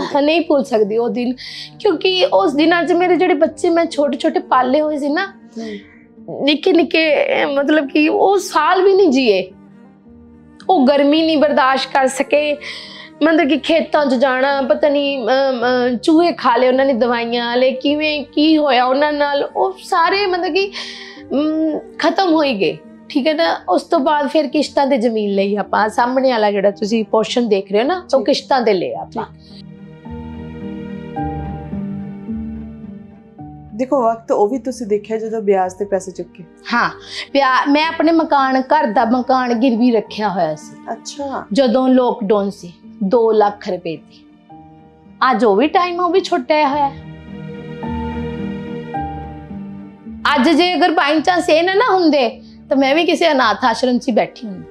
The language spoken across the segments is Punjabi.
ਸਕਦੇ ਨਹੀਂ ਭੁੱਲ ਸਕਦੀ ਉਹ ਦਿਨ ਕਿਉਂਕਿ ਉਸ ਦਿਨ ਅੱਜ ਮੇਰੇ ਜਿਹੜੇ ਬੱਚੇ ਮੈਂ ਛੋਟੇ ਛੋਟੇ ਪਾਲੇ ਹੋਏ ਸੀ ਨਾ ਨਿੱਕੇ ਨਿੱਕੇ ਮਤਲਬ ਕਿ ਉਹ ਸਾਲ ਵੀ ਨਹੀਂ ਜੀਏ ਉਹ ਗਰਮੀ ਨਹੀਂ ਬਰਦਾਸ਼ਤ ਕਰ ਸਕੇ ਮੰਦਰ ਕਿ ਖੇਤਾਂ 'ਚ ਜਾਣਾ ਪਤਾ ਨਹੀਂ ਚੂਹੇ ਖਾ ਲਏ ਉਹਨਾਂ ਨੇ ਦਵਾਈਆਂ ਲੈ ਕਿਵੇਂ ਕੀ ਹੋਇਆ ਉਹਨਾਂ ਨਾਲ ਉਹ ਸਾਰੇ ਮੰਦਰ ਕਿ ਖਤਮ ਹੋਈ ਗਏ ਠੀਕ ਹੈ ਨਾ ਉਸ ਤੋਂ ਬਾਅਦ ਫਿਰ ਕਿਸ਼ਤਾਂ ਤੇ ਜ਼ਮੀਨ ਲਈ ਆਪਾਂ ਸਾਹਮਣੇ ਵਾਲਾ ਜਿਹੜਾ ਤੁਸੀਂ ਪੋਰਸ਼ਨ ਦੇਖ ਰਹੇ ਹੋ ਨਾ ਉਹ ਕਿਸ਼ਤਾਂ ਤੇ ਲਿਆ ਆਪਾਂ ਦੇਖੋ ਵਕਤ ਉਹ ਵੀ ਤੁਸੀਂ ਦੇਖਿਆ ਜਦੋਂ ਵਿਆਜ ਤੇ ਪੈਸੇ ਚੁੱਕੇ ਹਾਂ ਪਿਆ ਮੈਂ ਆਪਣੇ ਮਕਾਨ ਘਰ ਦਾ ਮਕਾਨ ਗਿਰਵੀ ਰੱਖਿਆ ਹੋਇਆ ਸੀ ਅੱਛਾ ਜਦੋਂ ਲੋਕਡਾਊਨ ਸੀ 2 ਲੱਖ ਰੁਪਏ ਦੀ ਅੱਜ ਉਹ ਵੀ ਟਾਈਮ ਉਹ ਵੀ ਛੁੱਟਿਆ ਹੋਇਆ ਅੱਜ ਜੇ ਅਗਰ ਬਾਈ ਚਾਂਸ ਇਹ ਨਾ ਨਾ ਹੁੰਦੇ ਤਾਂ ਮੈਂ ਵੀ ਕਿਸੇ ਅਨਾਥ ਆਸ਼ਰਮ 'ਚ ਬੈਠੀ ਹੁੰਦੀ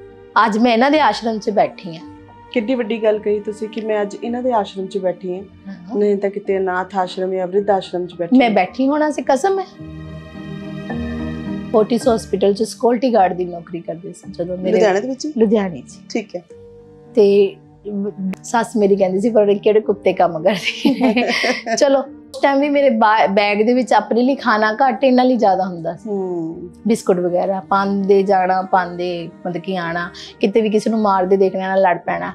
ਅੱਜ ਮੈਂ ਇਹਨਾਂ ਦੇ ਆਸ਼ਰਮ 'ਚ ਬੈਠੀ ਹਾਂ ਕਿੱਡੀ ਵੱਡੀ ਗੱਲ ਕਹੀ ਤੁਸੀਂ ਕਿ ਮੈਂ ਅੱਜ ਇਹਨਾਂ ਦੇ ਆਸ਼ਰਮ 'ਚ ਬੈਠੀ ਹਾਂ ਨਹੀਂ ਤਾਂ ਕਿਤੇ ਨਾਥ ਆਸ਼ਰਮ ਜਾਂ ਵ੍ਰਿਧ ਆਸ਼ਰਮ 'ਚ ਬੈਠੀ ਮੈਂ ਬੈਠੀ ਹੋਣਾ ਸੀ ਕਸਮ ਹੈ ਫੋਰਟਿਸ ਹਸਪੀਟਲ 'ਚ ਸਕਿਉਰਟੀ ਗਾਰਡ ਦੀ ਨੌਕਰੀ ਕਰਦੇ ਸੀ ਜਦੋਂ ਮੇਰੇ ਲੁਧਿਆਣੇ ਦੇ ਵਿੱਚ ਲੁਧਿਆਣੇ 'ਚ ਠੀਕ ਹੈ ਤੇ ਸੱਸ ਮੇਰੀ ਕਹਿੰਦੀ ਸੀ ਪਰ ਕਿਹੜੇ ਕੁੱਤੇ ਕੰਮ ਕਰਦੀ ਚਲੋ ਉਸ ਟਾਈਮ ਵੀ ਮੇਰੇ ਬੈਗ ਦੇ ਵਿੱਚ ਆਪਣੇ ਲਈ ਖਾਣਾ ਘੱਟ ਇਹਨਾਂ ਲਈ ਜ਼ਿਆਦਾ ਹੁੰਦਾ ਸੀ ਬਿਸਕੁਟ ਵਗੈਰਾ ਦੇ ਜਾਣਾ ਦੇ ਮਤਲਬ ਕਿ ਆਣਾ ਕਿਤੇ ਵੀ ਕਿਸੇ ਨੂੰ ਮਾਰਦੇ ਦੇਖਣਾ ਨਾਲ ਲੜ ਪੈਣਾ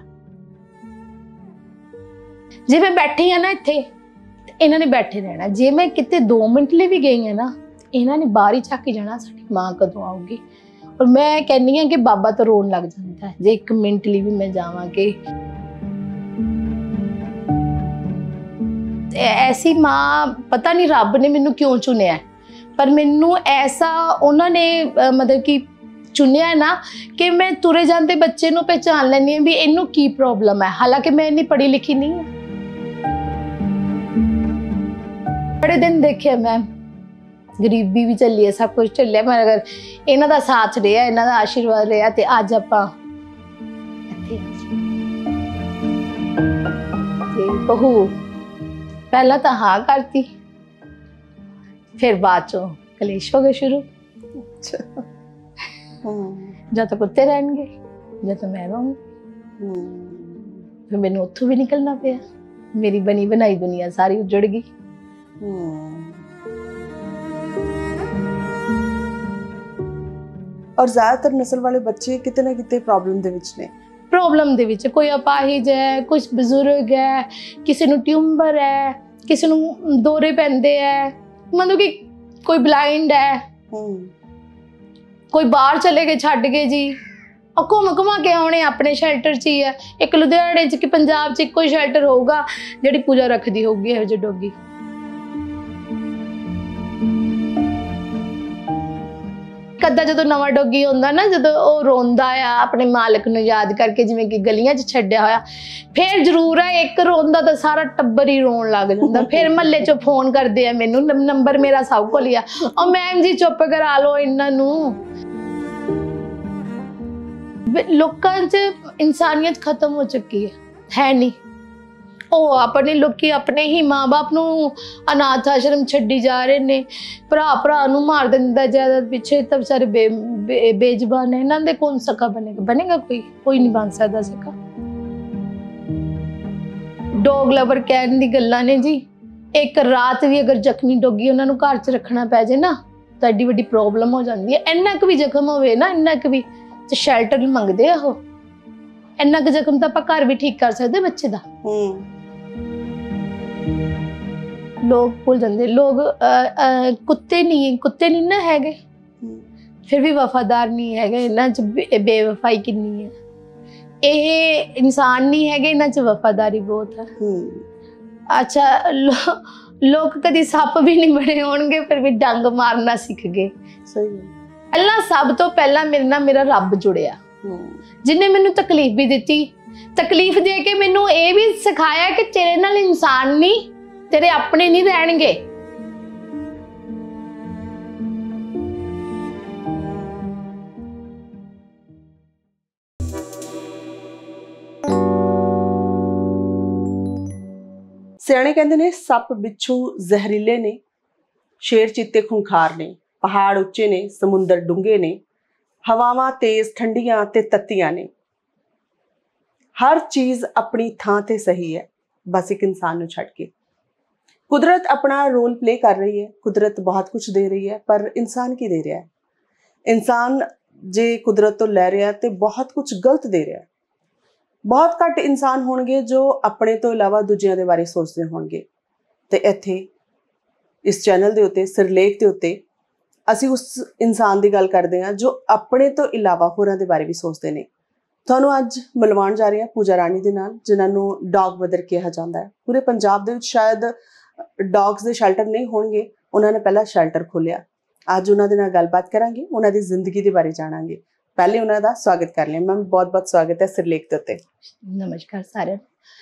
ਜੇ ਮੈਂ ਬੈਠੀ ਆ ਨਾ ਇੱਥੇ ਇਹਨਾਂ ਨੇ ਬੈਠੇ ਰਹਿਣਾ ਜੇ ਮੈਂ ਕਿਤੇ 2 ਮਿੰਟ ਲਈ ਵੀ ਗਈ ਆ ਨਾ ਇਹਨਾਂ ਨੇ ਬਾਹਰ ਹੀ ਚੱਕ ਕੇ ਜਾਣਾ ਸਾਡੀ ਮਾਂ ਕਦੋਂ ਆਉਗੀ ਔਰ ਮੈਂ ਕਹਿੰਨੀ ਆ ਕਿ ਬਾਬਾ ਤਾਂ ਰੋਣ ਲੱਗ ਜਾਂਦਾ ਜੇ 1 ਮਿੰਟ ਲਈ ਵੀ ਮੈਂ ਜਾਵਾਂ ਕਿ ਐਸੀ ਮਾਂ ਪਤਾ ਨਹੀਂ ਰੱਬ ਨੇ ਮੈਨੂੰ ਕਿਉਂ ਚੁਣਿਆ ਪਰ ਮੈਨੂੰ ਐਸਾ ਉਹਨਾਂ ਨੇ ਮਤਲਬ ਕਿ ਚੁਣਿਆ ਨਾ ਕਿ ਮੈਂ ਤੁਰੇ ਜਾਂਦੇ ਬੱਚੇ ਨੂੰ ਪਛਾਣ ਲੈਣੀ ਹੈ ਵੀ ਇਹਨੂੰ ਕੀ ਪ੍ਰੋਬਲਮ ਹੈ ਹਾਲਾਂਕਿ ਮੈਂ ਇੰਨੀ ਪੜ੍ਹੀ ਲਿਖੀ ਨਹੀਂ ਹਾਂ ਬੜੇ ਦਿਨ ਦੇਖੇ ਮੈਂ ਗਰੀਬੀ ਵੀ ਚੱਲੀ ਐ ਸਭ ਕੁਝ ਚੱਲਿਆ ਪਰ ਅਗਰ ਇਹਨਾਂ ਦਾ ਸਾਥ ਰਿਹਾ ਇਹਨਾਂ ਦਾ ਆਸ਼ੀਰਵਾਦ ਰਿਹਾ ਤੇ ਅੱਜ ਆਪਾਂ ਇੱਥੇ ਆ ਤੇ ਬਹੂ ਪਹਿਲਾਂ ਤਾਂ ਹਾਂ ਕਰਤੀ ਫਿਰ ਬਾਅਦ ਚ ਕਲੇਸ਼ ਹੋ ਗਏ ਸ਼ੁਰੂ ਹਾਂ ਜਾਂ ਤਾਂ ਕੁੱਤੇ ਰਹਿਣਗੇ ਜਾਂ ਤਾਂ ਮੈਂ ਰਹੂੰ ਫਿਰ ਮੈਨੂੰ ਉੱਥੋਂ ਵੀ ਨਿਕਲਣਾ ਪਿਆ ਮੇਰੀ ਬਣੀ ਬਣਾਈ ਦੁਨੀਆ ਸਾਰੀ ਉਜੜ ਗਈ ਔਰ ਜ਼ਿਆਦਾਤਰ ਨਸਲ ਵਾਲੇ ਬੱਚੇ ਕਿਤੇ ਨਾ ਕਿਤੇ ਪ੍ਰੋਬਲਮ ਦੇ ਵਿੱਚ ਨੇ ਪ੍ਰੋਬਲਮ ਦੇ ਵਿੱਚ ਕੋਈ ਅਪਾਹਿਜ ਹੈ ਕੁਝ ਬਜ਼ੁਰਗ ਹੈ ਕਿਸੇ ਨੂੰ ਟਿਊਮਰ ਹੈ ਕਿਸੇ ਨੂੰ ਦੋਰੇ ਪੈਂਦੇ ਹੈ ਮਤਲਬ ਕਿ ਕੋਈ ਬਲਾਈਂਡ ਹੈ ਕੋਈ ਬਾਹਰ ਚਲੇ ਗਏ ਛੱਡ ਗਏ ਜੀ ਅਕੋ ਮਕਮਾ ਕੇ ਆਉਣੇ ਆਪਣੇ ਸ਼ੈਲਟਰ 'ਚ ਹੀ ਹੈ ਇੱਕ ਲੁਧਿਆਣੇ 'ਚ ਕਿ ਪੰਜਾਬ 'ਚ ਇੱਕੋ ਹੀ ਸ਼ੈਲਟਰ ਹੋਊਗਾ ਜਿਹੜੀ ਪੂਜਾ ਰੱਖਦੀ ਹੋਊਗੀ ਇਹੋ ਜਿਹੜੀ ਡੋਗੀ ਅੱਧਾ ਜਦੋਂ ਨਵਾਂ ਡੋਗੀ ਹੁੰਦਾ ਨਾ ਜਦੋਂ ਉਹ ਰੋਂਦਾ ਆ ਆਪਣੇ ਮਾਲਕ ਨੂੰ ਯਾਦ ਕਰਕੇ ਜਿਵੇਂ ਕਿ ਗਲੀਆਂ 'ਚ ਛੱਡਿਆ ਹੋਇਆ ਫੇਰ ਜ਼ਰੂਰ ਆ ਇੱਕ ਰੋਂਦਾ ਤਾਂ ਸਾਰਾ ਟੱਬਰ ਹੀ ਰੋਣ ਲੱਗ ਜਾਂਦਾ ਫੇਰ ਮੱਲੇ 'ਚੋਂ ਫੋਨ ਕਰਦੇ ਆ ਮੈਨੂੰ ਨੰਬਰ ਮੇਰਾ ਸਭ ਕੋਲ ਹੀ ਆ ਉਹ ਮੈਮ ਜੀ ਚੁੱਪ ਕਰਾ ਲਓ ਇਹਨਾਂ ਨੂੰ ਲੋਕਾਂ 'ਚ ਇਨਸਾਨੀਅਤ ਖਤਮ ਹੋ ਚੁੱਕੀ ਹੈ ਹੈ ਨਹੀਂ ਉਹ ਆਪਣੇ ਲੋਕੀ ਆਪਣੇ ਹੀ ਮਾਪੇ ਨੂੰ ਅਨਾਥ ਆਸ਼ਰਮ ਛੱਡੀ ਜਾ ਰਹੇ ਨੇ ਭਰਾ ਭਰਾ ਨੂੰ ਮਾਰ ਦਿੰਦਾ ਜਿਆਦਾ ਪਿੱਛੇ ਤਾਂ ਸਾਰੇ ਬੇਜ਼ਬਾਨ ਹੈ ਇਹਨਾਂ ਦੇ ਕੌਣ ਸਕਾ ਬਣੇਗਾ ਬਣੇਗਾ ਕੋਈ ਕੋਈ ਨਹੀਂ ਬਣ ਸਕਦਾ ਸਕਾ ਡੌਗ ਲਵਰ ਕਹਿਣ ਦੀ ਗੱਲਾਂ ਨੇ ਜੀ ਇੱਕ ਰਾਤ ਵੀ ਅਗਰ ਜ਼ਖਮੀ ਡੋਗੀ ਉਹਨਾਂ ਨੂੰ ਘਰ 'ਚ ਰੱਖਣਾ ਪੈ ਜੇ ਨਾ ਤਾਂ ਐਡੀ ਵੱਡੀ ਪ੍ਰੋਬਲਮ ਹੋ ਜਾਂਦੀ ਹੈ ਇੰਨਾ ਕੁ ਵੀ ਜ਼ਖਮ ਹੋਵੇ ਨਾ ਇੰਨਾ ਕੁ ਵੀ ਤੇ ਸ਼ੈਲਟਰ ਮੰਗਦੇ ਆ ਉਹ ਇੰਨਾ ਕੁ ਜ਼ਖਮ ਤਾਂ ਆਪਾਂ ਘਰ ਵੀ ਠੀਕ ਕਰ ਸਕਦੇ ਬੱਚੇ ਦਾ ਹੂੰ ਲੋਕ ਭੁੱਲ ਜਾਂਦੇ ਲੋਕ ਕੁੱਤੇ ਨਹੀਂ ਕੁੱਤੇ ਨਹੀਂ ਨਾ ਹੈਗੇ ਫਿਰ ਵੀ ਵਫਾਦਾਰ ਨਹੀਂ ਹੈਗੇ ਇਹਨਾਂ ਚ ਬੇਵਫਾਈ ਕਿੰਨੀ ਹੈ ਇਹ ਇਨਸਾਨ ਨਹੀਂ ਹੈਗੇ ਇਹਨਾਂ ਚ ਵਫਾਦਾਰੀ ਬਹੁਤ ਹੈ ਅੱਛਾ ਲੋਕ ਕਦੀ ਸੱਪ ਵੀ ਨਹੀਂ ਬਣੇ ਹੋਣਗੇ ਫਿਰ ਵੀ ਡੰਗ ਮਾਰਨਾ ਸਿੱਖ ਗਏ ਸਹੀ ਅੱਲਾ ਸਭ ਤੋਂ ਪਹਿਲਾਂ ਮੇਰੇ ਨਾਲ ਮੇਰਾ ਰੱਬ ਜੁੜਿਆ ਜਿਨੇ ਮੈਨੂੰ ਤਕਲੀਫ ਵੀ ਦਿੱਤੀ ਤਕਲੀਫ ਦੇ ਕੇ ਮੈਨੂੰ ਇਹ ਵੀ ਸਿਖਾਇਆ ਕਿ ਤੇਰੇ ਨਾਲ ਇਨਸਾਨ ਨਹੀਂ ਤੇਰੇ ਆਪਣੇ ਨਹੀਂ ਰਹਿਣਗੇ ਸਿਆਣੇ ਕਹਿੰਦੇ ਨੇ ਸੱਪ ਬਿੱਛੂ ਜ਼ਹਿਰੀਲੇ ਨੇ ਸ਼ੇਰ ਚੀਤੇ ਖੁੰਖਾਰ ਨੇ ਪਹਾੜ ਉੱਚੇ ਨੇ ਸਮੁੰਦਰ ਡੂੰਘੇ ਨੇ ਹਵਾਵਾਂ ਤੇਜ਼ ਠੰਡੀਆਂ ਤੇ ਤੱਤੀਆਂ ਨੇ ਹਰ ਚੀਜ਼ ਆਪਣੀ ਥਾਂ ਤੇ ਸਹੀ ਹੈ ਬਸ ਇੱਕ ਇਨਸਾਨ ਨੂੰ ਛੱਡ ਕੇ ਕੁਦਰਤ ਆਪਣਾ ਰੋਲ ਪਲੇ ਕਰ ਰਹੀ ਹੈ ਕੁਦਰਤ ਬਹੁਤ ਕੁਝ ਦੇ ਰਹੀ ਹੈ ਪਰ ਇਨਸਾਨ ਕੀ ਦੇ ਰਿਹਾ ਹੈ ਇਨਸਾਨ ਜੇ ਕੁਦਰਤ ਤੋਂ ਲੈ ਰਿਹਾ ਤੇ ਬਹੁਤ ਕੁਝ ਗਲਤ ਦੇ ਰਿਹਾ ਹੈ ਬਹੁਤ ਘੱਟ ਇਨਸਾਨ ਹੋਣਗੇ ਜੋ ਆਪਣੇ ਤੋਂ ਇਲਾਵਾ ਦੂਜਿਆਂ ਦੇ ਬਾਰੇ ਸੋਚਦੇ ਹੋਣਗੇ ਤੇ ਇੱਥੇ ਇਸ ਚੈਨਲ ਦੇ ਉੱਤੇ ਸਿਰਲੇਖ ਦੇ ਉੱਤੇ ਅਸੀਂ ਉਸ ਇਨਸਾਨ ਦੀ ਗੱਲ ਕਰਦੇ ਹਾਂ ਜੋ ਆਪਣੇ ਤੋਂ ਇਲਾਵਾ ਹੋਰਾਂ ਦੇ ਬਾਰੇ ਵੀ ਸੋਚਦੇ ਨੇ ਤੁਹਾਨੂੰ ਅੱਜ ਮਿਲਵਾਉਣ ਜਾ ਰਹੀ ਹਾਂ ਪੂਜਾ ਰਾਣੀ ਦੇ ਨਾਲ ਜਿਨ੍ਹਾਂ ਨੂੰ ਡੌਗ ਮਦਰ ਕਿਹਾ ਜਾਂਦਾ ਹੈ ਪੂਰੇ ਪੰਜਾਬ ਦੇ ਵਿੱਚ ਸ਼ਾਇਦ ਡੌਗਸ ਦੇ ਸ਼ੈਲਟਰ ਨਹੀਂ ਹੋਣਗੇ ਉਹਨਾਂ ਨੇ ਪਹਿਲਾ ਸ਼ੈਲਟਰ ਖੋਲਿਆ ਅੱਜ ਉਹਨਾਂ ਦੇ ਨਾਲ ਗੱਲਬਾਤ ਕਰਾਂਗੇ ਉਹਨਾਂ ਦੀ ਜ਼ਿੰਦਗੀ ਦੇ ਬਾਰੇ ਜਾਣਾਂਗੇ ਪਹਿਲੇ ਉਹਨਾਂ ਦਾ ਸਵਾਗਤ ਕਰ ਲਿਆ ਮੈਮ ਬਹੁਤ-ਬਹੁਤ ਸਵਾਗਤ ਹੈ ਸਿਰਲੇਖ ਦੇ ਉੱਤੇ ਨਮਸਕਾਰ ਸਾਰਿਆਂ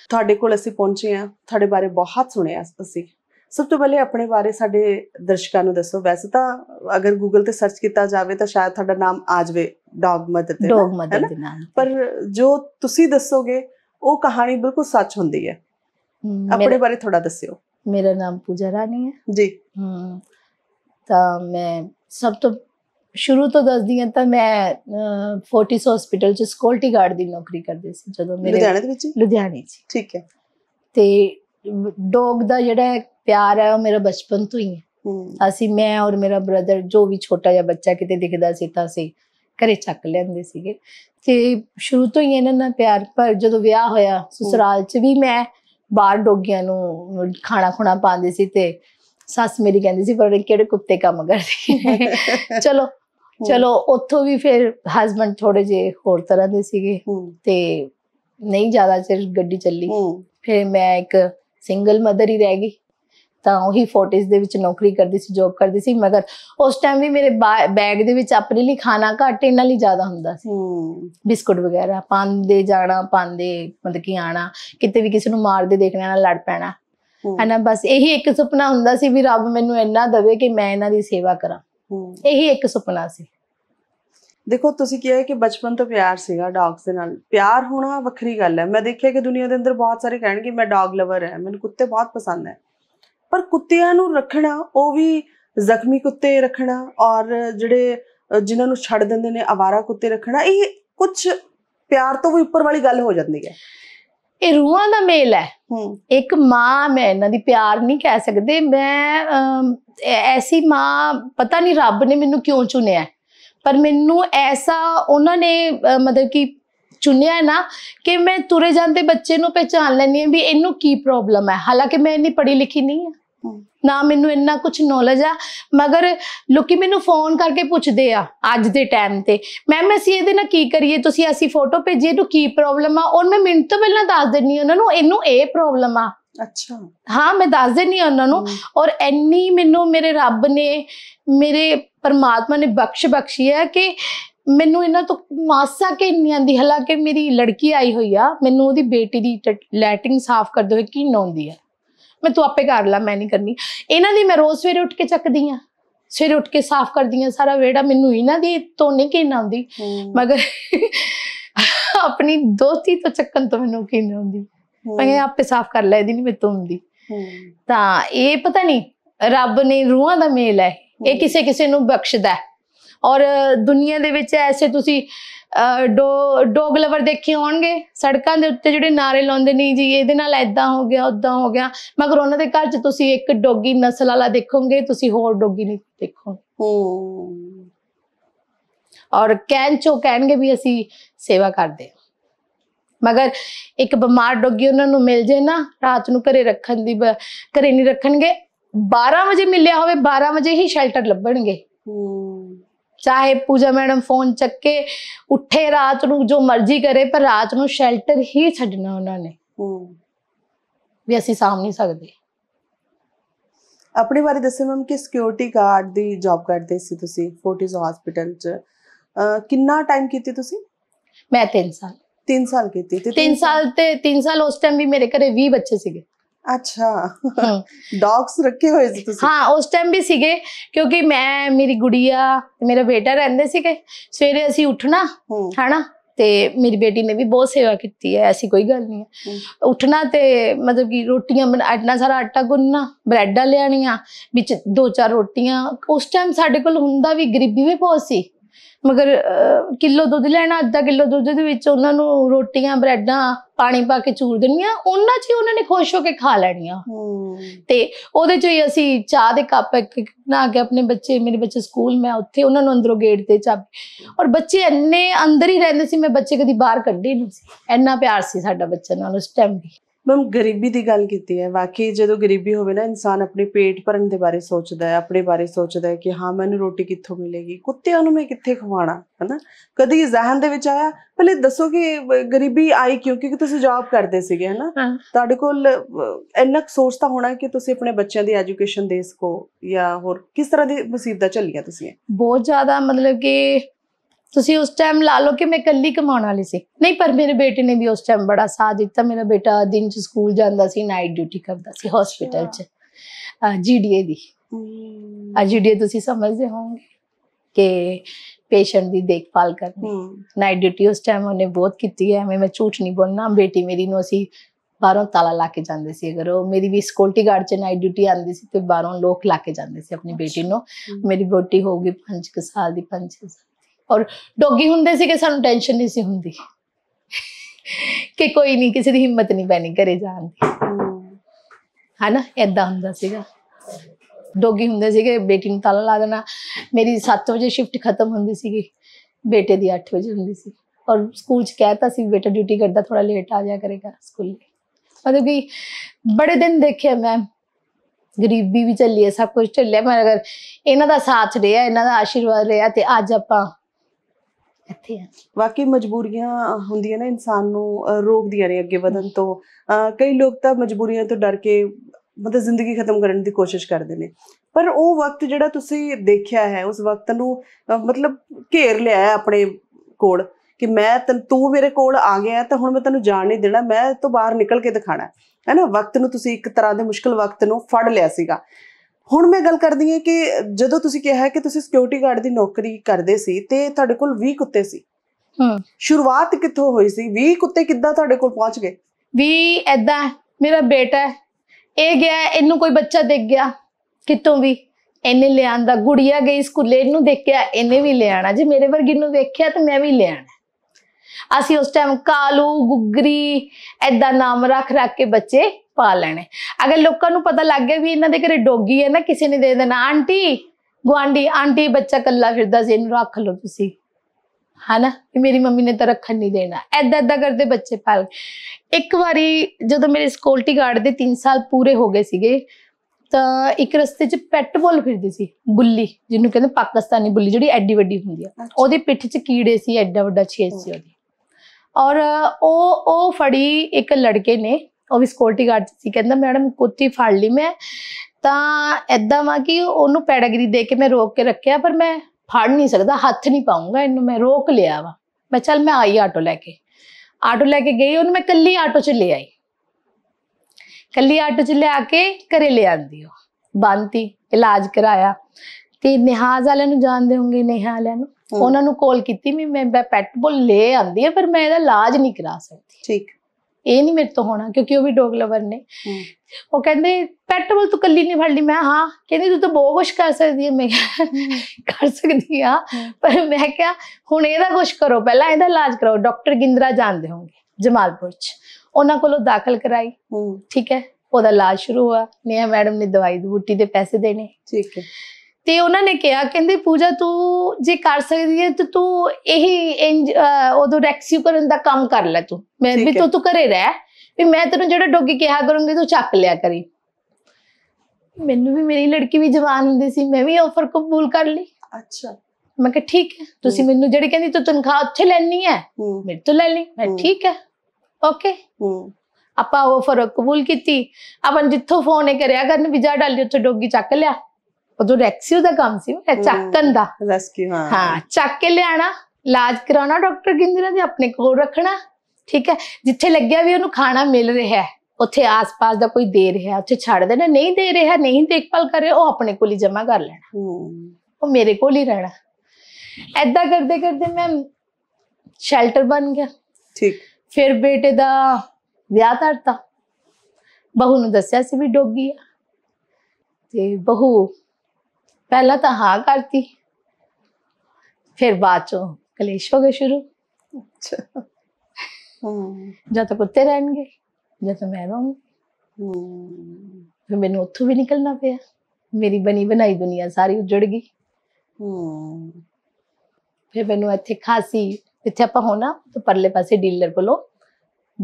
ਤੁਹਾਡੇ ਕੋਲ ਅਸੀਂ ਪਹੁੰਚੇ ਆ ਤੁਹਾਡੇ ਬਾਰੇ ਬਹੁਤ ਸੁਣਿਆ ਅਸੀਂ ਸਭ ਤੋਂ ਪਹਿਲੇ ਆਪਣੇ ਬਾਰੇ ਸਾਡੇ ਦਰਸ਼ਕਾਂ ਨੂੰ ਦੱਸੋ ਵੈਸੇ ਤਾਂ ਅਗਰ ਗੂਗਲ ਤੇ ਸਰਚ ਕੀਤਾ ਜਾਵੇ ਤਾਂ ਸ਼ਾਇਦ ਤੁਹਾਡਾ ਨਾਮ ਆ ਜਾਵੇ ਡੌਗ ਮਦਰ ਤੇ ਡੌਗ ਮਦਰ ਦੇ ਨਾਮ ਪਰ ਜੋ ਤੁਸੀਂ ਦੱਸੋਗੇ ਉਹ ਕਹਾਣੀ ਬਿਲਕੁਲ ਸੱਚ ਹੁੰਦੀ ਹੈ ਆਪਣੇ ਬਾਰੇ ਥੋੜਾ ਦੱਸਿਓ ਮੇਰਾ ਨਾਮ ਪੂਜਾ ਰਾਣੀ ਹੈ ਜੀ ਹੂੰ ਤਾਂ ਮੈਂ ਸਭ ਤੋਂ ਸ਼ੁਰੂ ਤੋਂ ਦੱਸਦੀ ਹਾਂ ਤਾਂ ਮੈਂ 40 ਹਸਪੀਟਲ ਚ ਸਕਿਉਰਟੀ ਗਾਰਡ ਦੀ ਨੌਕਰੀ ਕਰਦੀ ਸੀ ਜਦੋਂ ਮੇਰੇ ਲੁਧਿਆਣੇ ਦੇ ਵਿੱਚ ਲੁਧਿਆਣੇ ਚ ਠੀਕ ਹੈ ਤੇ ਡੌਗ ਦਾ ਜਿਹੜਾ ਪਿਆਰ ਹੈ ਉਹ ਮੇਰਾ ਬਚਪਨ ਤੋਂ ਹੀ ਹੈ ਅਸੀਂ ਮੈਂ ਔਰ ਮੇਰਾ ਬ੍ਰਦਰ ਜੋ ਵੀ ਛੋਟਾ ਜਿਹਾ ਬੱਚਾ ਕਿਤੇ ਦਿਖਦਾ ਸੀ ਤਾਂ ਅਸੀਂ ਘਰੇ ਚੱਕ ਲੈਂਦੇ ਸੀਗੇ ਤੇ ਸ਼ੁਰੂ ਤੋਂ ਹੀ ਇਹਨਾਂ ਨਾਲ ਪਿਆਰ ਪਰ ਜਦੋਂ ਵਿਆਹ ਹੋਇਆ ਸਸੁਰਾਲ 'ਚ ਵੀ ਮੈਂ ਬਾਹਰ ਡੋਗਿਆਂ ਨੂੰ ਖਾਣਾ ਖੁਣਾ ਪਾਉਂਦੀ ਸੀ ਤੇ ਸੱਸ ਮੇਰੀ ਕਹਿੰਦੀ ਸੀ ਪਰ ਕਿਹੜੇ ਕੁੱਤੇ ਕੰਮ ਕਰਦੀ ਚਲੋ ਚਲੋ ਉੱਥੋਂ ਵੀ ਫਿਰ ਹਸਬੰਡ ਥੋੜੇ ਜੇ ਹੋਰ ਤਰ੍ਹਾਂ ਦੇ ਸੀਗੇ ਤੇ ਨਹੀਂ ਜ਼ਿਆਦਾ ਚਿਰ ਗੱਡੀ ਚੱਲੀ ਫਿਰ ਮੈਂ ਇੱਕ ਸਿੰਗਲ ਮਦਰ ਹੀ ਰਹਿ ਗਈ ਤਾਂ ਉਹੀ ਫੋਰਟਿਸ ਦੇ ਵਿੱਚ ਨੌਕਰੀ ਕਰਦੀ ਸੀ ਜੌਬ ਕਰਦੀ ਸੀ ਮਗਰ ਉਸ ਟਾਈਮ ਵੀ ਮੇਰੇ ਬੈਗ ਦੇ ਵਿੱਚ ਆਪਣੇ ਲਈ ਖਾਣਾ ਘੱਟ ਇਹਨਾਂ ਲਈ ਜ਼ਿਆਦਾ ਹੁੰਦਾ ਸੀ ਬਿਸਕੁਟ ਵਗੈਰਾ ਦੇ ਜਾਣਾ ਦੇ ਮਤਲਬ ਕਿ ਆਣਾ ਕਿਤੇ ਵੀ ਕਿਸੇ ਨੂੰ ਮਾਰਦੇ ਦੇਖਣਾ ਨਾ ਲੜ ਪੈਣਾ ਹਨਾ ਬਸ ਇਹੀ ਇੱਕ ਸੁਪਨਾ ਹੁੰਦਾ ਸੀ ਵੀ ਰੱਬ ਮੈਨੂੰ ਇੰਨਾ ਦਵੇ ਕਿ ਮੈਂ ਇਹਨਾਂ ਦੀ ਸੇਵਾ ਕਰਾਂ ਇਹੀ ਇੱਕ ਸੁਪਨਾ ਸੀ ਦੇਖੋ ਤੁਸੀਂ ਕਿਹਾ ਕਿ ਬਚਪਨ ਤੋਂ ਪਿਆਰ ਸੀਗਾ ਡੌਗਸ ਦੇ ਨਾਲ ਪਿਆਰ ਹੋਣਾ ਵੱਖਰੀ ਗੱਲ ਹੈ ਮੈਂ ਦੇਖਿਆ ਕਿ ਦੁਨੀਆ ਦੇ ਅੰਦਰ ਬਹੁਤ ਸਾਰੇ ਕਹਿਣਗੇ ਮੈਂ ਡੌਗ ਲਵਰ ਹਾਂ ਮੈਨੂੰ ਕੁੱਤੇ ਬਹੁਤ ਪਸੰਦ ਹੈ ਪਰ ਕੁੱਤਿਆਂ ਨੂੰ ਰੱਖਣਾ ਉਹ ਵੀ ਜ਼ਖਮੀ ਕੁੱਤੇ ਰੱਖਣਾ ਔਰ ਜਿਹੜੇ ਜਿਨ੍ਹਾਂ ਨੂੰ ਛੱਡ ਦਿੰਦੇ ਨੇ ਆਵਾਰਾ ਕੁੱਤੇ ਰੱਖਣਾ ਇਹ ਕੁਝ ਪਿਆਰ ਤੋਂ ਵੀ ਉੱਪਰ ਵਾਲੀ ਗੱਲ ਹੋ ਜਾਂਦੀ ਹੈ ਇਹ ਰੂਹਾਂ ਦਾ ਮੇਲ ਹੈ ਇੱਕ ਮਾਂ ਮੈਂ ਇਹਨਾਂ ਦੀ ਪਿਆਰ ਨਹੀਂ ਕਹਿ ਸਕਦੇ ਮੈਂ ਐਸੀ ਮਾਂ ਪਤਾ ਨਹੀਂ ਰੱਬ ਨੇ ਮੈਨੂੰ ਕਿਉਂ ਚੁਣਿਆ ਪਰ ਮੈਨੂੰ ਐਸਾ ਉਹਨਾਂ ਨੇ ਮਤਲਬ ਕਿ ਚੁਣਿਆ ਨਾ ਕਿ ਮੈਂ ਤੁਰੇ ਜਾਂਦੇ ਬੱਚੇ ਨੂੰ ਪਹਿਚਾਨ ਲੈਣੀ ਹੈ ਵੀ ਇਹਨੂੰ ਕੀ ਪ੍ਰੋਬਲਮ ਹੈ ਹਾਲਾਂਕਿ ਮੈਂ ਇੰਨੀ ਪੜ੍ਹੀ ਲਿਖੀ ਨਹੀਂ ਹਾਂ ਨਾ ਮੈਨੂੰ ਇੰਨਾ ਕੁਝ ਨੌਲੇਜ ਆ ਮਗਰ ਲੋਕੀ ਮੈਨੂੰ ਫੋਨ ਕਰਕੇ ਪੁੱਛਦੇ ਆ ਅੱਜ ਦੇ ਟਾਈਮ ਤੇ ਮੈਮ ਅਸੀਂ ਇਹਦੇ ਨਾਲ ਕੀ ਕਰੀਏ ਤੁਸੀਂ ਅਸੀਂ ਫੋਟੋ ਭੇਜੀਏ ਤੋ ਕੀ ਪ੍ਰੋਬਲਮ ਆ ਔਰ ਮੈਂ ਮਿੰਟ ਤੋਂ ਪਹਿਲਾਂ ਦੱਸ ਦਿੰਨੀ ਉਹਨਾਂ ਨੂੰ ਇਹਨੂੰ ਇਹ ਪ੍ਰੋਬਲਮ ਆ ਅੱਛਾ ਹਾਂ ਮੈਂ ਦੱਸ ਦਿੰਨੀ ਉਹਨਾਂ ਨੂੰ ਔਰ ਐਨੀ ਮੈਨੂੰ ਮੇਰੇ ਰੱਬ ਨੇ ਮੇਰੇ ਪਰਮਾਤਮਾ ਨੇ ਬਖਸ਼ ਬਖਸ਼ੀ ਹੈ ਕਿ ਮੈਨੂੰ ਇਹਨਾਂ ਤੋਂ ਮਾਸਾ ਕੇ ਨਹੀਂ ਆਂਦੀ ਹਾਲਾਂਕਿ ਮੇਰੀ ਲੜਕੀ ਆਈ ਹੋਈ ਆ ਮੈਨੂੰ ਉਹਦੀ ਬੇਟੀ ਦੀ ਲੈਟਿੰਗ ਸਾਫ਼ ਕਰਦੇ ਹੋਏ ਕੀ ਨੌਂਦੀ ਆ ਮੈਂ ਤੂੰ ਆਪੇ ਕਰ ਲੈ ਮੈਂ ਨਹੀਂ ਕਰਨੀ ਇਹਨਾਂ ਦੀ ਮੈਂ ਰੋਜ਼ ਸਵੇਰੇ ਉੱਠ ਕੇ ਚੱਕਦੀ ਆ ਸਵੇਰੇ ਉੱਠ ਕੇ ਸਾਫ਼ ਕਰਦੀ ਆ ਸਾਰਾ ਵੇੜਾ ਮੈਨੂੰ ਇਹਨਾਂ ਦੀ ਤੋਂ ਨਹੀਂ ਕੀ ਆਉਂਦੀ ਮਗਰ ਆਪਣੀ ਦੋਸਤੀ ਤੋਂ ਚੱਕਣ ਤੋਂ ਮੈਨੂੰ ਕੀ ਆਉਂਦੀ ਮੈਂ ਆਪੇ ਸਾਫ਼ ਕਰ ਲੈ ਇਹਦੀ ਨਹੀਂ ਮੈਂ ਤੁੰਦੀ ਤਾਂ ਇਹ ਪਤਾ ਨਹੀਂ ਰੱਬ ਨੇ ਰੂਹਾਂ ਦਾ ਮੇਲ ਹੈ ਇਹ ਕਿਸੇ ਕਿਸੇ ਨੂੰ ਬਖਸ਼ਦਾ ਹੈ ਔਰ ਦੁਨੀਆ ਦੇ ਵਿੱਚ ਐਸੇ ਤੁਸੀਂ ਡੋ ਡੋਗ ਲਵਰ ਦੇਖੇ ਹੋਣਗੇ ਸੜਕਾਂ ਦੇ ਉੱਤੇ ਜਿਹੜੇ ਨਾਰੇ ਲਾਉਂਦੇ ਨਹੀਂ ਜੀ ਇਹਦੇ ਨਾਲ ਐਦਾਂ ਹੋ ਗਿਆ ਉਦਾਂ ਹੋ ਗਿਆ ਮਗਰ ਉਹਨਾਂ ਦੇ ਘਰ 'ਚ ਤੁਸੀਂ ਇੱਕ ਡੋਗੀ ਨਸਲ ਵਾਲਾ ਦੇਖੋਗੇ ਤੁਸੀਂ ਹੋਰ ਡੋਗੀ ਨਹੀਂ ਦੇਖੋ ਹੂੰ ਔਰ ਕੈਂਚੋ ਕਹਿਣਗੇ ਵੀ ਅਸੀਂ ਸੇਵਾ ਕਰਦੇ ਮਗਰ ਇੱਕ ਬਿਮਾਰ ਡੋਗੀ ਉਹਨਾਂ ਨੂੰ ਮਿਲ ਜੇ ਨਾ ਰਾਤ ਨੂੰ ਘਰੇ ਰੱਖਣ ਦੀ ਘਰੇ ਨਹੀਂ ਰੱਖਣਗੇ 12 ਵਜੇ ਮਿਲਿਆ ਹੋਵੇ 12 ਵਜੇ ਹੀ ਸ਼ੈਲਟਰ ਲੱਭਣਗੇ ਹੂੰ ਚਾਹੇ ਪੂਜਾ ਮੈਡਮ ਫੋਨ ਚੱਕੇ ਉੱਠੇ ਰਾਤ ਨੂੰ ਜੋ ਮਰਜ਼ੀ ਕਰੇ ਪਰ ਰਾਤ ਨੂੰ ਸ਼ੈਲਟਰ ਹੀ ਛੱਡਣਾ ਉਹਨਾਂ ਨੇ ਹੂੰ ਵੀ ਅਸੀਂ ਸਾਹਮਣੇ ਨਹੀਂ ਸਕਦੇ ਆਪਣੇ ਬਾਰੇ ਦੱਸੋ ਮੈਮ ਕਿ ਸਿਕਿਉਰਿਟੀ ਗਾਰਡ ਦੀ ਜੌਬ ਕਰਦੇ ਸੀ ਤੁਸੀਂ ਫੋਰਟਿਸ ਹਸਪੀਟਲ 'ਚ ਕਿੰਨਾ ਟਾਈਮ ਕੀਤੀ ਤੁਸੀਂ ਮੈਂ 3 ਸਾਲ 3 ਸਾਲ ਕੀਤੀ ਤੇ 3 ਸਾਲ ਤੇ 3 ਸਾਲ ਉਸ ਟਾਈਮ ਵੀ ਮੇਰੇ ਘਰੇ 20 ਬੱਚੇ ਸੀਗੇ ਅੱਛਾ ਡੌਗਸ ਰੱਖੇ ਹੋਏ ਸੀ ਤੁਸੀਂ ਹਾਂ ਉਸ ਟਾਈਮ ਵੀ ਸੀਗੇ ਕਿਉਂਕਿ ਮੈਂ ਮੇਰੀ ਗੁੜੀਆ ਤੇ ਮੇਰਾ ਬੇਟਾ ਰਹਿੰਦੇ ਸੀਗੇ ਸਵੇਰੇ ਅਸੀਂ ਉੱਠਣਾ ਹਨਾ ਤੇ ਮੇਰੀ ਬੇਟੀ ਨੇ ਵੀ ਬਹੁਤ ਸੇਵਾ ਕੀਤੀ ਹੈ ਐਸੀ ਕੋਈ ਗੱਲ ਨਹੀਂ ਹੈ ਉੱਠਣਾ ਤੇ ਮਤਲਬ ਕਿ ਰੋਟੀਆਂ ਬਣਾਣਾ ਸਾਰਾ ਆਟਾ ਗੁੰਨਣਾ ਬ੍ਰੈਡਾਂ ਲਿਆਣੀਆਂ ਵਿੱਚ ਦੋ ਚਾਰ ਰੋਟੀਆਂ ਉਸ ਟਾਈਮ ਸਾਡੇ ਕੋਲ ਹੁੰਦਾ ਵੀ ਗਰੀਬੀ ਵੀ ਬਹੁਤ ਸੀ ਮਗਰ ਕਿਲੋ ਦੁੱਧ ਲੈਣਾ ਅੱਧਾ ਕਿਲੋ ਦੁੱਧ ਦੇ ਵਿੱਚ ਉਹਨਾਂ ਨੂੰ ਰੋਟੀਆਂ ਬ੍ਰੈਡਾਂ ਪਾਣੀ ਪਾ ਕੇ ਚੂਰ ਦੇਣੀਆਂ ਉਹਨਾਂ 'ਚ ਹੀ ਉਹਨਾਂ ਨੇ ਖੁਸ਼ ਹੋ ਕੇ ਖਾ ਲੈਣੀਆਂ ਤੇ ਉਹਦੇ 'ਚ ਹੀ ਅਸੀਂ ਚਾਹ ਦੇ ਕੱਪ ਨਾ ਕੇ ਆਪਣੇ ਬੱਚੇ ਮੇਰੇ ਬੱਚੇ ਸਕੂਲ ਮੈਂ ਉੱਥੇ ਉਹਨਾਂ ਨੂੰ ਅੰਦਰੋਂ ਗੇਟ ਤੇ ਚਾਬੀ ਔਰ ਬੱਚੇ ਐਨੇ ਅੰਦਰ ਹੀ ਰਹਿੰਦੇ ਸੀ ਮੈਂ ਬੱਚੇ ਕਦੀ ਬਾਹਰ ਕੱਢੇ ਨਹੀਂ ਸੀ ਇੰਨਾ ਪਿਆਰ ਸੀ ਸਾਡਾ ਬੱਚੇ ਨਾਲ ਉਸ ਟਾਈਮ ਵੀ ਮੈਂ ਗਰੀਬੀ ਦੀ ਗੱਲ ਕੀਤੀ ਹੈ ਵਾਕਈ ਜਦੋਂ ਗਰੀਬੀ ਹੋਵੇ ਨਾ ਇਨਸਾਨ ਆਪਣੇ ਪੇਟ ਭਰਨ ਦੇ ਬਾਰੇ ਸੋਚਦਾ ਹੈ ਆਪਣੇ ਬਾਰੇ ਸੋਚਦਾ ਹੈ ਕਿ ਹਾਂ ਮੈਨੂੰ ਰੋਟੀ ਕਿੱਥੋਂ ਮਿਲੇਗੀ ਕੁੱਤਿਆਂ ਨੂੰ ਮੈਂ ਕਿੱਥੇ ਖਵਾਣਾ ਹੈਨਾ ਕਦੀ ਜ਼ਹਿਨ ਦੇ ਵਿੱਚ ਆਇਆ ਭਲੇ ਦੱਸੋ ਕਿ ਗਰੀਬੀ ਆਈ ਕਿਉਂ ਕਿਉਂਕਿ ਤੁਸੀਂ ਜੌਬ ਕਰਦੇ ਸੀਗੇ ਹੈਨਾ ਤੁਹਾਡੇ ਕੋਲ ਇੰਨਾ ਸੋਰਸ ਤਾਂ ਹੋਣਾ ਕਿ ਤੁਸੀਂ ਆਪਣੇ ਬੱਚਿਆਂ ਦੀ ਐਜੂਕੇਸ਼ਨ ਦੇ ਸਕੋ ਜਾਂ ਹੋਰ ਕਿਸ ਤਰ੍ਹਾਂ ਦੀ ਮੁਸੀਬਤਾਂ ਚੱਲੀਆਂ ਤੁਸੀਂ ਬਹੁਤ ਜ਼ਿਆਦਾ ਮਤਲਬ ਕਿ ਤੁਸੀਂ ਉਸ ਟਾਈਮ ਲਾ ਲਓ ਕਿ ਮੈਂ ਇਕੱਲੀ ਕਮਾਉਣ ਵਾਲੀ ਸੀ ਨਹੀਂ ਪਰ ਮੇਰੇ ਬੇਟੇ ਨੇ ਵੀ ਉਸ ਟਾਈਮ ਬੜਾ ਸਾਥ ਦਿੱਤਾ ਮੇਰਾ ਬੇਟਾ ਦਿਨ ਚ ਸਕੂਲ ਜਾਂਦਾ ਸੀ ਨਾਈਟ ਡਿਊਟੀ ਕਰਦਾ ਸੀ ਹਸਪੀਟਲ ਚ ਜੀਡੀਏ ਦੀ ਆ ਜੀਡੀਏ ਤੁਸੀਂ ਸਮਝਦੇ ਹੋਵੋਗੇ ਕਿ ਪੇਸ਼ੈਂਟ ਦੀ ਦੇਖਭਾਲ ਕਰਨੀ ਨਾਈਟ ਡਿਊਟੀ ਉਸ ਟਾਈਮ ਉਹਨੇ ਬਹੁਤ ਕੀਤੀ ਹੈ ਮੈਂ ਝੂਠ ਨਹੀਂ ਬੋਲਣਾ ਬੇਟੀ ਮੇਰੀ ਨੂੰ ਅਸੀਂ ਬਾਹਰੋਂ ਤਾਲਾ ਲਾ ਕੇ ਜਾਂਦੇ ਸੀ ਅਗਰ ਉਹ ਮੇਰੀ ਵੀ ਸਕਿਉਰਟੀ ਗਾਰਡ ਚ ਨਾਈਟ ਡਿਊਟੀ ਆਂਦੀ ਸੀ ਤੇ ਬਾਹਰੋਂ ਲੋਕ ਲਾ ਕੇ ਜਾਂਦੇ ਸੀ ਆਪਣੀ ਬੇਟੀ ਨੂੰ ਮੇਰੀ ਬੋਟੀ ਹੋਊਗੀ 5 ਸਾਲ ਦੀ 5 ਸਾਲ ਔਰ ਡੋਗੀ ਹੁੰਦੇ ਸੀ ਕਿ ਸਾਨੂੰ ਟੈਨਸ਼ਨ ਨਹੀਂ ਸੀ ਹੁੰਦੀ ਕਿ ਕੋਈ ਨਹੀਂ ਕਿਸੇ ਦੀ ਹਿੰਮਤ ਨਹੀਂ ਪੈਣੀ ਕਰੇ ਜਾਣ ਦੀ ਹਨਾ ਐਦਾਂ ਹੁੰਦਾ ਸੀਗਾ ਡੋਗੀ ਹੁੰਦੇ ਸੀਗੇ ਬੇਟੀ ਨੂੰ ਤਾਲਾ ਲਾ ਦੇਣਾ ਮੇਰੀ 7 ਵਜੇ ਸ਼ਿਫਟ ਖਤਮ ਹੁੰਦੀ ਸੀਗੀ ਬੇਟੇ ਦੀ 8 ਵਜੇ ਹੁੰਦੀ ਸੀ ਔਰ ਸਕੂਲ ਚ ਕਹਿਤਾ ਸੀ ਬੇਟਾ ਡਿਊਟੀ ਕਰਦਾ ਥੋੜਾ ਲੇਟ ਆ ਜਾਇਆ ਕਰੇਗਾ ਸਕੂਲ ਮਤਲਬ ਕਿ ਬੜੇ ਦਿਨ ਦੇਖਿਆ ਮੈਂ ਗਰੀਬੀ ਵੀ ਚੱਲੀ ਹੈ ਸਭ ਕੁਝ ਚੱਲਿਆ ਮੈਂ ਅਗਰ ਇਹਨਾਂ ਦਾ ਸਾਥ ਰਿਹਾ ਇਹਨਾਂ ਦਾ ਆਸ਼ੀਰਵਾਦ ਰਿਹਾ ਤੇ ਅੱਜ ਆਪਾਂ ਇੱਥੇ ਆ ਵਾਕਈ ਮਜਬੂਰੀਆਂ ਹੁੰਦੀਆਂ ਨੇ ਇਨਸਾਨ ਨੂੰ ਰੋਕਦੀਆਂ ਨੇ ਅੱਗੇ ਵਧਣ ਤੋਂ ਕਈ ਲੋਕ ਤਾਂ ਮਜਬੂਰੀਆਂ ਤੋਂ ਡਰ ਕੇ ਮਤਲਬ ਜ਼ਿੰਦਗੀ ਖਤਮ ਕਰਨ ਦੀ ਕੋਸ਼ਿਸ਼ ਕਰਦੇ ਨੇ ਪਰ ਉਹ ਵਕਤ ਜਿਹੜਾ ਤੁਸੀਂ ਦੇਖਿਆ ਹੈ ਉਸ ਵਕਤ ਨੂੰ ਮਤਲਬ ਘੇਰ ਲਿਆ ਹੈ ਆਪਣੇ ਕੋਲ ਕਿ ਮੈਂ ਤੂੰ ਮੇਰੇ ਕੋਲ ਆ ਗਿਆ ਤਾਂ ਹੁਣ ਮੈਂ ਤੈਨੂੰ ਜਾਣ ਨਹੀਂ ਦੇਣਾ ਮੈਂ ਤੋਂ ਬਾਹਰ ਨਿਕਲ ਕੇ ਦਿਖਾਣਾ ਹੈ ਹੈਨਾ ਵਕਤ ਨੂੰ ਤੁਸੀਂ ਇੱਕ ਤਰ੍ਹਾਂ ਦੇ ਮੁਸ਼ਕਲ ਵਕਤ ਨੂੰ ਫੜ ਲਿਆ ਸੀਗਾ ਹੁਣ ਮੈਂ ਗੱਲ ਕਰਦੀ ਹਾਂ ਕਿ ਜਦੋਂ ਤੁਸੀਂ ਕਿਹਾ ਕਿ ਤੁਸੀਂ ਸਿਕਿਉਰਿਟੀ ਗਾਰਡ ਦੀ ਨੌਕਰੀ ਕਰਦੇ ਸੀ ਤੇ ਤੁਹਾਡੇ ਕੋਲ 20 ਕੁੱਤੇ ਸੀ ਹਾਂ ਸ਼ੁਰੂਆਤ ਕਿੱਥੋਂ ਹੋਈ ਸੀ 20 ਕੁੱਤੇ ਕਿੱਦਾਂ ਤੁਹਾਡੇ ਕੋਲ ਪਹੁੰਚ ਗਏ 20 ਐਦਾਂ ਮੇਰਾ ਬੇਟਾ ਇਹ ਗਿਆ ਇਹਨੂੰ ਕੋਈ ਬੱਚਾ ਦੇਖ ਗਿਆ ਕਿਤੋਂ ਵੀ ਇਹਨੇ ਲਿਆਂਦਾ ਗੁੜੀਆ ਗਈ ਸਕੂਲੇ ਇਹਨੂੰ ਦੇਖਿਆ ਇਹਨੇ ਵੀ ਲਿਆਣਾ ਜੇ ਮੇਰੇ ਵਰਗੀ ਨੂੰ ਵੇਖਿਆ ਤਾਂ ਮੈਂ ਵੀ ਲਿਆਣਾ ਅਸੀਂ ਉਸ ਟਾਈਮ ਕਾਲੂ ਗੁਗਰੀ ਐਦਾਂ ਨਾਮ ਰੱਖ ਰੱਖ ਕੇ ਬੱਚੇ ਪਾ ਲੈਣੇ ਅਗਰ ਲੋਕਾਂ ਨੂੰ ਪਤਾ ਲੱਗ ਗਿਆ ਵੀ ਇਹਨਾਂ ਦੇ ਘਰੇ ਡੋਗੀ ਹੈ ਨਾ ਕਿਸੇ ਨੇ ਦੇ ਦੇਣਾ ਆਂਟੀ ਗਵਾਂਡੀ ਆਂਟੀ ਬੱਚਾ ਕੱਲਾ ਫਿਰਦਾ ਸੀ ਇਹਨੂੰ ਰੱਖ ਲਓ ਤੁਸੀਂ ਹਨਾ ਕਿ ਮੇਰੀ ਮੰਮੀ ਨੇ ਤਾਂ ਰੱਖਣ ਨਹੀਂ ਦੇਣਾ ਐਦਾਂ ਐਦਾਂ ਕਰਦੇ ਬੱਚੇ ਪਾਲ ਇੱਕ ਵਾਰੀ ਜਦੋਂ ਮੇਰੇ ਸਕਿਉਰਟੀ ਗਾਰਡ ਦੇ 3 ਸਾਲ ਪੂਰੇ ਹੋ ਗਏ ਸੀਗੇ ਤਾਂ ਇੱਕ ਰਸਤੇ 'ਚ ਪੈਟਬੋਲ ਫਿਰਦੀ ਸੀ ਬੁੱਲੀ ਜਿਹਨੂੰ ਕਹਿੰਦੇ ਪਾਕਿਸਤਾਨੀ ਬੁੱਲੀ ਜਿਹੜੀ ਐਡੀ ਵੱਡੀ ਹੁੰਦੀ ਆ ਉਹਦੇ ਪਿੱਠ 'ਚ ਕੀੜੇ ਸੀ ਐਡਾ ਵੱਡਾ ਛੇਦ ਸੀ ਉਹਦੀ ਔਰ ਉਹ ਉਹ ਫੜੀ ਇੱਕ ਲੜਕੇ ਨੇ ਉਹ ਵੀ ਸਕਿਉਰਟੀ ਗਾਰਡ ਸੀ ਕਹਿੰਦਾ ਮੈਡਮ ਕੁੱਤੀ ਫੜ ਲਈ ਮੈਂ ਤਾਂ ਐਦਾਂ ਵਾ ਕਿ ਉਹਨੂੰ ਪੈਡਗਰੀ ਦੇ ਕੇ ਮੈਂ ਰੋਕ ਕੇ ਰੱਖਿਆ ਪਰ ਮੈਂ ਫੜ ਨਹੀਂ ਸਕਦਾ ਹੱਥ ਨਹੀਂ ਪਾਉਂਗਾ ਇਹਨੂੰ ਮੈਂ ਰੋਕ ਲਿਆ ਵਾ ਮੈਂ ਚੱਲ ਮੈਂ ਆਈ ਆਟੋ ਲੈ ਕੇ ਆਟੋ ਲੈ ਕੇ ਗਈ ਉਹਨੂੰ ਮੈਂ ਕੱਲੀ ਆਟੋ 'ਚ ਲੈ ਆਈ ਕੱਲੀ ਆਟੋ 'ਚ ਲਿਆ ਕੇ ਘਰੇ ਲੈ ਆਂਦੀ ਉਹ ਬੰਤੀ ਇਲਾਜ ਕਰਾਇਆ ਤੇ ਨਿਹਾਜ਼ ਵਾਲਿਆਂ ਨੂੰ ਜਾਣਦੇ ਹੋਗੇ ਨਿਹਾਜ਼ ਵਾਲਿਆਂ ਨੂੰ ਉਹਨਾਂ ਨੂੰ ਕਾਲ ਕੀਤੀ ਵੀ ਮੈਂ ਪੈਟ ਬੋਲ ਲੈ ਆਂਦੀ ਹੈ ਪਰ ਮੈਂ ਇਹਦਾ ਇਲਾਜ ਨਹੀਂ ਕਰਾ ਸਕਦੀ ਠੀਕ ਇਹ ਨਹੀਂ ਮੇਰੇ ਤੋਂ ਹੋਣਾ ਕਿਉਂਕਿ ਉਹ ਵੀ ਡੌਗ ਲਵਰ ਨੇ ਉਹ ਕਹਿੰਦੇ ਪੈਟ ਬਲ ਤੂੰ ਕੱਲੀ ਨਹੀਂ ਫੜਨੀ ਮੈਂ ਹਾਂ ਕਹਿੰਦੀ ਤੂੰ ਤਾਂ ਬਹੁਤ ਕੁਝ ਕਰ ਸਕਦੀ ਹੈ ਮੈਂ ਕਰ ਸਕਦੀ ਆ ਪਰ ਮੈਂ ਕਿਹਾ ਹੁਣ ਇਹਦਾ ਕੁਝ ਕਰੋ ਪਹਿਲਾਂ ਇਹਦਾ ਇਲਾਜ ਕਰਾਓ ਡਾਕਟਰ ਗਿੰਦਰਾ ਜਾਣਦੇ ਹੋਗੇ ਜਮਾਲਪੁਰ ਚ ਉਹਨਾਂ ਕੋਲੋਂ ਦਾਖਲ ਕਰਾਈ ਠੀਕ ਹੈ ਉਹਦਾ ਇਲਾਜ ਸ਼ੁਰੂ ਹੋਇਆ ਨਿਆ ਮੈਡਮ ਨੇ ਦਵਾਈ ਬੂਟੀ ਦੇ ਪੈਸੇ ਦੇਣੇ ਠੀਕ ਹੈ ਤੇ ਉਹਨਾਂ ਨੇ ਕਿਹਾ ਕਹਿੰਦੇ ਪੂਜਾ ਤੂੰ ਜੇ ਕਰ ਸਕਦੀ ਹੈ ਤੇ ਤੂੰ ਇਹੀ ਉਦੋਂ ਰੈਕਸਿਊ ਕਰਨ ਦਾ ਕੰਮ ਕਰ ਲੈ ਤੂੰ ਮੈਂ ਵੀ ਤੂੰ ਤੂੰ ਘਰੇ ਰਹਿ ਵੀ ਮੈਂ ਤੈਨੂੰ ਜਿਹੜਾ ਡੋਗੀ ਕਿਹਾ ਕਰੂੰਗੀ ਤੂੰ ਚੱਕ ਲਿਆ ਕਰੀ ਮੈਨੂੰ ਵੀ ਮੇਰੀ ਲੜਕੀ ਵੀ ਜਵਾਨ ਹੁੰਦੀ ਸੀ ਮੈਂ ਵੀ ਆਫਰ ਕਬੂਲ ਕਰ ਲਈ ਅੱਛਾ ਮੈਂ ਕਿਹਾ ਠੀਕ ਹੈ ਤੁਸੀਂ ਮੈਨੂੰ ਜਿਹੜੀ ਕਹਿੰਦੀ ਤੂੰ ਤਨਖਾਹ ਉੱਥੇ ਲੈਣੀ ਹੈ ਮੇਰੇ ਤੋਂ ਲੈ ਲਈ ਮੈਂ ਠੀਕ ਹੈ ਓਕੇ ਆਪਾਂ ਆਫਰ ਕਬੂਲ ਕੀਤੀ ਆਪਾਂ ਜਿੱਥੋਂ ਫੋਨ ਕਰਿਆ ਕਰਨ ਵੀ ਜਾ ਡਾਲੀ ਉੱਥੇ ਡੋਗੀ ਚੱਕ ਲਿਆ ਉਹ ਜੋ ਰੈਕਸਿਊ ਦਾ ਕੰਮ ਸੀ ਮੈਂ ਚੱਕਣ ਦਾ ਰੈਸਕਿਊ ਹਾਂ ਹਾਂ ਚੱਕ ਕੇ ਲਿਆਣਾ ਇਲਾਜ ਕਰਾਉਣਾ ਡਾਕਟਰ ਗਿੰਦਰਾ ਦੇ ਆਪਣੇ ਕੋਲ ਰੱਖਣਾ ਠੀਕ ਹੈ ਜਿੱਥੇ ਲੱਗਿਆ ਵੀ ਉਹਨੂੰ ਖਾਣਾ ਮਿਲ ਰਿਹਾ ਹੈ ਉੱਥੇ ਆਸ-ਪਾਸ ਦਾ ਕੋਈ ਦੇ ਰਿਹਾ ਉੱਥੇ ਛੱਡ ਦੇਣਾ ਨਹੀਂ ਦੇ ਰਿਹਾ ਨਹੀਂ ਦੇਖਭਾਲ ਕਰ ਰਿਹਾ ਉਹ ਆਪਣੇ ਕੋਲ ਹੀ ਜਮਾ ਕਰ ਲੈਣਾ ਉਹ ਮੇਰੇ ਕੋਲ ਹੀ ਰਹਿਣਾ ਐਦਾਂ ਕਰਦੇ ਕਰਦੇ ਮੈਂ ਸ਼ੈਲਟਰ ਬਣ ਗਿਆ ਠੀਕ ਫਿਰ ਬੇਟੇ ਦਾ ਵਿਆਹ ਕਰਤਾ ਬਹੂ ਨੂੰ ਦੱਸਿਆ ਸੀ ਵੀ ਡੋਗੀ ਆ ਤੇ ਬਹੂ पहला तो हाँ करती फिर बाद चो कलेश हो गए शुरू हम्म। जो तो कुत्ते रहन गए जो तो मैं रहूंगी हम्म। फिर मैंने उतो भी निकलना पाया मेरी बनी बनाई दुनिया सारी उजड़ गई हम्म। फिर मैं इतने खासी जिथे आप होना तो परले पासे डीलर को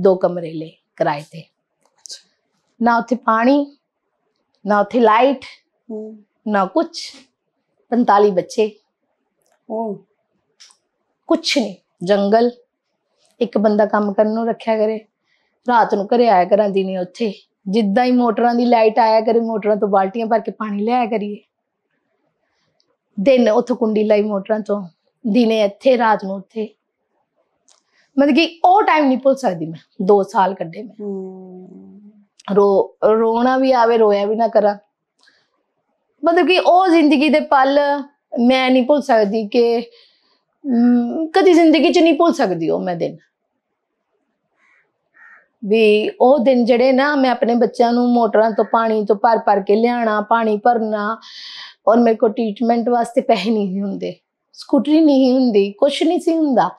दो कमरे ले कराए थे अच्छा। ना उ पानी ना उ लाइट ਨਾ ਕੁਛ 45 ਬੱਚੇ ਉਹ ਕੁਛ ਨਹੀਂ ਜੰਗਲ ਇੱਕ ਬੰਦਾ ਕੰਮ ਕਰਨ ਨੂੰ ਰੱਖਿਆ ਕਰੇ ਰਾਤ ਨੂੰ ਘਰੇ ਆਇਆ ਕਰਾਂ ਦਿਨੇ ਉੱਥੇ ਜਿੱਦਾਂ ਹੀ ਮੋਟਰਾਂ ਦੀ ਲਾਈਟ ਆਇਆ ਕਰੇ ਮੋਟਰਾਂ ਤੋਂ ਬਾਲਟੀਆਂ ਭਰ ਕੇ ਪਾਣੀ ਲਿਆਇਆ ਕਰੀਏ ਦਿਨ ਉੱਥੇ ਕੁੰਡੀ ਲਾਈ ਮੋਟਰਾਂ ਤੋਂ ਦਿਨੇ ਇੱਥੇ ਰਾਤ ਨੂੰ ਉੱਥੇ ਮਤਲਬ ਕਿ ਉਹ ਟਾਈਮ ਨਹੀਂ ਭੁੱਲ ਸਕਦੀ ਮੈਂ 2 ਸਾਲ ਕੱਢੇ ਮੈਂ ਰੋ ਰੋਣਾ ਵੀ ਆਵੇ ਰੋਇਆ ਵੀ ਨਾ ਕਰਾਂ ਮਤਲਬ ਕਿ ਉਹ ਜ਼ਿੰਦਗੀ ਦੇ ਪਲ ਮੈਂ ਨਹੀਂ ਭੁੱਲ ਸਕਦੀ ਕਿ ਕਦੀ ਜ਼ਿੰਦਗੀ 'ਚ ਨਹੀਂ ਭੁੱਲ ਸਕਦੀ ਉਹ ਮੈਂ ਦਿਨ ਵੀ ਉਹ ਦਿਨ ਜਿਹੜੇ ਨਾ ਮੈਂ ਆਪਣੇ ਬੱਚਿਆਂ ਨੂੰ ਮੋਟਰਾਂ ਤੋਂ ਪਾਣੀ ਤੋਂ ਭਰ ਭਰ ਕੇ ਲਿਆਣਾ ਪਾਣੀ ਭਰਨਾ ਔਰ ਮੇਰੇ ਕੋ ਟ੍ਰੀਟਮੈਂਟ ਵਾਸਤੇ ਪੈਸੇ ਨਹੀਂ ਹੁੰਦੇ ਸਕੂਟਰੀ ਨਹੀਂ ਹੁੰਦੀ ਕੁਝ ਨਹੀਂ ਸੀ ਹੁੰਦਾ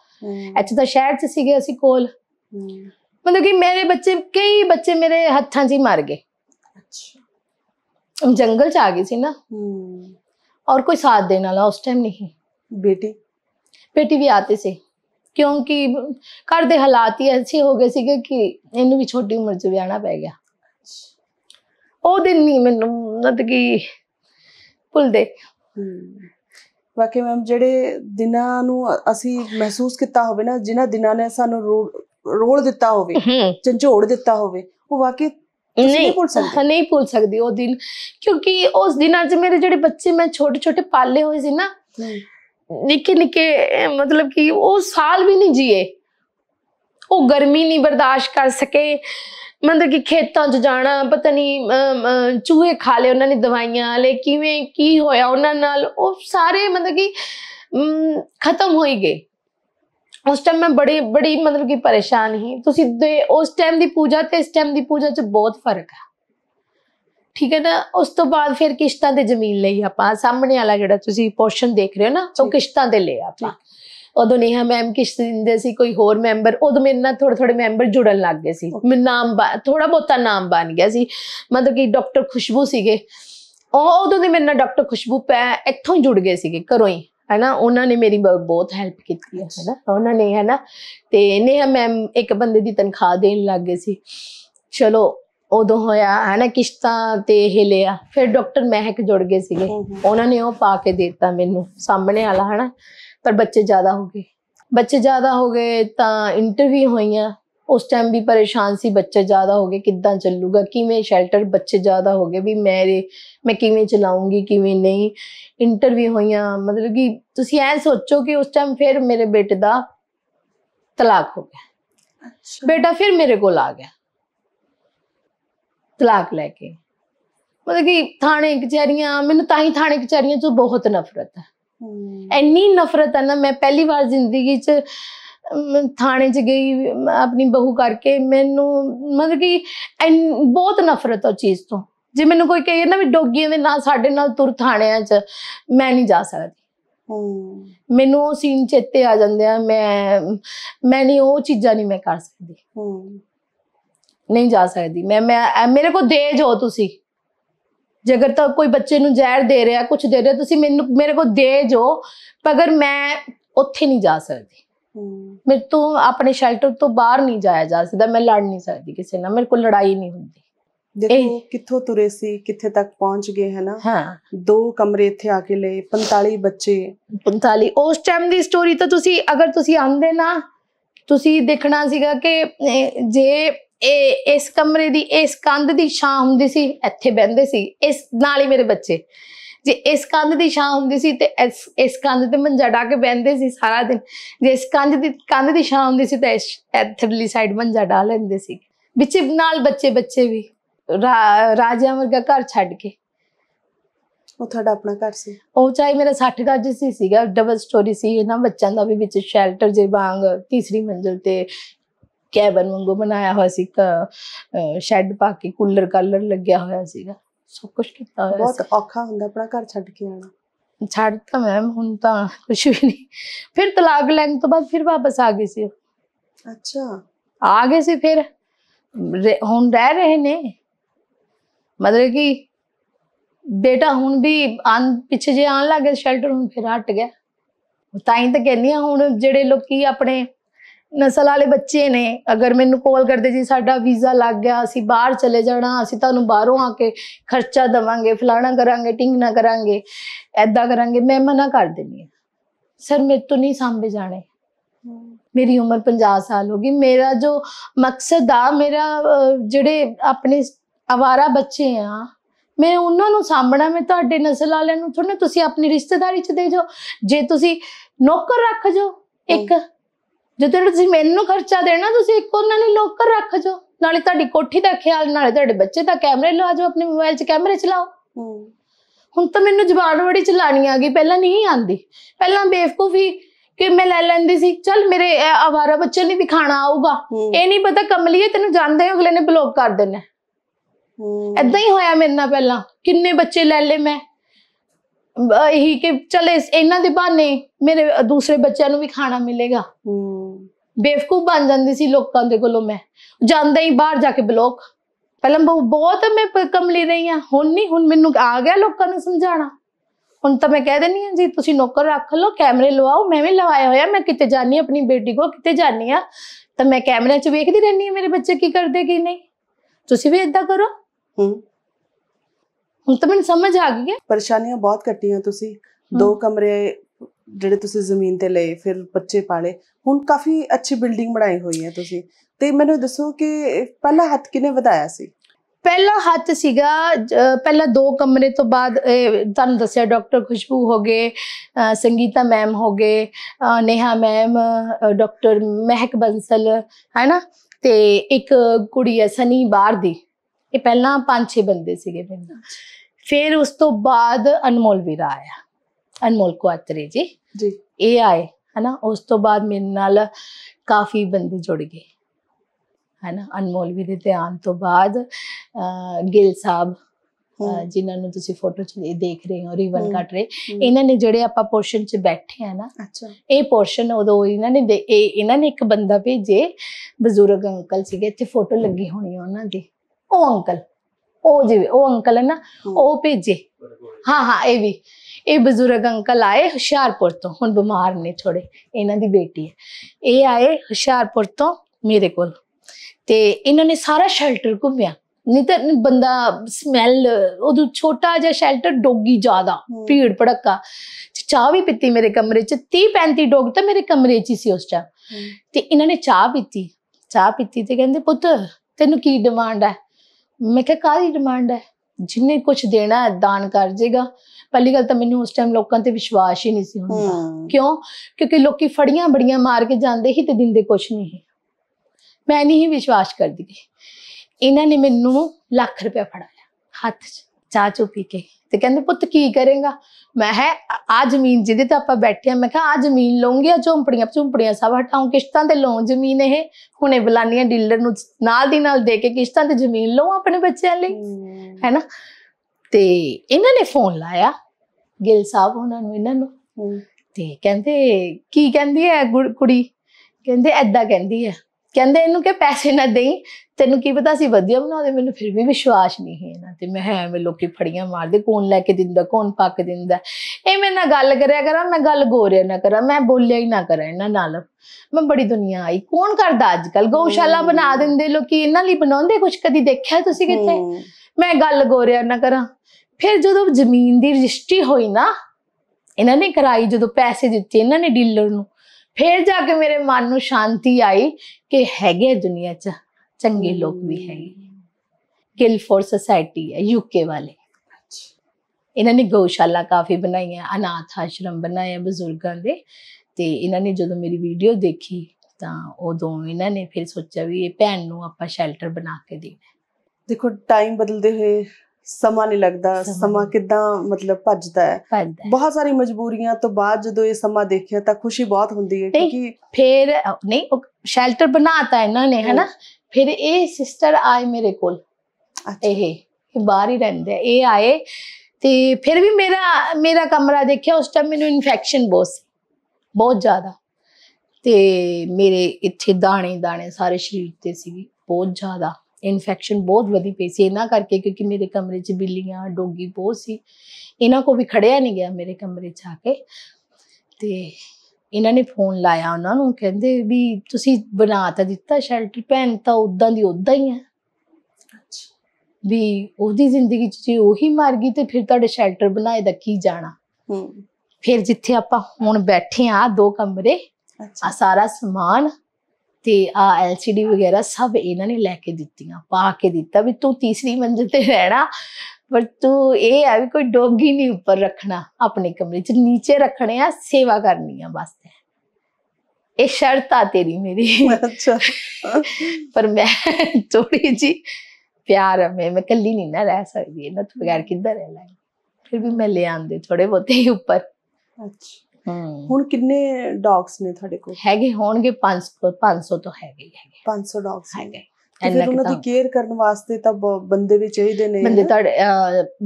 ਐਚ ਤਾਂ ਸ਼ਹਿਰ 'ਚ ਸੀਗੇ ਅਸੀਂ ਕੋਲ ਮਤਲਬ ਕਿ ਮੇਰੇ ਬੱਚੇ ਕਈ ਬੱਚੇ ਮੇਰੇ ਹੱਥਾਂ 'ਚ ਹੀ ਮਰ ਗਏ ਚ ਆ ਗਈ ਸੀ ਨਾ ਹੂੰ ਔਰ ਕੋਈ ਸਾਥ ਦੇਣ ਵਾਲਾ ਉਸ ਟਾਈਮ ਨਹੀਂ ਬੇਟੀ ਬੇਟੀ ਵੀ ਆਤੇ ਸੀ ਕਿਉਂਕਿ ਘਰ ਦੇ ਹਾਲਾਤ ਹੀ ਐਸੇ ਹੋ ਗਏ ਸੀਗੇ ਕਿ ਇਹਨੂੰ ਵੀ ਛੋਟੀ ਉਮਰ 'ਚ ਵਿਆਹਣਾ ਪੈ ਗਿਆ ਉਹ ਦਿਨ ਨਹੀਂ ਮੈਨੂੰ ਨਦ ਕਿ ਭੁੱਲਦੇ ਵਾਕੇ ਮੈਮ ਜਿਹੜੇ ਦਿਨਾਂ ਨੂੰ ਅਸੀਂ ਮਹਿਸੂਸ ਕੀਤਾ ਹੋਵੇ ਨਾ ਜਿਨ੍ਹਾਂ ਦਿਨਾਂ ਨੇ ਸਾਨੂੰ ਰੋਲ ਦਿੱਤਾ ਹੋਵੇ ਝੰਜੋੜ ਦਿੱਤਾ ਹੋਵੇ ਉਹ ਵਾਕੇ ਨਹੀਂ ਭੁੱਲ ਸਕਦੀ ਨਹੀਂ ਭੁੱਲ ਸਕਦੀ ਉਹ ਦਿਨ ਕਿਉਂਕਿ ਉਸ ਦਿਨਾਂ ਅੱਜ ਮੇਰੇ ਜਿਹੜੇ ਬੱਚੇ ਮੈਂ ਛੋਟੇ ਛੋਟੇ ਪਾਲੇ ਹੋਏ ਸੀ ਨਾ ਨਿੱਕੇ ਨਿੱਕੇ ਮਤਲਬ ਕਿ ਉਹ ਸਾਲ ਵੀ ਨਹੀਂ ਜੀਏ ਉਹ ਗਰਮੀ ਨਹੀਂ ਬਰਦਾਸ਼ਤ ਕਰ ਸਕੇ ਮੰਦਰ ਕੀ ਖੇਤਾਂ 'ਚ ਜਾਣਾ ਪਤਾ ਨਹੀਂ ਚੂਹੇ ਖਾ ਲਏ ਉਹਨਾਂ ਨੇ ਦਵਾਈਆਂ ਲੈ ਕਿਵੇਂ ਕੀ ਹੋਇਆ ਉਹਨਾਂ ਨਾਲ ਉਹ ਸਾਰੇ ਮਤਲਬ ਕਿ ਖਤਮ ਹੋਈ ਗਏ ਉਸ ਟਾਈਮ ਮੈਂ ਬੜੀ ਬੜੀ ਮਤਲਬ ਕਿ ਪਰੇਸ਼ਾਨ ਹੀ ਤੁਸੀਂ ਉਸ ਟਾਈਮ ਦੀ ਪੂਜਾ ਤੇ ਇਸ ਟਾਈਮ ਦੀ ਪੂਜਾ 'ਚ ਬਹੁਤ ਫਰਕ ਹੈ ਠੀਕ ਹੈ ਨਾ ਉਸ ਤੋਂ ਬਾਅਦ ਫਿਰ ਕਿਸ਼ਤਾਂ ਤੇ ਜ਼ਮੀਨ ਲਈ ਆਪਾਂ ਸਾਹਮਣੇ ਵਾਲਾ ਜਿਹੜਾ ਤੁਸੀਂ ਪੋਰਸ਼ਨ ਦੇਖ ਰਹੇ ਹੋ ਨਾ ਉਹ ਕਿਸ਼ਤਾਂ ਦੇ ਲਿਆ ਆਪਾਂ ਉਦੋਂ ਨੇਹਾ ਮੈਮ ਕਿਸ਼ਤ ਦਿੰਦੇ ਸੀ ਕੋਈ ਹੋਰ ਮੈਂਬਰ ਉਦੋਂ ਮੇਰੇ ਨਾਲ ਥੋੜੇ ਥੋੜੇ ਮੈਂਬਰ ਜੁੜਨ ਲੱਗ ਗਏ ਸੀ ਮੇਰਾ ਨਾਮ ਥੋੜਾ ਬਹੁਤਾ ਨਾਮ ਬਣ ਗਿਆ ਸੀ ਮਤਲਬ ਕਿ ਡਾਕਟਰ ਖੁਸ਼ਬੂ ਸੀਗੇ ਉਹ ਉਦੋਂ ਦੇ ਮੇਰੇ ਨਾਲ ਡਾਕਟਰ ਖੁਸ਼ਬੂ ਪੈ ਇੱਥੋਂ ਜੁੜ ਗਏ ਸੀਗੇ ਘਰੋਂ ਹੀ ਹੈਨਾ ਉਹਨਾਂ ਨੇ ਮੇਰੀ ਬਹੁਤ ਹੈਲਪ ਕੀਤੀ ਹੈ ਹੈਨਾ ਉਹਨਾਂ ਨੇ ਹੈਨਾ ਤੇ ਇਹਨੇ ਮੈਮ ਇੱਕ ਬੰਦੇ ਦੀ ਤਨਖਾਹ ਦੇਣ ਲੱਗ ਗਏ ਸੀ ਚਲੋ ਉਦੋਂ ਹੋਇਆ ਹੈਨਾ ਕਿਸ਼ਤਾਂ ਤੇ ਇਹ ਲਿਆ ਫਿਰ ਡਾਕਟਰ ਮਹਿਕ ਜੁੜ ਗਏ ਸੀਗੇ ਉਹਨਾਂ ਨੇ ਉਹ ਪਾ ਕੇ ਦਿੱਤਾ ਮੈਨੂੰ ਸਾਹਮਣੇ ਵਾਲਾ ਹੈਨਾ ਪਰ ਬੱਚੇ ਜ਼ਿਆਦਾ ਹੋ ਗਏ ਬੱਚੇ ਜ਼ਿਆਦਾ ਹੋ ਗਏ ਤਾਂ ਇੰਟਰਵਿਊ ਹੋਈਆਂ ਉਸ ਟਾਈਮ ਵੀ ਪਰੇਸ਼ਾਨ ਸੀ ਬੱਚੇ ਜ਼ਿਆਦਾ ਹੋ ਗਏ ਕਿੱਦਾਂ ਚੱਲੂਗਾ ਕਿਵੇਂ ਸ਼ੈਲਟਰ ਬੱਚੇ ਜ਼ਿਆਦਾ ਹੋ ਗਏ ਵੀ ਮੇਰੇ ਮੈਂ ਕਿਵੇਂ ਚਲਾਉਂਗੀ ਕਿਵੇਂ ਨਹੀਂ ਇੰਟਰਵਿਊ ਹੋਈਆਂ ਮਤਲਬ ਕਿ ਤੁਸੀਂ ਐ ਸੋਚੋ ਕਿ ਉਸ ਟਾਈਮ ਫਿਰ ਮੇਰੇ ਬੇਟੇ ਦਾ ਤਲਾਕ ਹੋ ਗਿਆ ਬੇਟਾ ਫਿਰ ਮੇਰੇ ਕੋਲ ਆ ਗਿਆ ਤਲਾਕ ਲੈ ਕੇ ਮਤਲਬ ਕਿ ਥਾਣੇ ਕਚਹਿਰੀਆਂ ਮੈਨੂੰ ਤਾਂ ਹੀ ਥਾਣੇ ਕਚਹਿਰੀਆਂ ਤੋਂ ਬਹੁਤ ਨਫ਼ਰਤ ਹੈ ਐਨੀ ਨਫ਼ਰਤ ਹੈ ਨਾ ਮੈਂ ਪਹਿਲੀ ਵਾਰ ਜ਼ਿੰਦਗੀ 'ਚ ਥਾਣੇ 'ਚ ਗਈ ਆਪਣੀ ਬਹੂ ਕਰਕੇ ਮੈਨੂੰ ਮਤਲਬ ਕਿ ਬਹੁਤ ਨਫ਼ਰਤ ਉਹ ਚੀਜ਼ ਤੋਂ ਜੇ ਮੈਨੂੰ ਕੋਈ ਕਹੇ ਨਾ ਵੀ ਡੋਗੀਆਂ ਦੇ ਨਾਲ ਸਾਡੇ ਨਾਲ ਤੁਰ ਥਾਣਿਆਂ 'ਚ ਮੈਂ ਨਹੀਂ ਜਾ ਸਕਦੀ ਹੂੰ ਮੈਨੂੰ ਉਹ ਸੀਨ ਚੇਤੇ ਆ ਜਾਂਦੇ ਆ ਮੈਂ ਮੈਂ ਨਹੀਂ ਉਹ ਚੀਜ਼ਾਂ ਨਹੀਂ ਮੈਂ ਕਰ ਸਕਦੀ ਹੂੰ ਨਹੀਂ ਜਾ ਸਕਦੀ ਮੈਂ ਮੈਂ ਮੇਰੇ ਕੋ ਦੇ ਜੋ ਤੁਸੀਂ ਜੇਕਰ ਤਾਂ ਕੋਈ ਬੱਚੇ ਨੂੰ ਜ਼ਹਿਰ ਦੇ ਰਿਹਾ ਕੁਝ ਦੇ ਰਿਹਾ ਤੁਸੀਂ ਮੈਨੂੰ ਮੇਰੇ ਕੋ ਦੇ ਜੋ ਪਰ ਮੈਂ ਉੱਥੇ ਨਹੀਂ ਜਾ ਸਕਦੀ ਮੇਰੇ ਤੋਂ ਆਪਣੇ ਸ਼ੈਲਟਰ ਤੋਂ ਬਾਹਰ ਨਹੀਂ ਜਾਇਆ ਜਾ ਸਕਦਾ ਮੈਂ ਲੜ ਨਹੀਂ ਸਕਦੀ ਕਿਸੇ ਨਾਲ ਮੇਰੇ ਕੋ ਲੜਾਈ ਨਹੀਂ ਹੁੰਦੀ ਦੇਖੋ ਕਿੱਥੋਂ ਤੁਰੇ ਸੀ ਕਿੱਥੇ ਤੱਕ ਪਹੁੰਚ ਗਏ ਹਨਾ ਹਾਂ ਦੋ ਕਮਰੇ ਇੱਥੇ ਆ ਕੇ ਲਏ 45 ਬੱਚੇ 45 ਉਸ ਟਾਈਮ ਦੀ ਸਟੋਰੀ ਤਾਂ ਤੁਸੀਂ ਅਗਰ ਤੁਸੀਂ ਆਂਦੇ ਨਾ ਤੁਸੀਂ ਦੇਖਣਾ ਸੀਗਾ ਕਿ ਜੇ ਇਹ ਇਸ ਕਮਰੇ ਦੀ ਇਸ ਕੰਧ ਦੀ ਛਾਂ ਹੁੰਦੀ ਸੀ ਇੱਥੇ ਬੈੰਦੇ ਸੀ ਇਸ ਨਾਲ ਹੀ ਮੇਰੇ ਬੱਚੇ ਜੇ ਇਸ ਕੰਧ ਦੀ ਛਾਂ ਹੁੰਦੀ ਸੀ ਤੇ ਇਸ ਇਸ ਕੰਧ ਤੇ ਮੰਜਾ ਢਾ ਕੇ ਬੈੰਦੇ ਸੀ ਸਾਰਾ ਦਿਨ ਜੇ ਇਸ ਕੰਧ ਦੀ ਕੰਧ ਦੀ ਛਾਂ ਹੁੰਦੀ ਸੀ ਤਾਂ ਇਸ ਇੱਥੇਲੀ ਸਾਈਡ ਮੰਜਾ ਢਾ ਲੈਂਦੇ ਸੀ ਵਿੱਚ ਨਾਲ ਬੱਚੇ ਬੱਚੇ ਵੀ ਰਾਜਿਆਂ ਵਰਗਾ ਘਰ ਛੱਡ ਕੇ ਉਹ ਤੁਹਾਡਾ ਆਪਣਾ ਘਰ ਸੀ ਉਹ ਚਾਹੀ ਮੇਰਾ 60 ਗੱਜ ਸੀ ਸੀਗਾ ਡਬਲ ਸਟੋਰੀ ਸੀ ਇਹਨਾਂ ਬੱਚਿਆਂ ਦਾ ਵੀ ਵਿੱਚ ਸ਼ੈਲਟਰ ਜੇ ਵਾਂਗ ਤੀਸਰੀ ਮੰਜ਼ਲ ਤੇ ਕੈਬਨ ਵਾਂਗੂ ਬਣਾਇਆ ਹੋਇਆ ਸੀ ਤਾਂ ਸ਼ੈੱਡ ਪਾ ਕੇ ਕੂਲਰ ਕਾਲਰ ਲੱਗਿਆ ਹੋਇਆ ਸੀਗਾ ਸਭ ਕੁਝ ਕੀਤਾ ਹੋਇਆ ਬਹੁਤ ਔਖਾ ਹੁੰਦਾ ਆਪਣਾ ਘਰ ਛੱਡ ਕੇ ਆਣਾ ਛੱਡ ਤਾਂ ਮੈਂ ਹੁਣ ਤਾਂ ਕੁਝ ਵੀ ਨਹੀਂ ਫਿਰ ਤਲਾਕ ਲੈਣ ਤੋਂ ਬਾਅਦ ਫਿਰ ਵਾਪਸ ਆ ਗਈ ਸੀ ਅੱਛਾ ਆ ਗਏ ਸੀ ਫਿਰ ਹੁਣ ਰਹਿ ਰਹੇ ਨੇ ਮਤਲਬ ਕਿ ਬੇਟਾ ਹੁਣ ਵੀ ਆਨ ਪਿੱਛੇ ਜੇ ਆਣ ਲੱਗੇ ਸ਼ੈਲਟਰ ਹੁਣ ਫਿਰ ਹਟ ਗਿਆ ਤਾਂ ਹੀ ਤਾਂ ਕਹਿੰਦੀ ਆ ਹੁਣ ਜਿਹੜੇ ਲੋਕੀ ਆਪਣੇ ਨਸਲ ਵਾਲੇ ਬੱਚੇ ਨੇ ਅਗਰ ਮੈਨੂੰ ਕਾਲ ਕਰਦੇ ਜੀ ਸਾਡਾ ਵੀਜ਼ਾ ਲੱਗ ਗਿਆ ਅਸੀਂ ਬਾਹਰ ਚਲੇ ਜਾਣਾ ਅਸੀਂ ਤੁਹਾਨੂੰ ਬਾਹਰੋਂ ਆ ਕੇ ਖਰਚਾ ਦਵਾਂਗੇ ਫਲਾਣਾ ਕਰਾਂਗੇ ਟਿੰਗਣਾ ਕਰਾਂਗੇ ਐਦਾਂ ਕਰਾਂਗੇ ਮੈਂ ਮਨਾ ਕਰ ਦਿੰਦੀ ਆ ਸਰ ਮੇਰੇ ਤੋਂ ਨਹੀਂ ਸਾਂਭੇ ਜਾਣੇ ਮੇਰੀ ਉਮਰ 50 ਸਾਲ ਹੋ ਗਈ ਮੇਰਾ ਜੋ ਮਕਸਦ ਆ ਮੇਰਾ ਜਿਹੜੇ ਆਪਣੇ ਅਵਾਰਾ ਬੱਚੇ ਆ ਮੈਂ ਉਹਨਾਂ ਨੂੰ ਸਾਹਮਣਾ ਮੈਂ ਤੁਹਾਡੇ ਨਸਲ ਵਾਲਿਆਂ ਨੂੰ ਥੋੜਾ ਤੁਸੀਂ ਆਪਣੀ ਰਿਸ਼ਤੇਦਾਰੀ ਚ ਦੇ ਜਾਓ ਜੇ ਤੁਸੀਂ ਨੌਕਰ ਰੱਖ ਜੋ ਇੱਕ ਜੇ ਤੁਸੀਂ ਮੈਨੂੰ ਖਰਚਾ ਦੇਣਾ ਤੁਸੀਂ ਇੱਕ ਉਹਨਾਂ ਨੇ ਨੌਕਰ ਰੱਖ ਜੋ ਨਾਲੇ ਤੁਹਾਡੀ ਕੋਠੀ ਦਾ ਖਿਆਲ ਨਾਲੇ ਤੁਹਾਡੇ ਬੱਚੇ ਦਾ ਕੈਮਰੇ ਲਵਾ ਜੋ ਆਪਣੇ ਮੋਬਾਈਲ 'ਚ ਕੈਮਰੇ ਚਲਾਓ ਹੁਣ ਤਾਂ ਮੈਨੂੰ ਜ਼ਬਾਨ ਵੜੀ ਚਲਾਣੀ ਆ ਗਈ ਪਹਿਲਾਂ ਨਹੀਂ ਆਂਦੀ ਪਹਿਲਾਂ ਬੇਵਕੂਫੀ ਕਿ ਮੈਂ ਲੈ ਲੈਂਦੀ ਸੀ ਚਲ ਮੇਰੇ ਆਵਾਰਾ ਬੱਚੇ ਨੇ ਵੀ ਖਾਣਾ ਆਊਗਾ ਇਹ ਨਹੀਂ ਪਤਾ ਕਮਲੀਏ ਤੈਨੂੰ ਜਾਣਦੇ ਹੋ ਅਗਲੇ ਨੇ ਬਲੌਕ ਕਰ ਦੇਣਾ ਐਦਾਂ ਹੀ ਹੋਇਆ ਮੇਰੇ ਨਾਲ ਪਹਿਲਾਂ ਕਿੰਨੇ ਬੱਚੇ ਲੈ ਲੈ ਮੈਂ ਇਹੀ ਕਿ ਚਲ ਇਹਨਾਂ ਦੇ ਬਹਾਨੇ ਮੇਰੇ ਦੂਸਰੇ ਬੱਚਿਆਂ ਨੂੰ ਵੀ ਖਾਣਾ ਮਿਲੇਗਾ ਬੇਵਕੂਫ ਬਣ ਜਾਂਦੀ ਸੀ ਲੋਕਾਂ ਦੇ ਕੋਲੋਂ ਮੈਂ ਜਾਂਦਾ ਹੀ ਬਾਹਰ ਜਾ ਕੇ ਬਲੌਕ ਪਹਿਲਾਂ ਬਹੁਤ ਮੈਂ ਪ- ਕਮਲੀ ਰਹੀ ਹਾਂ ਹੁਣ ਨਹੀਂ ਹੁਣ ਮੈਨੂੰ ਆ ਗਿਆ ਲੋਕਾਂ ਨੂੰ ਸਮਝਾਣਾ ਹੁਣ ਤਾਂ ਮੈਂ ਕਹਿ ਦਿੰਦੀ ਹਾਂ ਜੀ ਤੁਸੀਂ ਨੌਕਰ ਰੱਖ ਲਓ ਕੈਮਰੇ ਲਵਾਓ ਮੈਂ ਵੀ ਲਵਾਇਆ ਹੋਇਆ ਮੈਂ ਕਿਤੇ ਜਾਣੀ ਆਪਣੀ ਬੇਟੀ ਕੋ ਕਿਤੇ ਜਾਣੀ ਆ ਤਾਂ ਮੈਂ ਕੈਮਰੇ 'ਚ ਵੇਖਦੀ ਰਹਿਣੀ ਆ ਮੇਰੇ ਬੱਚੇ ਕੀ ਕਰਦੇ ਕੀ ਨਹੀਂ ਤੁਸੀਂ ਵੀ ਇਦਾਂ ਕਰੋ ਹੂੰ ਹੁਣ ਤਾਂ ਮੈਨੂੰ ਸਮਝ ਆ ਗਈ ਹੈ ਪਰੇਸ਼ਾਨੀਆਂ ਬਹੁਤ ਕੱਟੀਆਂ ਤੁਸੀਂ ਦੋ ਕਮਰੇ ਜਿਹੜੇ ਤੁਸੀਂ ਜ਼ਮੀਨ ਤੇ ਲਏ ਫਿਰ ਬੱਚੇ ਪਾਲੇ ਹੁਣ ਕਾਫੀ ਅੱਛੀ ਬਿਲਡਿੰਗ ਬਣਾਈ ਹੋਈ ਹੈ ਤੁਸੀਂ ਤੇ ਮੈਨੂੰ ਦੱਸੋ ਕਿ ਪਹਿਲਾ ਹੱਥ ਕਿਨੇ ਵਧਾਇਆ ਸੀ ਪਹਿਲਾ ਹੱਥ ਸੀਗਾ ਪਹਿਲਾ ਦੋ ਕਮਰੇ ਤੋਂ ਬਾਅਦ ਤੁਹਾਨੂੰ ਦੱਸਿਆ ਡਾਕਟਰ ਖੁਸ਼ਬੂ ਹੋਗੇ ਸੰਗੀਤਾ ਮੈਮ ਹੋਗੇ ਨੇਹਾ ਮੈਮ ਡਾਕਟਰ ਮਹਿਕ ਬੰਸਲ ਹੈ ਨਾ ਤੇ ਇੱਕ ਕੁੜੀ ਹੈ ਸਨੀ ਬਾਹਰ ਦੀ ਇਹ ਪਹਿਲਾਂ 5-6 ਬੰਦੇ ਸੀਗੇ ਪਿੰਡ ਫਿਰ ਉਸ ਤੋਂ ਬਾਅਦ ਅਨਮੋਲ ਵੀਰਾ ਆਇਆ ਅਨਮੋਲ ਕੁਆਤਰੇ ਜੀ ਜੀ ਇਹ ਆਏ ਹਨਾ ਉਸ ਤੋਂ ਬਾਅਦ ਮੇਰੇ ਨਾਲ ਕਾਫੀ ਬੰਦੇ ਜੁੜ ਗਏ ਹਨਾ ਅਨਮੋਲ ਵੀ ਤੇ ਆਉਣ ਤੋਂ ਬਾਅਦ ਗਿਲ ਸਾਹਿਬ ਜਿਨ੍ਹਾਂ ਨੂੰ ਤੁਸੀਂ ਫੋਟੋ ਚ ਦੇਖ ਰਹੇ ਹੋ ਰੀਵਨ ਕੱਟ ਰਹੇ ਇਹਨਾਂ ਨੇ ਜਿਹੜੇ ਆਪਾਂ ਪੋਰਸ਼ਨ ਚ ਬੈਠੇ ਆ ਨਾ ਅੱਛਾ ਇਹ ਪੋਰਸ਼ਨ ਉਦੋਂ ਇਹਨਾਂ ਨੇ ਇਹਨਾਂ ਨੇ ਇੱਕ ਬੰਦਾ ਭੇਜੇ ਬਜ਼ੁਰਗ ਅੰਕਲ ਸੀਗੇ ਇੱਥੇ ਫੋਟੋ ਲੱਗੀ ਹੋਣੀ ਉਹਨਾਂ ਦੀ ਉਹ ਅੰਕਲ ਉਹ ਜਿਵੇਂ ਉਹ ਅੰਕਲ ਹੈ ਨਾ ਉਹ ਭੇਜੇ ਹਾਂ ਹਾਂ ਇਹ ਵੀ ਇਹ ਬਜ਼ੁਰਗ ਅੰਕਲ ਆਏ ਹੁਸ਼ਿਆਰਪੁਰ ਤੋਂ ਹੁਣ ਬਿਮਾਰ ਨੇ ਥੋੜੇ ਇਹਨਾਂ ਦੀ ਬੇਟੀ ਹੈ ਇਹ ਆਏ ਹੁਸ਼ਿਆਰਪੁਰ ਤੋਂ ਮੇਰੇ ਕੋਲ ਤੇ ਇਹਨਾਂ ਨੇ ਸਾਰਾ ਸ਼ੈਲਟਰ ਘੁੰਮਿਆ ਨਹੀਂ ਤਾਂ ਬੰਦਾ ਸਮੈਲ ਉਹਦੂ ਛੋਟਾ ਜਿਹਾ ਸ਼ੈਲਟਰ ਡੋਗੀ ਜ਼ਿਆਦਾ ਭੀੜ ਭੜੱਕਾ ਚਾਹ ਵੀ ਪੀਤੀ ਮੇਰੇ ਕਮਰੇ 'ਚ 30 35 ਡੋਗ ਤਾਂ ਮੇਰੇ ਕਮਰੇ 'ਚ ਹੀ ਸੀ ਉਸ ਟਾਈਮ ਤੇ ਇਹਨਾਂ ਨੇ ਚਾਹ ਪੀਤੀ ਚਾਹ ਪੀਤੀ ਤੇ ਕਹਿੰਦੇ ਪੁੱਤ ਤੈਨੂੰ ਕੀ ਡਿਮਾਂਡ ਹੈ ਮੈਂ ਕਿਹਾ ਕਾਹਦੀ ਡਿਮਾਂਡ ਹੈ ਜਿੰਨੇ ਕੁਝ ਦੇਣਾ ਹੈ ਦਾਨ ਕਰ ਜੇਗਾ ਪਹਿਲੀ ਗੱਲ ਤਾਂ ਮੈਨੂੰ ਉਸ ਟਾਈਮ ਲੋਕਾਂ ਤੇ ਵਿਸ਼ਵਾਸ ਹੀ ਨਹੀਂ ਸੀ ਹੁੰਦਾ ਕਿਉਂ ਕਿਉਂਕਿ ਲੋਕੀ ਫੜੀਆਂ ਬੜੀਆਂ ਮਾਰ ਕੇ ਜਾਂਦੇ ਹੀ ਤੇ ਦਿੰਦੇ ਕੁਝ ਨਹੀਂ ਮੈਂ ਨਹੀਂ ਹੀ ਵਿਸ਼ਵਾਸ ਕਰਦੀ ਇਹਨਾਂ ਨੇ ਮੈਨੂੰ ਲੱਖ ਰੁਪਏ ਫੜਾਇਆ ਹੱਥ 'ਚ ਚਾਹ ਚੋ ਪੀ ਕੇ ਤੇ ਕਹਿੰਦੇ ਪੁੱਤ ਕੀ ਕਰੇਗਾ ਮੈਂ ਹੈ ਆ ਜ਼ਮੀਨ ਜਿਹਦੇ ਤੇ ਆਪਾਂ ਬੈਠੇ ਆ ਮੈਂ ਕਿਹਾ ਆ ਜ਼ਮੀਨ ਲਵਾਂਗੇ ਆ ਝੌਂਪੜੀਆਂ ਝੌਂਪੜੀਆਂ ਸਭ ਹਟਾਉਂ ਕਿਸ਼ਤਾਂ ਤੇ ਲਵਾਂ ਜ਼ਮੀਨ ਇਹ ਹੁਣੇ ਬੁਲਾਨੀਆਂ ਡੀਲਰ ਨੂੰ ਨਾਲ ਦੀ ਨਾਲ ਦੇ ਕੇ ਕਿਸ਼ਤਾਂ ਤੇ ਜ਼ਮੀਨ ਲਵਾਂ ਆਪਣੇ ਬੱਚਿਆਂ ਲਈ ਹੈਨਾ ਤੇ ਇਹਨਾਂ ਨੇ ਫੋਨ ਲਾਇਆ ਗਿੱਲ ਸਾਹਿਬ ਉਹਨਾਂ ਨੂੰ ਇਹਨਾਂ ਨੂੰ ਤੇ ਕਹਿੰਦੇ ਕੀ ਕਹਿੰਦੀ ਹੈ ਕੁੜੀ ਕਹਿੰਦੇ ਐਦਾਂ ਕਹਿੰਦੀ ਹੈ ਕਹਿੰਦੇ ਇਹਨੂੰ ਕਿ ਪੈਸੇ ਨਾ ਦੇਈ ਤੈਨੂੰ ਕੀ ਪਤਾ ਸੀ ਵਧੀਆ ਬਣਾਉਦੇ ਮੈਨੂੰ ਫਿਰ ਵੀ ਵਿਸ਼ਵਾਸ ਨਹੀਂ ਹੈ ਇਹਨਾਂ ਤੇ ਮੈਂ ਐਵੇਂ ਲੋਕੀ ਫੜੀਆਂ ਮਾਰਦੇ ਕੌਣ ਲੈ ਕੇ ਦਿੰਦਾ ਕੌਣ ਪੱਕ ਦਿੰਦਾ ਇਹ ਮੈਂ ਨਾ ਗੱਲ ਕਰਿਆ ਕਰਾਂ ਮੈਂ ਗੱਲ ਗੋਰਿਆ ਨਾ ਕਰਾਂ ਮੈਂ ਬੋਲਿਆ ਹੀ ਨਾ ਕਰਾਂ ਇਹਨਾਂ ਨਾਲ ਮੈਂ ਬੜੀ ਦੁਨੀਆ ਆਈ ਕੌਣ ਕਰਦਾ ਅੱਜ ਕੱਲ ਗਊਸ਼ਾਲਾ ਬਣਾ ਦਿੰਦੇ ਲੋਕੀ ਇਹਨਾਂ ਲਈ ਬਣਾਉਂਦੇ ਕੁਝ ਕਦੀ ਦੇਖਿਆ ਤੁਸੀਂ ਕਿਤੇ ਮੈਂ ਗੱਲ ਗੋਰਿਆ ਨਾ ਕਰਾਂ ਫਿਰ ਜਦੋਂ ਜ਼ਮੀਨ ਦੀ ਰਜਿਸਟਰੀ ਹੋਈ ਨਾ ਇਹਨਾਂ ਨੇ ਕਰਾਈ ਜਦੋਂ ਪੈਸੇ ਦਿੱਤੇ ਇਹਨਾਂ ਨੇ ਡੀਲਰ ਨੂੰ ਫਿਰ ਜਾ ਕੇ ਮੇਰੇ ਮਨ ਨੂੰ ਸ਼ਾਂਤੀ ਆਈ ਕਿ ਹੈਗੇ ਦੁਨੀਆ 'ਚ ਚੰਗੇ ਲੋਕ ਵੀ ਹੈਗੇ ਕਿਲ ਫੋਰ ਸੋਸਾਇਟੀ ਹੈ ਯੂਕੇ ਵਾਲੇ ਇਹਨਾਂ ਨੇ ਗਊਸ਼ਾਲਾ ਕਾਫੀ ਬਣਾਈਆਂ ਅਨਾਥ ਆਸ਼ਰਮ ਬਣਾਏ ਬਜ਼ੁਰਗਾਂ ਦੇ ਤੇ ਇਹਨਾਂ ਨੇ ਜਦੋਂ ਮੇਰੀ ਵੀਡੀਓ ਦੇਖੀ ਤਾਂ ਉਦੋਂ ਇਹਨਾਂ ਨੇ ਫਿਰ ਸੋਚਿਆ ਵੀ ਇਹ ਭੈਣ ਨੂੰ ਆਪਾਂ ਸ਼ੈਲਟਰ ਬਣਾ ਕੇ ਦੇਣਾ ਦੇਖੋ ਟਾਈਮ ਬਦਲਦੇ ਹੋਏ ਸਮਾਂ ਨਹੀਂ ਲੱਗਦਾ ਸਮਾਂ ਕਿਦਾਂ ਮਤਲਬ ਭੱਜਦਾ ਹੈ ਬਹੁਤ ਸਾਰੀ ਮਜਬੂਰੀਆਂ ਤੋਂ ਬਾਅਦ ਜਦੋਂ ਇਹ ਸਮਾਂ ਦੇਖਿਆ ਤਾਂ ਖੁਸ਼ੀ ਬਹੁਤ ਹੁੰਦੀ ਹੈ ਕਿਉਂਕਿ ਫਿਰ ਨਹੀਂ ਸ਼ੈਲਟਰ ਬਣਾਤਾ ਇਹਨਾਂ ਨੇ ਹੈਨਾ ਫਿਰ ਇਹ ਸਿਸਟਰ ਆਏ ਮੇਰੇ ਕੋਲ ਇਹ ਬਾਹਰ ਹੀ ਰਹਿੰਦੇ ਇਹ ਆਏ ਤੇ ਫਿਰ ਵੀ ਮੇਰਾ ਮੇਰਾ ਕਮਰਾ ਦੇਖਿਆ ਉਸ ਟਾਈਮ ਮੈਨੂੰ ਇਨਫੈਕਸ਼ਨ ਬਹੁਤ ਸੀ ਬਹੁਤ ਜ਼ਿਆਦਾ ਤੇ ਮੇਰੇ ਇੱਥੇ ਦਾਣੇ ਦਾਣੇ ਸਾਰੇ ਸਰੀਰ ਤੇ ਸੀ ਬਹੁਤ ਜ਼ਿਆਦਾ ਇਨਫੈਕਸ਼ਨ ਬਹੁਤ ਵਧੀ ਪਈ ਸੀ ਇਹਨਾਂ ਕਰਕੇ ਕਿਉਂਕਿ ਮੇਰੇ ਕਮਰੇ 'ਚ ਬਿੱਲੀਆਂ ਡੋਗੀ ਬਹੁਤ ਸੀ ਇਹਨਾਂ ਕੋ ਵੀ ਖੜਿਆ ਨਹੀਂ ਗਿਆ ਮੇਰੇ ਕਮਰੇ 'ਚ ਆ ਕੇ ਤੇ ਇਹਨਾਂ ਨੇ ਫੋਨ ਲਾਇਆ ਉਹਨਾਂ ਨੂੰ ਕਹਿੰਦੇ ਵੀ ਤੁਸੀਂ ਬਣਾ ਤਾਂ ਦਿੱਤਾ ਸ਼ੈਲਟਰ ਭੈਣ ਤਾਂ ਉਦਾਂ ਦੀ ਉਦਾਂ ਹੀ ਹੈ ਵੀ ਉਹਦੀ ਜ਼ਿੰਦਗੀ 'ਚ ਜੇ ਉਹੀ ਮਰ ਗਈ ਤੇ ਫਿਰ ਤੁਹਾਡੇ ਸ਼ੈਲਟਰ ਬਣਾਏ ਦਾ ਕੀ ਜਾਣਾ ਹੂੰ ਫਿਰ ਜਿੱਥੇ ਆਪਾਂ ਹੁਣ ਬੈਠੇ ਆ ਦੋ ਕਮਰੇ ਆ ਸਾਰਾ ਸਮਾਨ ਤੇ ਆ ਐਲਸੀਡੀ ਵਗੈਰਾ ਸਭ ਇਹਨਾਂ ਨੇ ਲੈ ਕੇ ਦਿੱਤੀਆਂ ਪਾ ਕੇ ਦਿੱਤਾ ਵੀ ਤੂੰ ਤੀਸਰੀ ਮੰਜ਼ਿਲ ਤੇ ਰਹਿਣਾ ਪਰ ਤੂੰ ਇਹ ਆ ਵੀ ਕੋਈ ਡੋਗੀ ਨਹੀਂ ਉੱਪਰ ਰੱਖਣਾ ਆਪਣੇ ਕਮਰੇ 'ਚ ਨੀਚੇ ਰੱਖਣੇ ਆ ਸੇਵਾ ਕਰਨੀ ਆ ਬਸ ਇਹ ਸ਼ਰਤ ਆ ਤੇਰੀ ਮੇਰੀ ਅੱਛਾ ਪਰ ਮੈਂ ਥੋੜੀ ਜੀ ਪਿਆਰ ਆ ਮੈਂ ਮੈਂ ਕੱਲੀ ਨਹੀਂ ਨਾ ਰਹਿ ਸਕਦੀ ਇਹਨਾਂ ਤੋਂ ਬਗੈਰ ਕਿੱਦਾਂ ਰਹਿ ਲਾਂ ਫਿਰ ਵੀ ਮੈਂ ਲੈ ਆਂਦੇ ਥੋੜੇ ਬੋਤੇ ਉੱਪਰ ਅੱਛਾ ਹੁਣ ਕਿੰਨੇ ਡੌਗਸ ਨੇ ਤੁਹਾਡੇ ਕੋਲ ਹੈਗੇ ਹੋਣਗੇ 500 500 ਤੋਂ ਹੈਗੇ ਹੈਗੇ 500 ਡੌਗਸ ਹੈਗੇ ਇਹਨਾਂ ਨੂੰ ਦੀ ਕੇਅਰ ਕਰਨ ਵਾਸਤੇ ਤਾਂ ਬੰਦੇ ਵੀ ਚਾਹੀਦੇ ਨੇ ਬੰਦੇ ਤਾਂ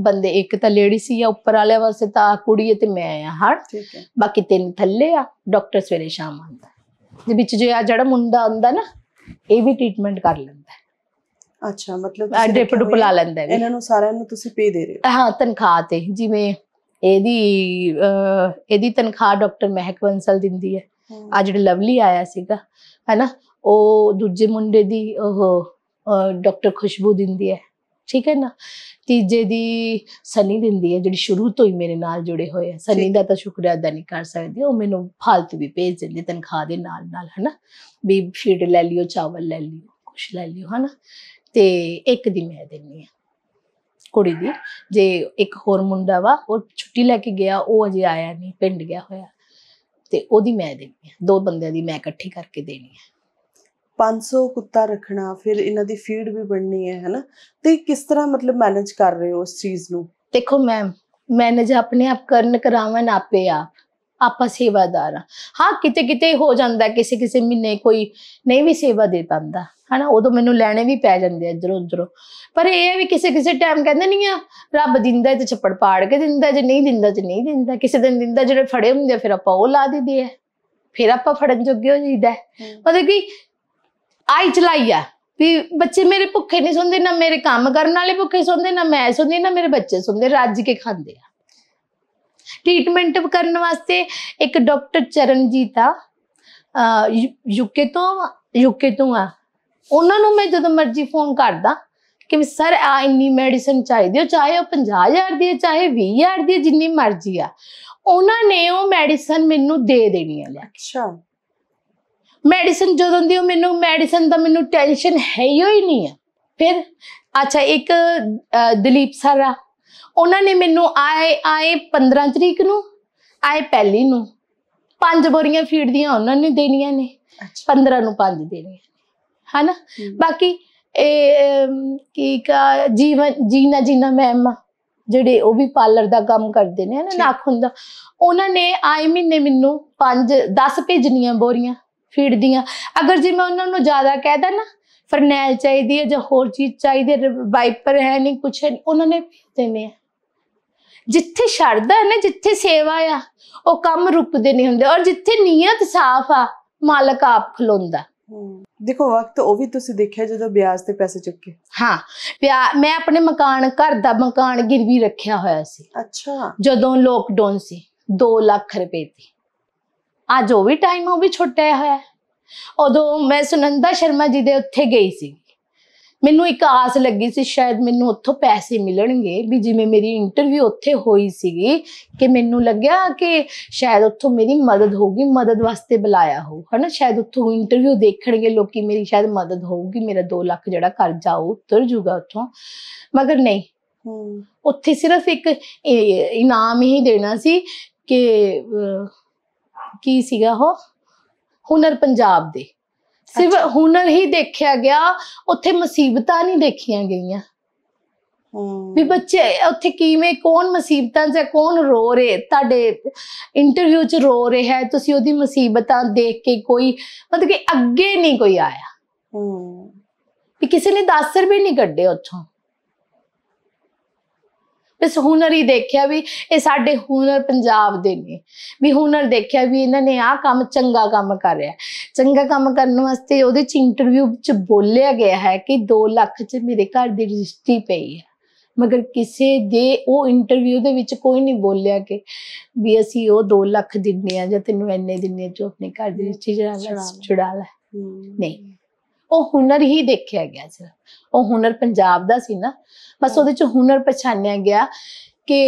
ਬੰਦੇ ਇੱਕ ਤਾਂ ਲੇਡੀ ਸੀ ਆ ਉੱਪਰ ਵਾਲਿਆਂ ਵਾਸਤੇ ਤਾਂ ਕੁੜੀ ਤੇ ਮੈਂ ਆ ਠੀਕ ਹੈ ਬਾਕੀ ਤਿੰਨ ਥੱਲੇ ਆ ਡਾਕਟਰ ਸਵੇਰੇ ਸ਼ਾਮ ਆਉਂਦਾ ਦੇ ਵਿੱਚ ਜੇ ਆ ਜਿਹੜਾ ਮੁੰਡਾ ਆਉਂਦਾ ਨਾ ਇਹ ਵੀ ਟ੍ਰੀਟਮੈਂਟ ਕਰ ਲੈਂਦਾ ਅੱਛਾ ਮਤਲਬ ਡਿਪ ਡੁਪ ਲਾ ਲੈਂਦਾ ਇਹਨਾਂ ਨੂੰ ਸਾਰਿਆਂ ਨੂੰ ਤੁਸੀਂ ਪੇ ਦੇ ਰਹੇ ਹੋ ਹਾਂ ਤਨਖਾਹ ਤੇ ਜਿਵੇਂ ਇਹਦੀ ਇਹਦੀ ਤਨਖਾਹ ਡਾਕਟਰ ਮਹਿਕ ਬੰਸਲ ਦਿੰਦੀ ਹੈ ਆ ਜਿਹੜੇ ਲਵਲੀ ਆਇਆ ਸੀਗਾ ਹੈਨਾ ਉਹ ਦੂਜੇ ਮੁੰਡੇ ਦੀ ਉਹ ਡਾਕਟਰ ਖੁਸ਼ਬੂ ਦਿੰਦੀ ਹੈ ਠੀਕ ਹੈ ਨਾ ਤੀਜੇ ਦੀ ਸਨੀ ਦਿੰਦੀ ਹੈ ਜਿਹੜੀ ਸ਼ੁਰੂ ਤੋਂ ਹੀ ਮੇਰੇ ਨਾਲ ਜੁੜੇ ਹੋਏ ਆ ਸਨੀ ਦਾ ਤਾਂ ਸ਼ੁਕਰ ਅਦਾ ਨਹੀਂ ਕਰ ਸਕਦੀ ਉਹ ਮੈਨੂੰ ਫਾਲਤੂ ਵੀ ਭੇਜ ਦਿੰਦੀ ਤਨਖਾਹ ਦੇ ਨਾਲ ਨਾਲ ਹੈਨਾ ਵੀ ਫੀਡ ਲੈ ਲਿਓ ਚਾਵਲ ਲੈ ਲਿਓ ਕੁਛ ਲੈ ਲਿਓ ਹੈਨਾ ਤੇ ਇੱਕ ਦੀ ਮੈਂ ਦਿੰਨੀ ਆ ਕੁੜੀ ਦੀ ਜੇ ਇੱਕ ਹੋਰ ਮੁੰਡਾ ਵਾ ਉਹ ਛੁੱਟੀ ਲੈ ਕੇ ਗਿਆ ਉਹ ਅਜੇ ਆਇਆ ਨਹੀਂ ਪਿੰਡ ਗਿਆ ਹੋਇਆ ਤੇ ਉਹਦੀ ਮੈਂ ਦੇਣੀ ਹੈ ਦੋ ਬੰਦਿਆਂ ਦੀ ਮੈਂ ਇਕੱਠੀ ਕਰਕੇ ਦੇਣੀ ਹੈ 500 ਕੁੱਤਾ ਰੱਖਣਾ ਫਿਰ ਇਹਨਾਂ ਦੀ ਫੀਡ ਵੀ ਬਣਨੀ ਹੈ ਹਨਾ ਤੇ ਕਿਸ ਤਰ੍ਹਾਂ ਮਤਲਬ ਮੈਨੇਜ ਕਰ ਰਹੇ ਹੋ ਉਸ ਚੀਜ਼ ਨੂੰ ਦੇਖੋ ਮੈਮ ਮੈਨੇਜ ਆਪਣੇ ਆਪ ਕਰਨ ਕਰਾਵਨ ਆਪੇ ਆਪ ਆਪਾਂ ਸੇਵਾਦਾਰ ਆ ਹਾਂ ਕਿਤੇ ਕਿਤੇ ਹੋ ਜਾਂਦਾ ਕਿਸੇ ਕਿਸੇ ਮਹੀਨੇ ਕੋਈ ਨਹੀਂ ਵੀ ਸੇਵਾ ਦੇ ਪਾਉਂਦਾ ਹਨਾ ਉਦੋਂ ਮੈਨੂੰ ਲੈਣੇ ਵੀ ਪੈ ਜਾਂਦੇ ਆ ਇਧਰੋਂ ਉਧਰੋਂ ਪਰ ਇਹ ਵੀ ਕਿਸੇ ਕਿਸੇ ਟਾਈਮ ਕਹਿੰਦੇ ਨਹੀਂ ਆ ਰੱਬ ਦਿੰਦਾ ਤੇ ਛੱਪੜ ਪਾੜ ਕੇ ਦਿੰਦਾ ਜੇ ਨਹੀਂ ਦਿੰਦਾ ਤੇ ਨਹੀਂ ਦਿੰਦਾ ਕਿਸੇ ਦਿਨ ਦਿੰਦਾ ਜਿਹੜੇ ਫੜੇ ਹੁੰਦੇ ਫਿਰ ਆਪਾਂ ਉਹ ਲਾ ਦਿੰਦੇ ਆ ਫਿਰ ਆਪਾਂ ਫੜਨ ਜੋਗੇ ਹੋ ਜੀਦਾ ਮਤਲਬ ਕਿ ਆਈ ਚਲਾਈਆ ਵੀ ਬੱਚੇ ਮੇਰੇ ਭੁੱਖੇ ਨਹੀਂ ਸੁਣਦੇ ਨਾ ਮੇਰੇ ਕੰਮ ਕਰਨ ਵਾਲੇ ਭੁੱਖੇ ਸੁਣਦੇ ਨਾ ਮੈਂ ਸੁਣਦੀ ਨਾ ਮੇਰੇ ਬੱਚੇ ਸੁਣਦੇ ਰਾਜ ਕੇ ਖਾਂਦੇ ਆ ਟ੍ਰੀਟਮੈਂਟ ਕਰਨ ਵਾਸਤੇ ਇੱਕ ਡਾਕਟਰ ਚਰਨਜੀਤ ਆ ਯੂਕੇ ਤੋਂ ਯੂਕੇ ਤੋਂ ਆ ਉਹਨਾਂ ਨੂੰ ਮੈਂ ਜਦੋਂ ਮਰਜ਼ੀ ਫੋਨ ਕਰਦਾ ਕਿ ਸਰ ਆ ਇੰਨੀ ਮੈਡੀਸਨ ਚਾਹੀਦੀ ਹੈ ਚਾਹੇ ਉਹ 50000 ਦੀ ਹੈ ਚਾਹੇ 20000 ਦੀ ਜਿੰਨੀ ਮਰਜ਼ੀ ਆ ਉਹਨਾਂ ਨੇ ਉਹ ਮੈਡੀਸਨ ਮੈਨੂੰ ਦੇ ਦੇਣੀ ਹੈ ਅੱਛਾ ਮੈਡੀਸਨ ਜਦੋਂ ਦੀ ਉਹ ਮੈਨੂੰ ਮੈਡੀਸਨ ਦਾ ਮੈਨੂੰ ਟੈਨਸ਼ਨ ਹੈ ਹੀ ਨਹੀਂ ਆ ਫਿਰ ਅੱਛਾ ਇੱਕ ਦਲੀਪ ਸਰ ਆ ਉਹਨਾਂ ਨੇ ਮੈਨੂੰ ਆਏ ਆਏ 15 ਤਰੀਕ ਨੂੰ ਆਏ ਪਹਿਲੀ ਨੂੰ ਪੰਜ ਬੋਰੀਆਂ ਫੀਡ ਦੀਆਂ ਉਹਨਾਂ ਨੇ ਦੇਣੀਆਂ ਨੇ 15 ਨੂੰ ਪੰਜ ਦੇਣੀਆਂ ਹਨਾ ਬਾਕੀ ਇਹ ਕੀ ਕਾ ਜੀਵਨ ਜੀਨਾ ਜੀਨਾ ਮੈਮ ਜਿਹੜੇ ਉਹ ਵੀ ਪਾਰਲਰ ਦਾ ਕੰਮ ਕਰਦੇ ਨੇ ਨਾ ਹੁੰਦਾ ਉਹਨਾਂ ਨੇ ਆਏ ਮਹੀਨੇ ਮੈਨੂੰ 5 10 ਭੇਜਣੀਆਂ ਬੋਰੀਆਂ ਫੀਡ ਦੀਆਂ ਅਗਰ ਜੇ ਮੈਂ ਉਹਨਾਂ ਨੂੰ ਜ਼ਿਆਦਾ ਕਹਿ ਦਾਂ ਨਾ ਫਰਨੈਲ ਚਾਹੀਦੀ ਹੈ ਜਾਂ ਹੋਰ ਚੀਜ਼ ਚਾਹੀਦੀ ਹੈ ਵਾਈਪਰ ਹੈ ਨਹੀਂ ਕੁਛ ਹੈ ਉਹਨਾਂ ਨੇ ਦੇਣੇ ਆ ਜਿੱਥੇ ਛੜਦਾ ਹੈ ਨਾ ਜਿੱਥੇ ਸੇਵਾ ਆ ਉਹ ਕੰਮ ਰੁਕਦੇ ਨਹੀਂ ਹੁੰਦੇ ਔਰ ਜਿੱਥੇ ਨੀਅਤ ਸਾਫ਼ ਆ ਮਾਲਕ ਆਪ ਖਲੋਂਦਾ ਦੇਖੋ ਵਕਤ ਉਹ ਵੀ ਤੁਸੀਂ ਦੇਖਿਆ ਜਦੋਂ ਵਿਆਜ ਤੇ ਪੈਸੇ ਚੱਕੇ ਹਾਂ ਮੈਂ ਆਪਣੇ ਮਕਾਨ ਘਰ ਦਾ ਮਕਾਨ ਗਿਰਵੀ ਰੱਖਿਆ ਹੋਇਆ ਸੀ ਅੱਛਾ ਜਦੋਂ ਲੋਕਡਾਊਨ ਸੀ 2 ਲੱਖ ਰੁਪਏ ਦੀ ਅੱਜ ਉਹ ਵੀ ਟਾਈਮ ਉਹ ਵੀ ਛੁੱਟਿਆ ਹੋਇਆ ਉਦੋਂ ਮੈਂ ਸੁਨੰਦਾ ਸ਼ਰਮਾ ਜੀ ਦੇ ਉੱਥੇ ਗਈ ਸੀ ਮੈਨੂੰ ਇੱਕ ਆਸ ਲੱਗੀ ਸੀ ਸ਼ਾਇਦ ਮੈਨੂੰ ਉੱਥੋਂ ਪੈਸੇ ਮਿਲਣਗੇ ਵੀ ਜਿਵੇਂ ਮੇਰੀ ਇੰਟਰਵਿਊ ਉੱਥੇ ਹੋਈ ਸੀਗੀ ਕਿ ਮੈਨੂੰ ਲੱਗਿਆ ਕਿ ਸ਼ਾਇਦ ਉੱਥੋਂ ਮੇਰੀ ਮਦਦ ਹੋਊਗੀ ਮਦਦ ਵਾਸਤੇ ਬੁਲਾਇਆ ਹੋ ਹਨਾ ਸ਼ਾਇਦ ਉੱਥੋਂ ਇੰਟਰਵਿਊ ਦੇਖਣਗੇ ਲੋਕੀ ਮੇਰੀ ਸ਼ਾਇਦ ਮਦਦ ਹੋਊਗੀ ਮੇਰਾ 2 ਲੱਖ ਜਿਹੜਾ ਕਰਜ਼ਾ ਉਹ ਉਤਰ ਜੂਗਾ ਉੱਥੋਂ ਮਗਰ ਨਹੀਂ ਉੱਥੇ ਸਿਰਫ ਇੱਕ ਇਨਾਮ ਹੀ ਦੇਣਾ ਸੀ ਕਿ ਕੀ ਸੀਗਾ ਉਹ ਹੁਨਰ ਪੰਜਾਬ ਦੇ ਸਿਰਫ ਹੁਨਰ ਹੀ ਦੇਖਿਆ ਗਿਆ ਉੱਥੇ ਮੁਸੀਬਤਾਂ ਨਹੀਂ ਦੇਖੀਆਂ ਗਈਆਂ ਵੀ ਬੱਚੇ ਉੱਥੇ ਕਿਵੇਂ ਕੌਣ ਮੁਸੀਬਤਾਂ 'ਚ ਕੌਣ ਰੋ ਰਿਹਾ ਤੁਹਾਡੇ ਇੰਟਰਵਿਊ 'ਚ ਰੋ ਰਿਹਾ ਹੈ ਤੁਸੀਂ ਉਹਦੀ ਮੁਸੀਬਤਾਂ ਦੇਖ ਕੇ ਕੋਈ ਮਤਲਬ ਕਿ ਅੱਗੇ ਨਹੀਂ ਕੋਈ ਆਇਆ ਹੂੰ ਵੀ ਕਿਸੇ ਨੇ 10 ਰੁਪਏ ਨਹੀਂ ਕੱਢੇ ਉੱਥੋਂ ਬਸ ਹੁਨਰ ਹੀ ਦੇਖਿਆ ਵੀ ਇਹ ਸਾਡੇ ਹੁਨਰ ਪੰਜਾਬ ਦੇ ਨੇ ਵੀ ਹੁਨਰ ਦੇਖਿਆ ਵੀ ਇਹਨਾਂ ਨੇ ਆਹ ਕੰਮ ਚੰਗਾ ਕੰਮ ਕਰ ਰਿਹਾ ਚੰਗਾ ਕੰਮ ਕਰਨ ਵਾਸਤੇ ਉਹਦੇ ਚ ਇੰਟਰਵਿਊ ਚ ਬੋਲਿਆ ਗਿਆ ਹੈ ਕਿ 2 ਲੱਖ ਚ ਮੇਰੇ ਘਰ ਦੀ ਰਜਿਸਟਰੀ ਪਈ ਹੈ ਮਗਰ ਕਿਸੇ ਦੇ ਉਹ ਇੰਟਰਵਿਊ ਦੇ ਵਿੱਚ ਕੋਈ ਨਹੀਂ ਬੋਲਿਆ ਕਿ ਵੀ ਅਸੀਂ ਉਹ 2 ਲੱਖ ਦਿੰਨੇ ਆ ਜਾਂ ਤੈਨੂੰ ਐਨੇ ਦਿੰਨੇ ਜੋ ਆਪਣੇ ਘਰ ਦੀ ਰਜਿਸਟਰੀ ਜਰਾ ਛੁਡਾ ਲੈ ਨਹੀਂ ਉਹ ਹੁਨਰ ਹੀ ਦੇਖਿਆ ਗਿਆ ਸੀ ਉਹ ਹੁਨਰ ਪੰਜਾਬ ਦਾ ਸੀ ਨਾ ਬਸ ਉਹਦੇ ਚ ਹੁਨਰ ਪਛਾਣਿਆ ਗਿਆ ਕਿ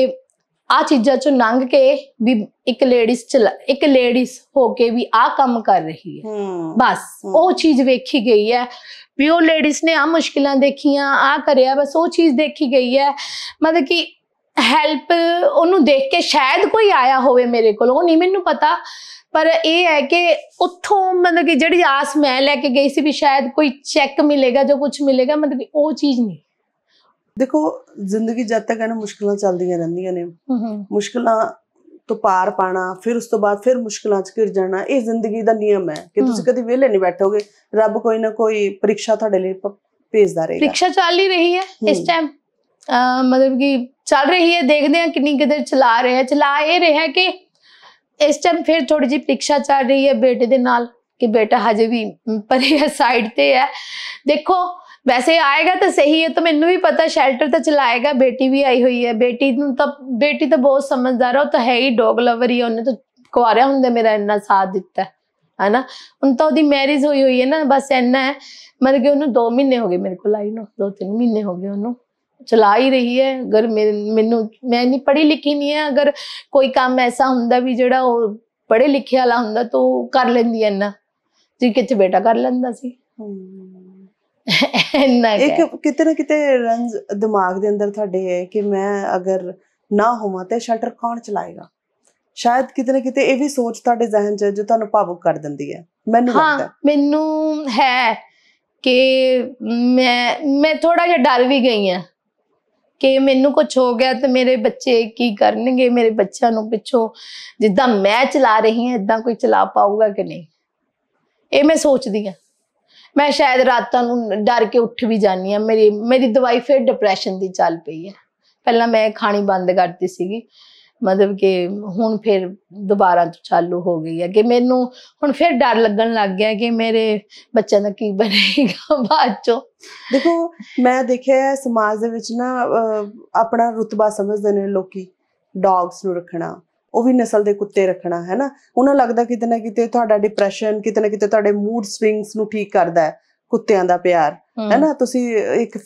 ਆ ਚੀਜ਼ਾਂ ਚੋਂ ਲੰਘ ਕੇ ਵੀ ਇੱਕ ਲੇਡੀਜ਼ ਚ ਇੱਕ ਲੇਡੀਜ਼ ਹੋ ਕੇ ਵੀ ਆ ਕੰਮ ਕਰ ਰਹੀ ਹੈ ਬਸ ਉਹ ਚੀਜ਼ ਵੇਖੀ ਗਈ ਹੈ ਵੀ ਉਹ ਲੇਡੀਜ਼ ਨੇ ਆ ਮੁਸ਼ਕਿਲਾਂ ਦੇਖੀਆਂ ਆ ਕਰਿਆ ਬਸ ਉਹ ਚੀਜ਼ ਦੇਖੀ ਗਈ ਹੈ ਮਤਲਬ ਕਿ ਹੈਲਪ ਉਹਨੂੰ ਦੇਖ ਕੇ ਸ਼ਾਇਦ ਕੋਈ ਆਇਆ ਹੋਵੇ ਮੇਰੇ ਕੋਲ ਉਹ ਨਹੀਂ ਮੈਨੂੰ ਪਤਾ ਪਰ ਇਹ ਹੈ ਕਿ ਉੱਥੋਂ ਮਤਲਬ ਕਿ ਜਿਹੜੀ ਆਸ ਮੈਂ ਲੈ ਕੇ ਗਈ ਸੀ ਵੀ ਸ਼ਾਇਦ ਕੋਈ ਚੈੱਕ ਮਿਲੇਗਾ ਜੋ ਕੁਝ ਮਿਲੇਗਾ ਮਤਲਬ ਕਿ ਉਹ ਚੀਜ਼ ਨਹੀਂ ਦੇਖੋ ਜ਼ਿੰਦਗੀ ਜਦ ਤੱਕ ਇਹਨਾਂ ਮੁਸ਼ਕਲਾਂ ਚੱਲਦੀਆਂ ਰਹਿੰਦੀਆਂ ਨੇ ਮੁਸ਼ਕਲਾਂ ਤੋਂ ਪਾਰ ਪਾਣਾ ਫਿਰ ਉਸ ਤੋਂ ਬਾਅਦ ਫਿਰ ਮੁਸ਼ਕਲਾਂ 'ਚ ਘਿਰ ਜਾਣਾ ਇਹ ਜ਼ਿੰਦਗੀ ਦਾ ਨਿਯਮ ਹੈ ਕਿ ਤੁਸੀਂ ਕਦੀ ਵਿਹਲੇ ਨਹੀਂ ਬੈਠੋਗੇ ਰੱਬ ਕੋਈ ਨਾ ਕੋਈ ਪ੍ਰੀਖਿਆ ਤੁਹਾਡੇ ਲਈ ਭੇਜਦਾ ਰਹੇਗਾ ਪ੍ਰੀਖਿਆ ਚੱਲ ਹੀ ਰਹੀ ਹੈ ਇਸ ਟਾਈਮ ਮਤਲਬ ਕਿ ਚੱਲ ਰਹੀ ਹੈ ਦੇਖਦੇ ਹਾਂ ਕਿੰਨੀ ਕਿਦਰ ਚਲਾ ਰਿਹਾ ਚਲਾ ਇਹ ਰਿਹਾ ਕਿ ਇਸ ਟਾਈਮ ਫਿਰ ਥੋੜੀ ਜਿਹੀ ਪ੍ਰੀਖਿਆ ਚੱਲ ਰਹੀ ਹੈ ਬੇਟੇ ਦੇ ਨਾਲ ਕਿ ਬੇਟਾ ਹਜੇ ਵੀ ਪਰੇ ਸਾਈਡ ਤੇ ਹੈ ਦੇਖੋ ਵੈਸੇ ਆਏਗਾ ਤਾਂ ਸਹੀ ਹੈ ਤਾਂ ਮੈਨੂੰ ਵੀ ਪਤਾ ਸ਼ੈਲਟਰ ਤਾਂ ਚਲਾਏਗਾ ਬੇਟੀ ਵੀ ਆਈ ਹੋਈ ਹੈ ਬੇਟੀ ਨੂੰ ਤਾਂ ਬੇਟੀ ਤਾਂ ਬਹੁਤ ਸਮਝਦਾਰ ਹੈ ਉਹ ਤਾਂ ਹੈ ਹੀ ਡੌਗ ਲਵਰ ਹੀ ਉਹਨੇ ਤਾਂ ਕੁਆਰਿਆ ਹੁੰਦੇ ਮੇਰਾ ਇੰਨਾ ਸਾਥ ਦਿੱਤਾ ਹਨਾ ਹੁਣ ਤਾਂ ਉਹਦੀ ਮੈਰਿਜ ਹੋਈ ਹੋਈ ਹੈ ਨਾ ਬਸ ਇੰਨਾ ਹੈ ਮਤਲਬ ਕਿ ਉਹਨੂੰ 2 ਮਹੀਨੇ ਹੋ ਗਏ ਮੇਰੇ ਕੋਲ ਆਈ ਨੂੰ 2-3 ਮਹੀਨੇ ਹੋ ਗਏ ਉਹਨੂੰ ਚਲਾ ਹੀ ਰਹੀ ਹੈ ਅਗਰ ਮੈਨੂੰ ਮੈਂ ਨਹੀਂ ਪੜ੍ਹੀ ਲਿਖੀ ਨਹੀਂ ਹੈ ਅਗਰ ਕੋਈ ਕੰਮ ਐਸਾ ਹੁੰਦਾ ਵੀ ਜਿਹੜਾ ਉਹ ਪੜ੍ਹੇ ਲਿਖੇ ਵਾਲਾ ਹੁੰਦਾ ਤਾਂ ਕਰ ਲੈਂਦੀ ਐ ਨਾ ਜੀ ਕਿੱਥੇ ਬੇਟਾ ਕਰ ਲੈਂਦਾ ਸੀ ਇੰਨਾ ਇੱਕ ਕਿਤੇ ਨਾ ਕਿਤੇ ਰੰਜ ਦਿਮਾਗ ਦੇ ਅੰਦਰ ਤੁਹਾਡੇ ਹੈ ਕਿ ਮੈਂ ਅਗਰ ਨਾ ਹੋਵਾਂ ਤੇ ਸ਼ਟਰ ਕੌਣ ਚਲਾਏਗਾ ਸ਼ਾਇਦ ਕਿਤੇ ਨਾ ਕਿਤੇ ਇਹ ਵੀ ਸੋਚ ਤੁਹਾਡੇ ਜ਼ਿਹਨ 'ਚ ਜੋ ਤੁਹਾਨੂੰ ਭਾਵੁਕ ਕਰ ਦਿੰਦੀ ਹੈ ਮੈਨੂੰ ਲੱਗਦਾ ਮੈਨੂੰ ਹੈ ਕਿ ਮੈਂ ਮੈਂ ਥੋੜਾ ਜਿਹਾ ਡਰ ਵੀ ਗਈ ਆ ਕਿ ਮੈਨੂੰ ਕੁਝ ਹੋ ਗਿਆ ਤੇ ਮੇਰੇ ਬੱਚੇ ਕੀ ਕਰਨਗੇ ਮੇਰੇ ਬੱਚਿਆਂ ਨੂੰ ਪਿੱਛੋਂ ਜਿੱਦਾਂ ਮੈਂ ਚਲਾ ਰਹੀ ਹਾਂ ਇਦਾਂ ਕੋਈ ਚਲਾ ਪਾਊਗਾ ਕਿ ਨਹੀਂ ਇਹ ਮੈਂ ਸੋਚਦੀ ਆ ਮੈਂ ਸ਼ਾਇਦ ਰਾਤਾਂ ਨੂੰ ਡਰ ਕੇ ਉੱਠ ਵੀ ਜਾਨੀ ਆ ਮੇਰੀ ਮੇਰੀ ਦਵਾਈ ਫਿਰ ਡਿਪਰੈਸ਼ਨ ਦੀ ਚੱਲ ਪਈ ਹੈ ਪਹਿਲਾਂ ਮੈਂ ਖਾਣੀ ਬੰਦ ਕਰਦੀ ਸੀਗੀ ਮਤਲਬ ਕਿ ਹੁਣ ਫਿਰ ਦੁਬਾਰਾ ਤੋਂ ਚਾਲੂ ਹੋ ਗਈ ਹੈ ਕਿ ਮੈਨੂੰ ਹੁਣ ਫਿਰ ਡਰ ਲੱਗਣ ਲੱਗ ਗਿਆ ਕਿ ਮੇਰੇ ਬੱਚਿਆਂ ਦਾ ਕੀ ਬਣੇਗਾ ਬਾਅਦ ਚੋਂ ਦੇਖੋ ਮੈਂ ਦੇਖਿਆ ਸਮਾਜ ਦੇ ਵਿੱਚ ਨਾ ਆਪਣਾ ਰੁਤਬਾ ਸਮਝਦੇ ਨੇ ਲੋਕੀ ਡੌਗਸ ਨੂੰ ਰੱਖਣਾ ਉਹ ਵੀ ਨਸਲ ਦੇ ਕੁੱਤੇ ਰੱਖਣਾ ਹੈ ਨਾ ਉਹਨਾਂ ਲੱਗਦਾ ਕਿਤੇ ਨਾ ਕਿਤੇ ਤੁਹਾਡਾ ਡਿਪਰੈਸ਼ਨ ਕਿਤੇ ਨਾ ਕਿਤੇ ਤੁਹਾਡੇ ਮੂਡ ਸਵਿੰਗਸ ਨੂੰ ਠੀਕ ਕਰਦਾ ਹੈ ਕੁੱਤਿਆਂ ਦਾ ਪਿਆਰ ਹੈਨਾ ਤੁਸੀਂ ਇੱਕ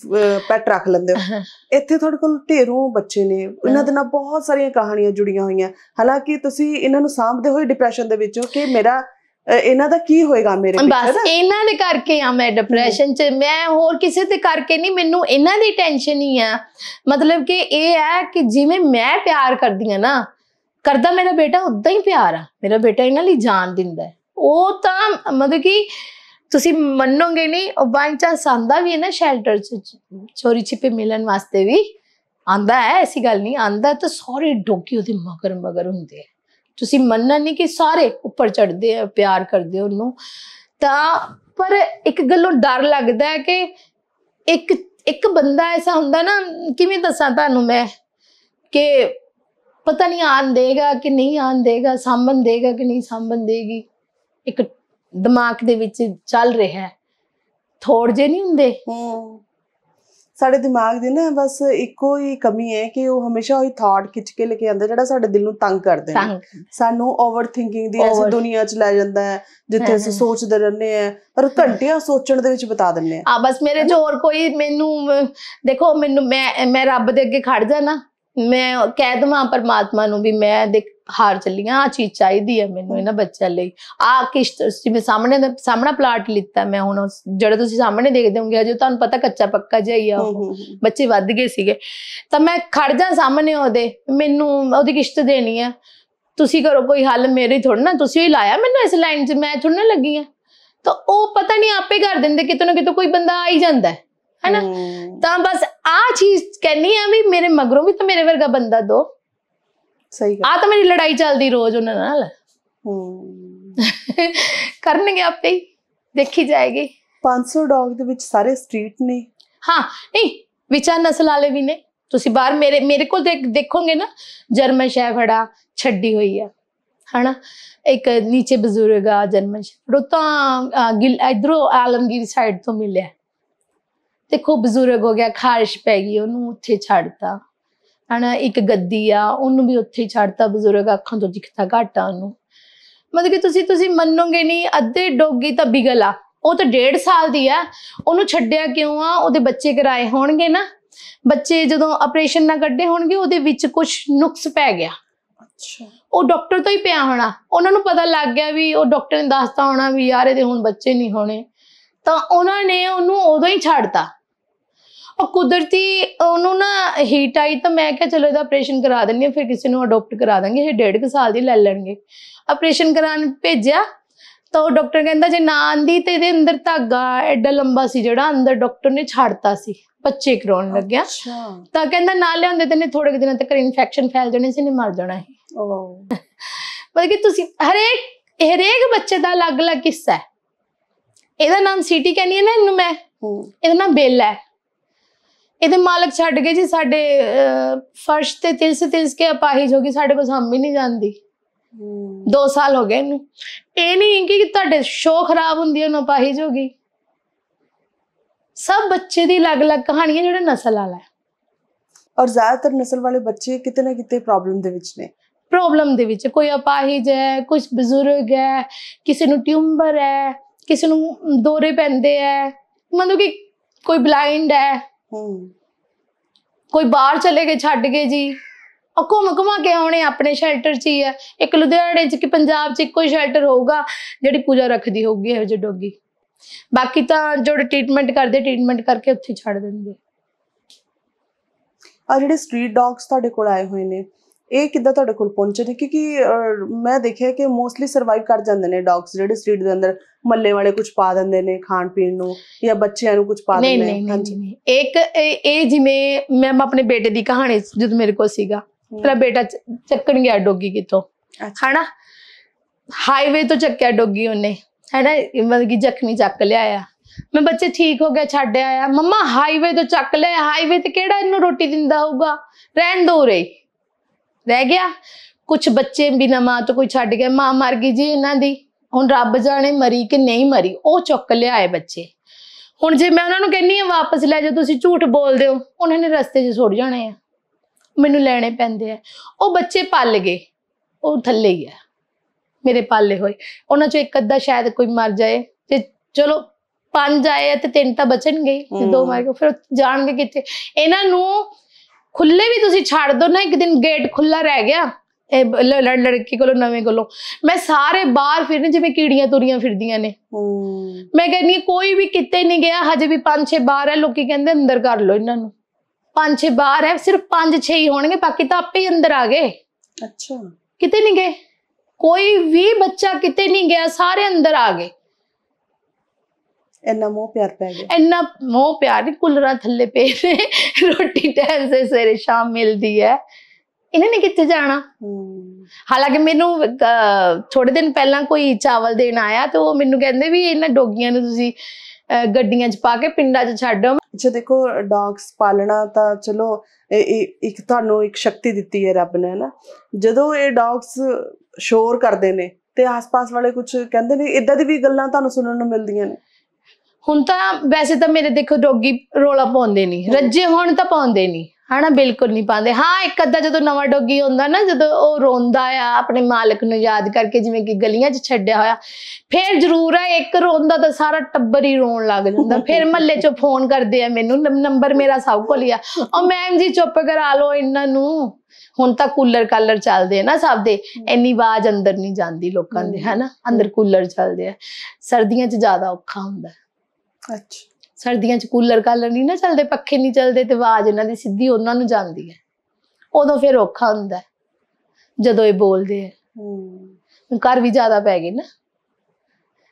ਪੈਟ ਰੱਖ ਲੈਂਦੇ ਹੋ ਇੱਥੇ ਤੁਹਾਡੇ ਕੋਲ ਢੇਰੋਂ ਬੱਚੇ ਨੇ ਇਹਨਾਂ ਦੇ ਨਾਲ ਬਹੁਤ ਸਾਰੀਆਂ ਕਹਾਣੀਆਂ ਜੁੜੀਆਂ ਹੋਈਆਂ ਹਾਲਾਂਕਿ ਤੁਸੀਂ ਇਹਨਾਂ ਨੂੰ ਸਾਹਮਣੇ ਹੋਏ ਡਿਪਰੈਸ਼ਨ ਦੇ ਵਿੱਚੋਂ ਕਿ ਮੇਰਾ ਇਹਨਾਂ ਦਾ ਕੀ ਹੋਏਗਾ ਮੇਰੇ ਪਿੱਛੇ ਬਸ ਇਹਨਾਂ ਦੇ ਕਰਕੇ ਆ ਮੈਂ ਡਿਪਰੈਸ਼ਨ ਚ ਮੈਂ ਹੋਰ ਕਿਸੇ ਤੇ ਕਰਕੇ ਨਹੀਂ ਮੈਨੂੰ ਇਹਨਾਂ ਦੀ ਟੈਨਸ਼ਨ ਹੀ ਆ ਮਤਲਬ ਕਿ ਇਹ ਹੈ ਕਿ ਜਿਵੇਂ ਮੈਂ ਪਿਆਰ ਕਰਦੀ ਆ ਨਾ ਕਰਦਾ ਮੇਰਾ ਬੇਟਾ ਉਦਾਂ ਹੀ ਪਿਆਰ ਆ ਮੇਰਾ ਬੇਟਾ ਇਹਨਾਂ ਲਈ ਜਾਨ ਦਿੰਦਾ ਉਹ ਤਾਂ ਮਤਲਬ ਕਿ ਤੁਸੀਂ ਮੰਨੋਗੇ ਨਹੀਂ ਉਹ ਬਾਈ ਚਾਂਸ ਆਂਦਾ ਵੀ ਹੈ ਨਾ ਸ਼ੈਲਟਰ ਚ ਚੋਰੀ ਛਿਪੇ ਮਿਲਣ ਵਾਸਤੇ ਵੀ ਆਂਦਾ ਹੈ ਐਸੀ ਗੱਲ ਨਹੀਂ ਆਂਦਾ ਤਾਂ ਸਾਰੇ ਡੋਕੀ ਉਹਦੇ ਮਗਰ ਮਗਰ ਹੁੰਦੇ ਆ ਤੁਸੀਂ ਮੰਨਣਾ ਨਹੀਂ ਕਿ ਸਾਰੇ ਉੱਪਰ ਚੜਦੇ ਆ ਪਿਆਰ ਕਰਦੇ ਉਹਨੂੰ ਤਾਂ ਪਰ ਇੱਕ ਗੱਲੋਂ ਡਰ ਲੱਗਦਾ ਹੈ ਕਿ ਇੱਕ ਇੱਕ ਬੰਦਾ ਐਸਾ ਹੁੰਦਾ ਨਾ ਕਿਵੇਂ ਦੱਸਾਂ ਤੁਹਾਨੂੰ ਮੈਂ ਕਿ ਪਤਾ ਨਹੀਂ ਆਂ ਦੇਗਾ ਕਿ ਨਹੀਂ ਆਂ ਦੇਗਾ ਸਾਂਭਣ ਦੇਗਾ ਕਿ ਨਹੀਂ ਸਾਂਭਣ ਦੇਗੀ ਇੱਕ ਦਿਮਾਗ ਦੇ ਵਿੱਚ ਚੱਲ ਰਿਹਾ ਹੈ ਥੋੜ ਜੇ ਨਹੀਂ ਹੁੰਦੇ ਹੂੰ ਸਾਡੇ ਦਿਮਾਗ ਦੇ ਨਾ ਬਸ ਇੱਕੋ ਹੀ ਕਮੀ ਹੈ ਕਿ ਉਹ ਹਮੇਸ਼ਾ ਉਹ ਥਾਟ ਖਿੱਚ ਕੇ ਲੈ ਕੇ ਆਉਂਦਾ ਜਿਹੜਾ ਸਾਡੇ ਦਿਲ ਨੂੰ ਤੰਗ ਕਰਦੇ ਨੇ ਸਾਨੂੰ ਓਵਰ ਥਿੰਕਿੰਗ ਦੀ ਐਸੀ ਦੁਨੀਆ ਚ ਲੈ ਜਾਂਦਾ ਹੈ ਜਿੱਥੇ ਅਸੀਂ ਸੋਚਦੇ ਰਹਿੰਦੇ ਆ ਪਰ ਘੰਟਿਆਂ ਸੋਚਣ ਦੇ ਵਿੱਚ ਬਤਾ ਦਿੰਦੇ ਆ ਆ ਬਸ ਮੇਰੇ ਜੋ ਹੋਰ ਕੋਈ ਮੈਨੂੰ ਦੇਖੋ ਮੈਨੂੰ ਮੈਂ ਮੈਂ ਰੱਬ ਦੇ ਅੱਗੇ ਖੜ ਜਾਣਾ ਮੈਂ ਕਹਿ ਦਵਾਂ ਪਰਮਾਤਮਾ ਨੂੰ ਵੀ ਮੈਂ ਦੇਖ ਹਾਰ ਚੱਲੀਆਂ ਆ ਚੀਜ਼ ਚਾਹੀਦੀ ਹੈ ਮੈਨੂੰ ਇਹਨਾਂ ਬੱਚਿਆਂ ਲਈ ਆ ਕਿਸ਼ਤ ਜਿਵੇਂ ਸਾਹਮਣੇ ਦਾ ਸਾਹਮਣਾ ਪਲਾਟ ਲਿੱਤਾ ਮੈਂ ਹੁਣ ਜਿਹੜਾ ਤੁਸੀਂ ਸਾਹਮਣੇ ਦੇਖਦੇ ਹੋਗੇ ਅਜੇ ਤੁਹਾਨੂੰ ਪਤਾ ਕੱਚਾ ਪੱਕਾ ਜਿਹਾ ਹੀ ਆ ਉਹ ਬੱਚੇ ਵੱਧ ਗਏ ਸੀਗੇ ਤਾਂ ਮੈਂ ਖੜ ਜਾ ਸਾਹਮਣੇ ਉਹਦੇ ਮੈਨੂੰ ਉਹਦੀ ਕਿਸ਼ਤ ਦੇਣੀ ਆ ਤੁਸੀਂ ਕਰੋ ਕੋਈ ਹੱਲ ਮੇਰੇ ਥੋੜਾ ਨਾ ਤੁਸੀਂ ਹੀ ਲਾਇਆ ਮੈਨੂੰ ਇਸ ਲਾਈਨ 'ਚ ਮੈਂ ਥੋੜਾ ਨਾ ਲੱਗੀ ਆ ਤਾਂ ਉਹ ਪਤਾ ਨਹੀਂ ਆਪੇ ਕਰ ਦਿੰਦੇ ਕਿਤੇ ਨਾ ਕਿਤੇ ਕੋਈ ਬੰਦਾ ਆ ਹੀ ਜਾਂਦਾ ਹੈ ਹੈਨਾ ਤਾਂ ਬਸ ਆ ਚੀਜ਼ ਕਹਿਣੀ ਆ ਵੀ ਮੇਰੇ ਮਗਰੋਂ ਵੀ ਤਾਂ ਮੇਰੇ ਵਰਗਾ ਬੰਦਾ ਦੋ ਸਹੀ ਗੱਲ ਆ ਤਾਂ ਮੇਰੀ ਲੜਾਈ ਚੱਲਦੀ ਰੋਜ਼ ਉਹਨਾਂ ਨਾਲ ਹੂੰ ਕਰਨਗੇ ਆਪੇ ਹੀ ਦੇਖੀ ਜਾਏਗੀ 500 ਡੌਗ ਦੇ ਵਿੱਚ ਸਾਰੇ ਸਟਰੀਟ ਨੇ ਹਾਂ ਨਹੀਂ ਵਿਚਾਰ ਨਸਲ ਵਾਲੇ ਵੀ ਨੇ ਤੁਸੀਂ ਬਾਹਰ ਮੇਰੇ ਮੇਰੇ ਕੋਲ ਦੇਖੋਗੇ ਨਾ ਜਰਮਨ ਸ਼ੈਫੜਾ ਛੱਡੀ ਹੋਈ ਆ ਹਨਾ ਇੱਕ ਨੀਚੇ ਬਜ਼ੁਰਗ ਆ ਜਰਮਨ ਸ਼ੈਫੜ ਤਾਂ ਗਿਲ ਇਧਰੋਂ ਆਲਮਗੀਰ ਸਾਈਡ ਤੋਂ ਮਿਲਿਆ ਦੇਖੋ ਬਜ਼ੁਰਗ ਹੋ ਗਿਆ ਖਾਰਿਸ਼ ਪੈ ਗਈ ਉਹਨੂੰ ਉੱਥੇ ਛੱਡਤਾ ਹਨਾ ਇੱਕ ਗੱਦੀ ਆ ਉਹਨੂੰ ਵੀ ਉੱਥੇ ਹੀ ਛੱਡਤਾ ਬਜ਼ੁਰਗ ਅੱਖਾਂ ਤੋਂ ਦਿਖਤਾ ਘਾਟਾ ਉਹਨੂੰ ਮਤਲਬ ਕਿ ਤੁਸੀਂ ਤੁਸੀਂ ਮੰਨੋਗੇ ਨਹੀਂ ਅੱਧੇ ਡੋਗੀ ਤਾਂ ਬਿਗਲਾ ਉਹ ਤਾਂ 1.5 ਸਾਲ ਦੀ ਆ ਉਹਨੂੰ ਛੱਡਿਆ ਕਿਉਂ ਆ ਉਹਦੇ ਬੱਚੇ ਕਰਾਏ ਹੋਣਗੇ ਨਾ ਬੱਚੇ ਜਦੋਂ ਆਪਰੇਸ਼ਨ ਨਾ ਕੱਢੇ ਹੋਣਗੇ ਉਹਦੇ ਵਿੱਚ ਕੁਝ ਨੁਕਸ ਪੈ ਗਿਆ ਅੱਛਾ ਉਹ ਡਾਕਟਰ ਤੋਂ ਹੀ ਪਿਆ ਹੋਣਾ ਉਹਨਾਂ ਨੂੰ ਪਤਾ ਲੱਗ ਗਿਆ ਵੀ ਉਹ ਡਾਕਟਰ ਨੇ ਦੱਸਤਾ ਹੋਣਾ ਵੀ ਯਾਰ ਇਹਦੇ ਹੁਣ ਬੱਚੇ ਨਹੀਂ ਹੋਣੇ ਤਾਂ ਉਹਨਾਂ ਨੇ ਉਹਨੂੰ ਉਦੋਂ ਹੀ ਛੱਡਤਾ ਉਹ ਕੁਦਰਤੀ ਉਹਨੂੰ ਨਾ ਹੀਟ ਆਈ ਤਾਂ ਮੈਂ ਕਿਹਾ ਚਲੋ ਇਹਦਾ ਆਪਰੇਸ਼ਨ ਕਰਾ ਦਿੰਦੇ ਆ ਫਿਰ ਕਿਸੇ ਨੂੰ ਅਡਾਪਟ ਕਰਾ ਦਾਂਗੇ ਇਹ ਡੇਢ ਕੁ ਸਾਲ ਦੀ ਲੈ ਲੈਣਗੇ ਆਪਰੇਸ਼ਨ ਕਰਾਣ ਭੇਜਿਆ ਤਾਂ ਉਹ ਡਾਕਟਰ ਕਹਿੰਦਾ ਜੇ ਨਾ ਆਂਦੀ ਤੇ ਇਹਦੇ ਅੰਦਰ ਧਾਗਾ ਐਡਾ ਲੰਬਾ ਸੀ ਜਿਹੜਾ ਅੰਦਰ ਡਾਕਟਰ ਨੇ ਛਾੜਤਾ ਸੀ ਬੱਚੇ ਕਰਾਉਣ ਲੱਗਿਆ ਤਾਂ ਕਹਿੰਦਾ ਨਾ ਲਿਆਉਂਦੇ ਤੇ ਨੇ ਥੋੜੇ ਦਿਨਾਂ ਤੱਕ ਇਨਫੈਕਸ਼ਨ ਫੈਲ ਜਾਣੀ ਸੀ ਨੇ ਮਰ ਜਾਣਾ ਸੀ ਓ ਮਤਲਬ ਕਿ ਤੁਸੀਂ ਹਰੇਕ ਹਰੇਕ ਬੱਚੇ ਦਾ ਅਲੱਗ-ਅਲੱਗ ਕਿੱਸਾ ਹੈ ਇਹਦਾ ਨਾਮ ਸਿਟੀ ਕਹਿੰਦੀ ਹੈ ਨਾ ਇਹਨੂੰ ਮੈਂ ਇਹਦਾ ਨਾਮ ਬੇਲ ਹੈ ਇਹਦੇ ਮਾਲਕ ਛੱਡ ਗਏ ਜੀ ਸਾਡੇ ਫਰਸ਼ ਤੇ ਤਿਲਸ ਤਿਲਸ ਕੇ ਅਪਾਹੀ ਜੋ ਕਿ ਸਾਡੇ ਕੋਲ ਸਾਂਭੀ ਨਹੀਂ ਜਾਂਦੀ 2 ਸਾਲ ਹੋ ਗਏ ਇਹਨੂੰ ਇਹ ਨਹੀਂ ਕਿ ਤੁਹਾਡੇ ਸ਼ੋ ਖਰਾਬ ਹੁੰਦੀ ਹੈ ਉਹਨੂੰ ਪਾਹੀ ਹੋ ਗਈ ਸਭ ਬੱਚੇ ਦੀ ਅਲੱਗ-ਅਲੱਗ ਕਹਾਣੀਆਂ ਜਿਹੜੇ ਨਸਲ ਵਾਲਾ ਹੈ ਔਰ ਜ਼ਿਆਦਾਤਰ ਨਸਲ ਵਾਲੇ ਬੱਚੇ ਕਿਤੇ ਨਾ ਕਿਤੇ ਪ੍ਰੋਬਲਮ ਦੇ ਵਿੱਚ ਨੇ ਪ੍ਰੋਬਲਮ ਦੇ ਵਿੱਚ ਕੋਈ ਅਪਾਹਿਜ ਹੈ ਕੁਝ ਬਜ਼ੁਰਗ ਹੈ ਕਿਸੇ ਨੂੰ ਟਿਊਮਰ ਹੈ ਕਿਸੇ ਨੂੰ ਦੋਰੇ ਪੈਂਦੇ ਹੈ ਮਤਲਬ ਕਿ ਕੋਈ ਬਲਾਈਂਡ ਹੈ ਹੂੰ ਕੋਈ ਬਾਹਰ ਚਲੇ ਗਏ ਛੱਡ ਗਏ ਜੀ ਆ ਘੁੰਮ ਘੁਮਾ ਕੇ ਆਉਣੇ ਆਪਣੇ ਸ਼ੈਲਟਰ 'ਚ ਹੀ ਆ ਇੱਕ ਲੁਧਿਆਣੇ 'ਚ ਕਿ ਪੰਜਾਬ 'ਚ ਕੋਈ ਸ਼ੈਲਟਰ ਹੋਊਗਾ ਜਿਹੜੀ ਪੂਜਾ ਰੱਖਦੀ ਹੋਊਗੀ ਇਹੋ ਜਿਹੇ ਡੋਗੀ ਬਾਕੀ ਤਾਂ ਜਿਹੜੇ ਟ੍ਰੀਟਮੈਂਟ ਕਰਦੇ ਟ੍ਰੀਟਮੈਂਟ ਕਰਕੇ ਉੱਥੇ ਛੱਡ ਦਿੰਦੇ ਆ ਜਿਹੜੇ ਸਟਰੀਟ ਡੌਗਸ ਤੁਹਾਡੇ ਕੋਲ ਆਏ ਹੋਏ ਨੇ ਇਹ ਕਿੱਦਾਂ ਤੁਹਾਡੇ ਕੋਲ ਪਹੁੰਚੇ ਨੇ ਕਿਉਂਕਿ ਮੈਂ ਦੇਖਿਆ ਕਿ ਮੋਸਟਲੀ ਸਰਵਾਈਵ ਕਰ ਜਾਂਦੇ ਨੇ ਡੌਗਸ ਜਿਹੜੇ ਸਟਰੀਟ ਦੇ ਅੰਦਰ ਮੱਲੇ ਵਾਲੇ ਕੁਝ ਪਾ ਦਿੰਦੇ ਨੇ ਖਾਣ ਪੀਣ ਨੂੰ ਜਾਂ ਬੱਚਿਆਂ ਨੂੰ ਕੁਝ ਪਾ ਦਿੰਦੇ ਨੇ ਹਾਂਜੀ ਇੱਕ ਇਹ ਜਿਵੇਂ ਮੈਂ ਆਪਣੇ ਬੇਟੇ ਦੀ ਕਹਾਣੀ ਜਦੋਂ ਮੇਰੇ ਕੋਲ ਸੀਗਾ ਤੇਰਾ ਬੇਟਾ ਚੱਕਣ ਗਿਆ ਡੋਗੀ ਕਿਤੋਂ ਹਨਾ ਹਾਈਵੇ ਤੋਂ ਚੱਕਿਆ ਡੋਗੀ ਉਹਨੇ ਹੈਨਾ ਮਤਲਬ ਕਿ ਜ਼ਖਮੀ ਚੱਕ ਲਿਆ ਆ ਮੈਂ ਬੱਚੇ ਠੀਕ ਹੋ ਗਿਆ ਛੱਡ ਆਇਆ ਮੰਮਾ ਹਾਈਵੇ ਤੋਂ ਚੱਕ ਲਿਆ ਹਾਈਵੇ ਤੇ ਕਿਹੜਾ ਇਹਨੂੰ ਰੋਟੀ ਦਿੰਦਾ ਹੋਊਗਾ ਰਹਿਣ ਦੋ ਰੇ ਰਹਿ ਗਿਆ ਕੁਝ ਬੱਚੇ ਵੀ ਮਾਂ ਤੋਂ ਕੋਈ ਛੱਡ ਗਿਆ ਮਾਂ ਮਰ ਗਈ ਜੀ ਇਹਨਾਂ ਦੀ ਹੁਣ ਰੱਬ ਜਾਣੇ ਮਰੀ ਕਿ ਨਹੀਂ ਮਰੀ ਉਹ ਚੁੱਕ ਲਿਆਏ ਬੱਚੇ ਹੁਣ ਜੇ ਮੈਂ ਉਹਨਾਂ ਨੂੰ ਕਹਿੰਨੀ ਆ ਵਾਪਸ ਲੈ ਜਾ ਤੁਸੀਂ ਝੂਠ ਬੋਲਦੇ ਹੋ ਉਹਨਾਂ ਨੇ ਰਸਤੇ 'ਚ ਸੁੱਟ ਜਾਣੇ ਆ ਮੈਨੂੰ ਲੈਣੇ ਪੈਂਦੇ ਆ ਉਹ ਬੱਚੇ ਪੱਲ ਗਏ ਉਹ ਥੱਲੇ ਹੀ ਆ ਮੇਰੇ ਪਾਲੇ ਹੋਏ ਉਹਨਾਂ 'ਚ ਇੱਕ ਅੱਧਾ ਸ਼ਾਇਦ ਕੋਈ ਮਰ ਜਾਏ ਤੇ ਚਲੋ ਪੰਜ ਆਏ ਤੇ ਤਿੰਨ ਤਾਂ ਬਚਣਗੇ ਤੇ ਦੋ ਮਰ ਗਏ ਫਿਰ ਜਾਣਗੇ ਕਿੱਥੇ ਇਹਨਾਂ ਨੂੰ ਖੁੱਲੇ ਵੀ ਤੁਸੀਂ ਛੱਡ ਦੋ ਨਾ ਇੱਕ ਦਿਨ ਗੇਟ ਖੁੱਲਾ ਰਹਿ ਗਿਆ ਇਹ ਲੜ ਲੜਕੀ ਕੋਲੋਂ ਨਵੇਂ ਕੋਲੋਂ ਮੈਂ ਸਾਰੇ ਬਾਹਰ ਫਿਰਨ ਜਿਵੇਂ ਕੀੜੀਆਂ ਤੁਰੀਆਂ ਫਿਰਦੀਆਂ ਨੇ ਮੈਂ ਕਹਿੰਦੀ ਕੋਈ ਵੀ ਕਿਤੇ ਨਹੀਂ ਗਿਆ ਹਜੇ ਵੀ 5-6 ਬਾਹਰ ਹੈ ਲੋਕੀ ਕਹਿੰਦੇ ਅੰਦਰ ਕਰ ਲਓ ਇਹਨਾਂ ਨੂੰ 5-6 ਬਾਹਰ ਹੈ ਸਿਰਫ 5-6 ਹੀ ਹੋਣਗੇ ਬਾਕੀ ਤਾਂ ਆਪੇ ਹੀ ਅੰਦਰ ਆ ਗਏ ਅੱਛਾ ਕਿਤੇ ਨਹੀਂ ਗਏ ਕੋਈ ਵੀ ਬੱਚਾ ਕਿਤੇ ਨਹੀਂ ਗਿਆ ਸਾਰੇ ਅੰਦਰ ਆ ਗਏ ਇੰਨਾ ਮੋਹ ਪਿਆਰ ਪੈ ਗਿਆ ਇੰਨਾ ਮੋਹ ਪਿਆਰ ਕੁਲਰਾ ਥੱਲੇ ਪਏ ਨੇ ਰੋਟੀ ਟਾਈਮ ਸੇ ਸਵੇਰੇ ਸ਼ਾਮ ਮਿਲਦੀ ਹੈ ਇਹਨੇ ਨੇ ਕਿੱਥੇ ਜਾਣਾ ਹਾਲਾਂਕਿ ਮੈਨੂੰ ਥੋੜੇ ਦਿਨ ਪਹਿਲਾਂ ਕੋਈ ਚਾਵਲ ਦੇਣ ਆਇਆ ਤੇ ਉਹ ਮੈਨੂੰ ਕਹਿੰਦੇ ਵੀ ਇਹਨਾਂ ਡੋਗੀਆਂ ਨੂੰ ਤੁਸੀਂ ਗੱਡੀਆਂ 'ਚ ਪਾ ਕੇ ਪਿੰਡਾਂ 'ਚ ਛੱਡੋ ਅੱਛਾ ਦੇਖੋ ਡੌਗਸ ਪਾਲਣਾ ਤਾਂ ਚਲੋ ਇੱਕ ਤੁਹਾਨੂੰ ਇੱਕ ਸ਼ਕਤੀ ਦਿੱਤੀ ਹੈ ਰੱਬ ਨੇ ਨਾ ਜਦੋਂ ਇਹ ਡੌਗਸ ਸ਼ੋਰ ਕਰਦੇ ਨੇ ਤੇ ਆਸ-ਪਾਸ ਵਾਲੇ ਕੁਝ ਕਹਿੰਦੇ ਨੇ ਇਦਾਂ ਦੀ ਵੀ ਗੱਲਾਂ ਤੁਹਾਨੂੰ ਸੁਣਨ ਨੂੰ ਮਿਲਦੀਆਂ ਨੇ ਹੁਣ ਤਾਂ ਵੈਸੇ ਤਾਂ ਮੇਰੇ ਦੇਖੋ ਡੋਗੀ ਰੋਲਾ ਪਾਉਂਦੇ ਨਹੀਂ ਰੱਜੇ ਹੋਣ ਤਾਂ ਪਾਉਂਦੇ ਨਹੀਂ ਹਣਾ ਬਿਲਕੁਲ ਨਹੀਂ ਪਾਉਂਦੇ ਹਾਂ ਇੱਕ ਅੱਧਾ ਜਦੋਂ ਨਵਾਂ ਡੋਗੀ ਹੁੰਦਾ ਨਾ ਜਦੋਂ ਉਹ ਰੋਂਦਾ ਆ ਆਪਣੇ ਮਾਲਕ ਨੂੰ ਯਾਦ ਕਰਕੇ ਜਿਵੇਂ ਕਿ ਗਲੀਆਂ 'ਚ ਛੱਡਿਆ ਹੋਇਆ ਫੇਰ ਜ਼ਰੂਰ ਆ ਇੱਕ ਰੋਂਦਾ ਤਾਂ ਸਾਰਾ ਟੱਬਰ ਹੀ ਰੋਣ ਲੱਗ ਜਾਂਦਾ ਫੇਰ ਮੱਲੇ 'ਚੋਂ ਫੋਨ ਕਰਦੇ ਆ ਮੈਨੂੰ ਨੰਬਰ ਮੇਰਾ ਸਭ ਕੋਲ ਹੀ ਆ ਉਹ ਮੈਮ ਜੀ ਚੁੱਪ ਕਰਾ ਲਓ ਇਹਨਾਂ ਨੂੰ ਹੁਣ ਤਾਂ ਕੂਲਰ ਕਾਲਰ ਚੱਲਦੇ ਆ ਨਾ ਸਭ ਦੇ ਇੰਨੀ ਆਵਾਜ਼ ਅੰਦਰ ਨਹੀਂ ਜਾਂਦੀ ਲੋਕਾਂ ਦੇ ਹਨਾ ਅੰਦਰ ਕੂਲਰ ਚੱਲਦੇ ਆ ਸਰਦੀਆਂ 'ਚ ਜ਼ਿਆਦਾ ਔਖਾ ਹੁੰਦਾ ਅੱਛਾ ਸਰਦੀਆਂ 'ਚ ਕੂਲਰ ਕਾਲਰ ਨਹੀਂ ਨਾ ਚੱਲਦੇ ਪੱਖੇ ਨਹੀਂ ਚੱਲਦੇ ਤੇ ਆਵਾਜ਼ ਇਹਨਾਂ ਦੀ ਸਿੱਧੀ ਉਹਨਾਂ ਨੂੰ ਜਾਂਦੀ ਹੈ ਉਦੋਂ ਫਿਰ ਔਖਾ ਹੁੰਦਾ ਜਦੋਂ ਇਹ ਬੋਲਦੇ ਆ ਹੂੰ ਘਰ ਵੀ ਜ਼ਿਆਦਾ ਪੈ ਗਏ ਨਾ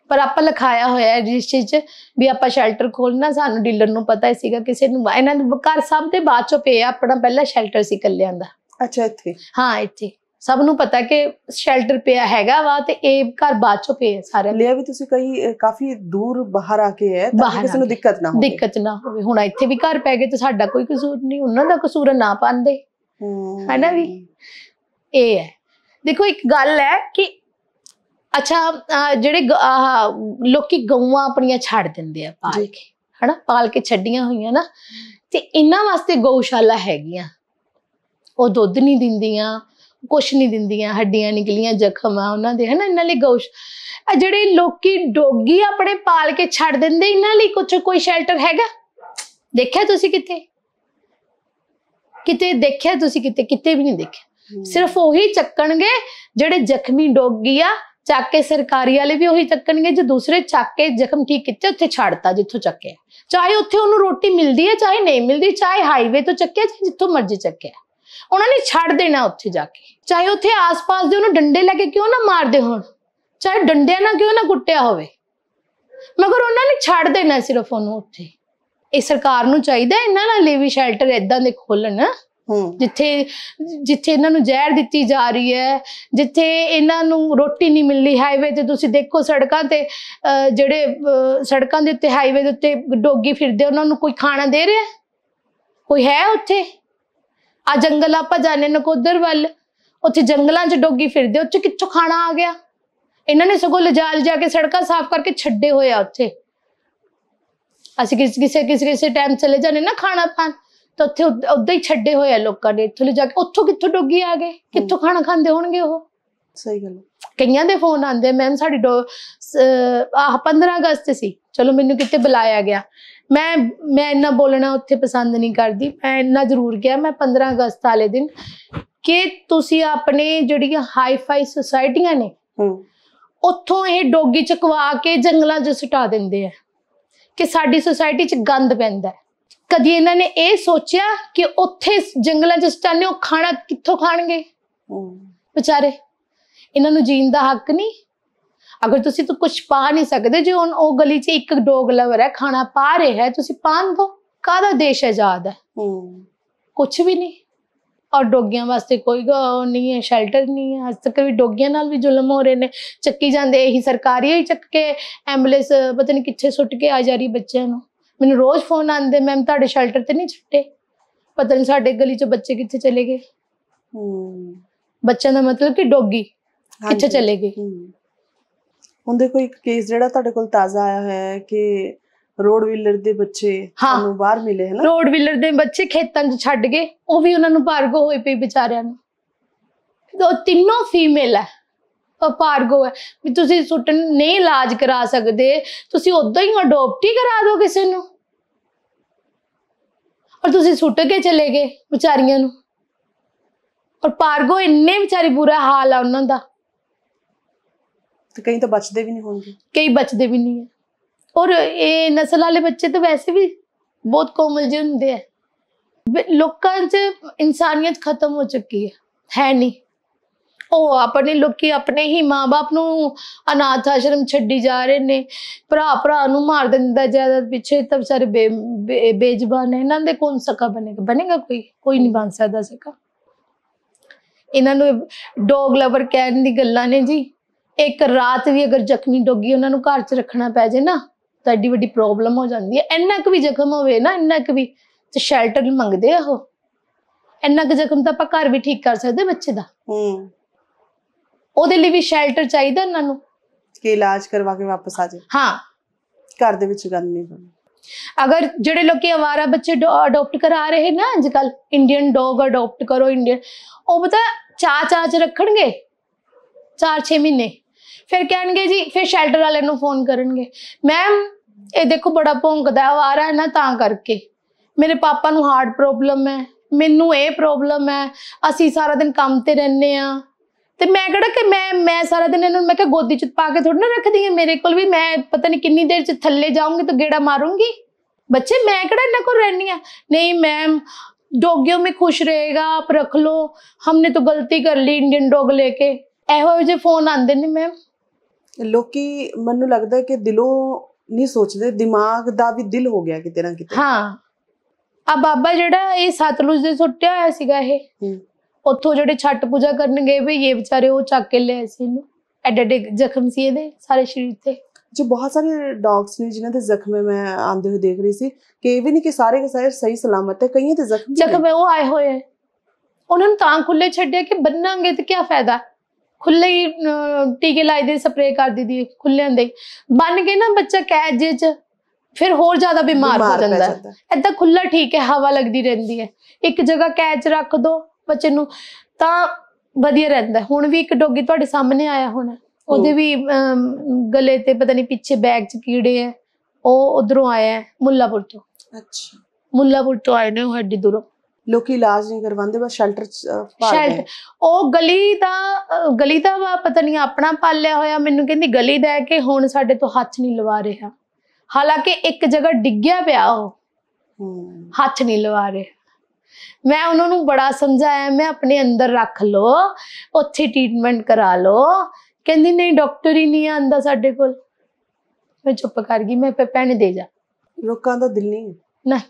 ਪਰ ਆਪਾਂ ਲਿਖਾਇਆ ਹੋਇਆ ਹੈ ਰਜਿਸਟਰ 'ਚ ਵੀ ਆਪਾਂ ਸ਼ੈਲਟਰ ਖੋਲਣਾ ਸਾਨੂੰ ਡੀਲਰ ਨੂੰ ਪਤਾ ਹੀ ਸੀਗਾ ਕਿਸੇ ਨੂੰ ਇਹਨਾਂ ਦੇ ਘਰ ਸਭ ਦੇ ਬਾਅਦ ਚੋਂ ਪਿਆ ਆਪਣਾ ਪਹਿਲਾ ਸ਼ੈਲਟਰ ਸੀ ਕੱਲਿਆਂ ਦਾ ਅੱਛਾ ਇੱਥੇ ਹਾਂ ਇੱਥੇ ਸਭ ਨੂੰ ਪਤਾ ਕਿ ਸ਼ੈਲਟਰ ਪਿਆ ਹੈਗਾ ਵਾ ਤੇ ਇਹ ਘਰ ਬਾਅਦ ਚੋਂ ਪਏ ਸਾਰੇ ਲਿਆ ਵੀ ਤੁਸੀਂ ਕਈ ਕਾਫੀ ਦੂਰ ਬਾਹਰ ਆ ਕੇ ਹੈ ਤਾਂ ਕਿਸੇ ਨੂੰ ਦਿੱਕਤ ਨਾ ਹੋਵੇ ਦਿੱਕਤ ਨਾ ਹੋਵੇ ਹੁਣ ਇੱਥੇ ਵੀ ਘਰ ਪੈ ਗਏ ਤੇ ਸਾਡਾ ਕੋਈ ਕਸੂਰ ਨਹੀਂ ਉਹਨਾਂ ਦਾ ਕਸੂਰ ਨਾ ਪਾਉਂਦੇ ਹੈਨਾ ਵੀ ਇਹ ਹੈ ਦੇਖੋ ਇੱਕ ਗੱਲ ਹੈ ਕਿ ਅੱਛਾ ਜਿਹੜੇ ਲੋਕੀ ਗਊਆਂ ਆਪਣੀਆਂ ਛੱਡ ਦਿੰਦੇ ਆ ਪਾਲ ਕੇ ਹਨਾ ਪਾਲ ਕੇ ਛੱਡੀਆਂ ਹੋਈਆਂ ਨਾ ਤੇ ਇਹਨਾਂ ਵਾਸਤੇ ਗਊਸ਼ਾਲਾ ਹੈਗੀਆਂ ਉਹ ਦੁੱਧ ਨਹੀਂ ਦਿੰਦੀਆਂ ਕੁਛ ਨਹੀਂ ਦਿੰਦੀਆਂ ਹੱਡੀਆਂ ਨਿਕਲੀਆਂ ਜ਼ਖਮ ਆ ਉਹਨਾਂ ਦੇ ਹਨਾ ਇਹਨਾਂ ਲਈ ਗੋਸ਼ ਆ ਜਿਹੜੇ ਲੋਕੀ ਡੋਗੀ ਆਪਣੇ ਪਾਲ ਕੇ ਛੱਡ ਦਿੰਦੇ ਇਹਨਾਂ ਲਈ ਕੁਝ ਕੋਈ ਸ਼ੈਲਟਰ ਹੈਗਾ ਦੇਖਿਆ ਤੁਸੀਂ ਕਿਤੇ ਕਿਤੇ ਦੇਖਿਆ ਤੁਸੀਂ ਕਿਤੇ ਕਿਤੇ ਵੀ ਨਹੀਂ ਦੇਖਿਆ ਸਿਰਫ ਉਹੀ ਚੱਕਣਗੇ ਜਿਹੜੇ ਜ਼ਖਮੀ ਡੋਗੀ ਆ ਚੱਕ ਕੇ ਸਰਕਾਰੀ ਵਾਲੇ ਵੀ ਉਹੀ ਚੱਕਣਗੇ ਜੇ ਦੂਸਰੇ ਚੱਕ ਕੇ ਜ਼ਖਮ ਠੀਕ ਕੀਤੇ ਉੱਥੇ ਛੱਡਤਾ ਜਿੱਥੋਂ ਚੱਕਿਆ ਚਾਹੇ ਉੱਥੇ ਉਹਨੂੰ ਰੋਟੀ ਮਿਲਦੀ ਹੈ ਚਾਹੇ ਨਹੀਂ ਮਿਲਦੀ ਚਾਹੇ ਹਾਈਵੇ ਤੋਂ ਚੱਕਿਆ ਜਾਂ ਜਿੱਥੋਂ ਮਰਜ਼ੀ ਚੱਕਿਆ ਉਹਨਾਂ ਨੇ ਛੱਡ ਦੇਣਾ ਉੱਥੇ ਜਾ ਕੇ ਚਾਹੇ ਉੱਥੇ ਆਸ-ਪਾਸ ਦੇ ਉਹਨੂੰ ਡੰਡੇ ਲੈ ਕੇ ਕਿਉਂ ਨਾ ਮਾਰਦੇ ਹੋਣ ਚਾਹੇ ਡੰਡਿਆਂ ਨਾਲ ਕਿਉਂ ਨਾ ਕੁੱਟਿਆ ਹੋਵੇ ਮਗਰ ਉਹਨਾਂ ਨੇ ਛੱਡ ਦੇਣਾ ਸਿਰਫ ਉਹਨੂੰ ਉੱਥੇ ਇਹ ਸਰਕਾਰ ਨੂੰ ਚਾਹੀਦਾ ਇਹਨਾਂ ਨਾਲ ਵੀ ਸ਼ੈਲਟਰ ਇਦਾਂ ਦੇ ਖੋਲਣ ਜਿੱਥੇ ਜਿੱਥੇ ਇਹਨਾਂ ਨੂੰ ਜ਼ਹਿਰ ਦਿੱਤੀ ਜਾ ਰਹੀ ਹੈ ਜਿੱਥੇ ਇਹਨਾਂ ਨੂੰ ਰੋਟੀ ਨਹੀਂ ਮਿਲਦੀ ਹਾਈਵੇ ਤੇ ਤੁਸੀਂ ਦੇਖੋ ਸੜਕਾਂ ਤੇ ਜਿਹੜੇ ਸੜਕਾਂ ਦੇ ਉੱਤੇ ਹਾਈਵੇ ਦੇ ਉੱਤੇ ਡੋਗੀ ਫਿਰਦੇ ਉਹਨਾਂ ਨੂੰ ਕੋਈ ਖਾਣਾ ਦੇ ਰਿਹਾ ਕੋਈ ਹੈ ਉੱਥੇ ਆ ਜੰਗਲ ਆਪਾਂ ਜਾਣੇ ਨਕੋਦਰ ਵੱਲ ਉੱਥੇ ਜੰਗਲਾਂ 'ਚ ਡੋਗੀ ਫਿਰਦੇ ਉੱਥੇ ਕਿੱਥੋਂ ਖਾਣਾ ਆ ਗਿਆ ਇਹਨਾਂ ਨੇ ਸਗੋਂ ਲਜਾਲ ਜਾ ਕੇ ਸੜਕਾਂ ਸਾਫ਼ ਕਰਕੇ ਛੱਡੇ ਹੋਇਆ ਉੱਥੇ ਅਸੀਂ ਕਿਸ ਕਿਸੇ ਕਿਸੇ ਕਿਸੇ ਟਾਈਮ ਚਲੇ ਜਾਣੇ ਨਾ ਖਾਣਾ ਪਾਣ ਤਾਂ ਉੱਥੇ ਉੱਦਾਂ ਹੀ ਛੱਡੇ ਹੋਇਆ ਲੋਕਾਂ ਨੇ ਇੱਥੋਂ ਲਜਾ ਕੇ ਉੱਥੋਂ ਕਿੱਥੋਂ ਡੋਗੀ ਆ ਗਏ ਕਿੱਥੋਂ ਖਾਣਾ ਖਾਂਦੇ ਹੋਣਗੇ ਉਹ ਸਹੀ ਗੱਲ ਕਈਆਂ ਦੇ ਫੋਨ ਆਂਦੇ ਮੈਮ ਸਾਡੀ ਆ 15 ਅਗਸਤ ਸੀ ਚਲੋ ਮੈਨੂੰ ਕਿਤੇ ਬੁਲਾਇਆ ਗਿਆ ਮੈਂ ਮੈਂ ਇੰਨਾ ਬੋਲਣਾ ਉੱਥੇ ਪਸੰਦ ਨਹੀਂ ਕਰਦੀ ਮੈਂ ਇੰਨਾ ਜ਼ਰੂਰ ਕਿਹਾ ਮੈਂ 15 ਅਗਸਤ ਵਾਲੇ ਦਿਨ ਕਿ ਤੁਸੀਂ ਆਪਣੇ ਜਿਹੜੀਆਂ ਹਾਈ-ਫਾਈ ਸੁਸਾਇਟੀਆਂ ਨੇ ਉੱਥੋਂ ਇਹ ਡੋਗੀ ਚਕਵਾ ਕੇ ਜੰਗਲਾਂ 'ਚ ਸਟਾ ਦਿੰਦੇ ਆ ਕਿ ਸਾਡੀ ਸੁਸਾਇਟੀ 'ਚ ਗੰਦ ਪੈਂਦਾ ਕਦੀ ਇਹਨਾਂ ਨੇ ਇਹ ਸੋਚਿਆ ਕਿ ਉੱਥੇ ਜੰਗਲਾਂ 'ਚ ਸਟਾਨੇ ਉਹ ਖਾਣਾ ਕਿੱਥੋਂ ਖਾਣਗੇ ਵਿਚਾਰੇ ਇਹਨਾਂ ਨੂੰ ਜੀਣ ਦਾ ਹੱਕ ਨਹੀਂ ਅਗਰ ਤੁਸੀਂ ਤਾਂ ਕੁਝ ਪਾ ਨਹੀਂ ਸਕਦੇ ਜੇ ਉਹ ਗਲੀ 'ਚ ਇੱਕ ਡੋਗ ਲਵਰ ਹੈ ਖਾਣਾ ਪਾ ਰਿਹਾ ਹੈ ਤੁਸੀਂ ਪਾਣ ਦੋ ਕਾਹਦਾ ਦੇਸ਼ ਆਜ਼ਾਦ ਹੈ ਹੂੰ ਕੁਝ ਵੀ ਨਹੀਂ ਔਰ ਡੋਗੀਆਂ ਵਾਸਤੇ ਕੋਈ ਨਹੀਂ ਹੈ ਸ਼ੈਲਟਰ ਨਹੀਂ ਹੈ ਅੱਜ ਤੱਕ ਵੀ ਡੋਗੀਆਂ ਨਾਲ ਵੀ ਜ਼ੁਲਮ ਹੋ ਰਹੇ ਨੇ ਚੱਕੀ ਜਾਂਦੇ ਇਹੀ ਸਰਕਾਰੀ ਹੀ ਚੱਕ ਕੇ ਐਂਬੂਲੈਂਸ ਪਤਾ ਨਹੀਂ ਕਿੱਥੇ ਸੁੱਟ ਕੇ ਆ ਜਾ ਰਹੀ ਬੱਚਿਆਂ ਨੂੰ ਮੈਨੂੰ ਰੋਜ਼ ਫੋਨ ਆਉਂਦੇ ਮੈਮ ਤੁਹਾਡੇ ਸ਼ੈਲਟਰ ਤੇ ਨਹੀਂ ਛੱਟੇ ਪਤਾ ਨਹੀਂ ਸਾਡੇ ਗਲੀ 'ਚ ਬੱਚੇ ਕਿੱਥੇ ਚਲੇ ਗਏ ਹੂੰ ਬੱਚਿਆਂ ਦਾ ਮਤਲਬ ਕਿ ਡੋਗੀ ਕਿੱਥੇ ਚਲੇ ਗਏ ਹੁਣ ਦੇਖੋ ਇੱਕ ਕੇਸ ਜਿਹੜਾ ਤੁਹਾਡੇ ਕੋਲ ਤਾਜ਼ਾ ਆਇਆ ਹੋਇਆ ਹੈ ਕਿ ਰੋਡ ਵੀਲਰ ਦੇ ਬੱਚੇ ਨੂੰ ਬਾਹਰ ਮਿਲੇ ਹਨ ਰੋਡ ਵੀਲਰ ਦੇ ਬੱਚੇ ਖੇਤਾਂ 'ਚ ਛੱਡ ਗਏ ਉਹ ਵੀ ਉਹਨਾਂ ਨੂੰ ਪਾਰਗੋ ਹੋਈ ਪਈ ਵਿਚਾਰਿਆਂ ਨੂੰ ਦੋ ਤਿੰਨੋਂ ਫੀਮੇਲ ਹੈ ਪਾਰਗੋ ਹੈ ਵੀ ਤੁਸੀਂ ਸੁੱਟ ਨਹੀਂ ਇਲਾਜ ਕਰਾ ਸਕਦੇ ਤੁਸੀਂ ਉਦੋਂ ਹੀ ਅਡਾਪਟ ਹੀ ਕਰਾ ਦਿਓ ਕਿਸੇ ਨੂੰ ਔਰ ਤੁਸੀਂ ਸੁੱਟ ਕੇ ਚਲੇ ਗਏ ਵਿਚਾਰੀਆਂ ਨੂੰ ਔਰ ਪਾਰਗੋ ਇੰਨੇ ਵਿਚਾਰੀ ਬੁਰਾ ਹਾਲ ਆ ਉਹਨਾਂ ਦਾ ਤੇ ਕਈ ਤਾਂ ਬਚਦੇ ਵੀ ਨਹੀਂ ਹੋਣਗੇ ਕਈ ਬਚਦੇ ਵੀ ਨਹੀਂ ਹੈ ਔਰ ਇਹ ਨਸਲ ਵਾਲੇ ਬੱਚੇ ਤਾਂ ਵੈਸੇ ਵੀ ਬਹੁਤ ਕੋਮਲ ਜਿਹੇ ਹੁੰਦੇ ਆ ਲੋਕਾਂ 'ਚ ਇਨਸਾਨੀਅਤ ਖਤਮ ਹੋ ਚੁੱਕੀ ਹੈ ਹੈ ਨਹੀਂ ਉਹ ਆਪਣੇ ਲੋਕੀ ਆਪਣੇ ਹੀ ਮਾਪੇ ਨੂੰ ਅਨਾਥ ਆਸ਼ਰਮ ਛੱਡੀ ਜਾ ਰਹੇ ਨੇ ਭਰਾ ਭਰਾ ਨੂੰ ਮਾਰ ਦਿੰਦਾ ਜਿਆਦਾ ਪਿੱਛੇ ਤਾਂ ਸਾਰੇ ਬੇਜ਼ਬਾਨ ਇਹਨਾਂ ਦੇ ਕੌਣ ਸਕਾ ਬਣੇਗਾ ਬਣੇਗਾ ਕੋਈ ਕੋਈ ਨਹੀਂ ਬਣ ਸਕਦਾ ਸਕਾ ਇਹਨਾਂ ਨੂੰ ਡੌਗ ਲਵਰ ਕਹਿਣ ਦੀ ਗੱਲਾਂ ਨੇ ਜੀ ਇੱਕ ਰਾਤ ਵੀ ਅਗਰ ਜ਼ਖਮੀ ਡੋਗੀ ਉਹਨਾਂ ਨੂੰ ਘਰ 'ਚ ਰੱਖਣਾ ਪੈ ਜੇ ਨਾ ਤਾਂ ਐਡੀ ਵੱਡੀ ਪ੍ਰੋਬਲਮ ਹੋ ਜਾਂਦੀ ਹੈ ਇੰਨਾ ਕੁ ਵੀ ਜ਼ਖਮ ਹੋਵੇ ਨਾ ਇੰਨਾ ਕੁ ਵੀ ਤੇ ਸ਼ੈਲਟਰ ਮੰਗਦੇ ਆ ਉਹ ਇੰਨਾ ਕੁ ਜ਼ਖਮ ਤਾਂ ਆਪਾਂ ਘਰ ਵੀ ਠੀਕ ਕਰ ਸਕਦੇ ਬੱਚੇ ਦਾ ਹੂੰ ਉਹਦੇ ਲਈ ਵੀ ਸ਼ੈਲਟਰ ਚਾਹੀਦਾ ਉਹਨਾਂ ਨੂੰ ਕਿ ਇਲਾਜ ਕਰਵਾ ਕੇ ਵਾਪਸ ਆ ਜਾਏ ਹਾਂ ਘਰ ਦੇ ਵਿੱਚ ਗੱਲ ਨਹੀਂ ਬਣੀ ਅਗਰ ਜਿਹੜੇ ਲੋਕੀ ਆਵਾਰਾ ਬੱਚੇ ਅਡਾਪਟ ਕਰਾ ਰਹੇ ਨਾ ਅੱਜ ਕੱਲ ਇੰਡੀਅਨ ਡੌਗ ਅਡਾਪਟ ਕਰੋ ਇੰਡੀਅਨ ਉਹ ਪਤਾ ਚਾ ਚ ਰੱਖਣਗੇ 4-6 ਮਹੀਨੇ ਫਿਰ ਕਹਿਣਗੇ ਜੀ ਫਿਰ ਸ਼ੈਲਟਰ ਵਾਲੇ ਨੂੰ ਫੋਨ ਕਰਨਗੇ ਮੈਮ ਇਹ ਦੇਖੋ ਬੜਾ ਭੌਂਕਦਾ ਆਵਾਰਾ ਹੈ ਨਾ ਤਾਂ ਕਰਕੇ ਮੇਰੇ ਪਾਪਾ ਨੂੰ ਹਾਰਟ ਪ੍ਰੋਬਲਮ ਹੈ ਮੈਨੂੰ ਇਹ ਪ੍ਰੋਬਲਮ ਹੈ ਅਸੀਂ ਸਾਰਾ ਦਿਨ ਕੰਮ ਤੇ ਰਹਿੰਨੇ ਆ ਤੇ ਮੈਂ ਕਿਹੜਾ ਕਿ ਮੈਂ ਮੈਂ ਸਾਰਾ ਦਿਨ ਇਹਨੂੰ ਮੈਂ ਕਿਹਾ ਗੋਦੀ ਚ ਪਾ ਕੇ ਥੋੜਾ ਨਾ ਰੱਖਦੀ ਆ ਮੇਰੇ ਕੋਲ ਵੀ ਮੈਂ ਪਤਾ ਨਹੀਂ ਕਿੰਨੀ ਦੇਰ ਚ ਥੱਲੇ ਜਾਉਂਗੀ ਤਾਂ ਗੇੜਾ ਮਾਰੂੰਗੀ ਬੱਚੇ ਮੈਂ ਕਿਹੜਾ ਇਹਨਾਂ ਕੋਲ ਰਹਿਣੀ ਆ ਨਹੀਂ ਮੈਮ ਮੇ ਖੁਸ਼ ਰਹੇਗਾ ਆਪ ਰੱਖ ਲੋ ਹਮਨੇ ਤਾਂ ਗਲਤੀ ਕਰ ਲਈ ਇੰਡੀਅਨ ਡੋਗ ਲੈ ਕੇ ਇਹੋ ਜਿਹੇ ਫੋਨ ਆਂਦੇ ਨਹੀਂ ਮੈਮ ਲੋਕੀ ਮੈਨੂੰ ਲੱਗਦਾ ਕਿ ਦਿਲੋਂ ਨਹੀਂ ਸੋਚਦੇ ਦਿਮਾਗ ਦਾ ਵੀ ਦਿਲ ਹੋ ਗਿਆ ਕਿਤੇ ਨਾ ਕਿਤੇ ਹਾਂ ਆ ਬਾਬਾ ਜਿਹੜਾ ਇਹ ਸਤਲੁਜ ਦੇ ਸੁੱਟਿਆ ਹੋਇਆ ਸੀਗਾ ਇਹ ਉੱਥੋਂ ਜਿਹੜੇ ਛੱਟ ਪੂਜਾ ਕਰਨ ਗਏ ਵੀ ਇਹ ਵਿਚਾਰੇ ਉਹ ਚੱਕ ਕੇ ਲਿਆ ਸੀ ਇਹਨੂੰ ਐਡੇ ਐਡੇ ਜ਼ਖਮ ਸੀ ਇਹਦੇ ਸਾਰੇ ਸਰੀਰ ਤੇ ਜੋ ਬਹੁਤ ਸਾਰੇ ਡੌਗਸ ਨੇ ਜਿਨ੍ਹਾਂ ਦੇ ਜ਼ਖਮੇ ਮੈਂ ਆਂਦੇ ਹੋਏ ਦੇਖ ਰਹੀ ਸੀ ਕਿ ਇਹ ਵੀ ਨਹੀਂ ਕਿ ਸਾਰੇ ਦੇ ਸਾਰੇ ਸਹੀ ਸਲਾਮਤ ਹੈ ਕਈਆਂ ਤੇ ਜ਼ਖਮ ਜ਼ਖਮ ਉਹ ਆਏ ਹੋਏ ਉਹਨਾਂ ਨੂੰ ਤਾਂ ਖੁੱਲੇ ਛੱਡਿਆ ਕਿ ਬੰਨਾਂਗੇ ਤੇ ਕੀ ਫਾਇਦਾ ਖੁੱਲੇ ਹੀ ਟੀਕੇ ਲਾਈ ਦੇ ਸਪਰੇਅ ਕਰ ਦਿੱਦੀ ਖੁੱਲੇ ਹੁੰਦੇ ਬਨ ਕੇ ਨਾ ਬੱਚਾ ਕੈਜ ਜੇ ਚ ਫਿਰ ਹੋਰ ਜ਼ਿਆਦਾ ਬਿਮਾਰ ਹੋ ਜਾਂਦਾ ਹੈ ਐਦਾਂ ਖੁੱਲਾ ਠੀਕ ਹੈ ਹਵਾ ਲੱਗਦੀ ਰਹਿੰਦੀ ਹੈ ਇੱਕ ਜਗ੍ਹਾ ਕੈਚ ਰੱਖ ਦੋ ਬੱਚੇ ਨੂੰ ਤਾਂ ਵਧੀਆ ਰਹਿੰਦਾ ਹੁਣ ਵੀ ਇੱਕ ਡੋਗੀ ਤੁਹਾਡੇ ਸਾਹਮਣੇ ਆਇਆ ਹੁਣ ਉਹਦੇ ਵੀ ਗਲੇ ਤੇ ਪਤਾ ਨਹੀਂ ਪਿੱਛੇ ਬੈਗ 'ਚ ਕੀੜੇ ਐ ਉਹ ਉਧਰੋਂ ਆਇਆ ਮੁੱਲਾਪੁਰ ਤੋਂ ਅੱਛਾ ਮੁੱਲਾਪੁਰ ਤੋਂ ਆਏ ਨੇ ਉਹ ਹੱਡੀ ਦੂਰੋਂ ਲੋਕੀ ਇਲਾਜ ਨਹੀਂ ਕਰਵਾਉਂਦੇ ਬਸ ਸ਼ੈਲਟਰ ਸ਼ੈਲਟਰ ਉਹ ਗਲੀ ਦਾ ਗਲੀ ਦਾ ਪਤਾ ਨਹੀਂ ਆਪਣਾ ਪਾਲਿਆ ਹੋਇਆ ਮੈਨੂੰ ਕਹਿੰਦੀ ਗਲੀ ਦਾ ਕਿ ਹੁਣ ਸਾਡੇ ਤੋਂ ਹੱਥ ਨਹੀਂ ਲਵਾ ਰਿਹਾ ਹਾਲਾਂਕਿ ਇੱਕ ਜਗ੍ਹਾ ਡਿੱਗਿਆ ਪਿਆ ਉਹ ਹੱਥ ਨਹੀਂ ਲਵਾ ਰਿਹਾ ਮੈਂ ਉਹਨਾਂ ਨੂੰ ਬੜਾ ਸਮਝਾਇਆ ਮੈਂ ਆਪਣੇ ਅੰਦਰ ਰੱਖ ਲੋ ਉੱਥੇ ਟ੍ਰੀਟਮੈਂਟ ਕਰਾ ਲੋ ਕਹਿੰਦੀ ਨਹੀਂ ਡਾਕਟਰ ਹੀ ਨਹੀਂ ਆਂਦਾ ਸਾਡੇ ਕੋਲ ਮੈਂ ਚੁੱਪ ਕਰ ਗਈ ਮੈਂ ਪੈਣੇ ਦੇ ਜਾ ਲੋਕਾਂ ਦਾ ਦਿਲ ਨਹੀਂ ਨਹੀਂ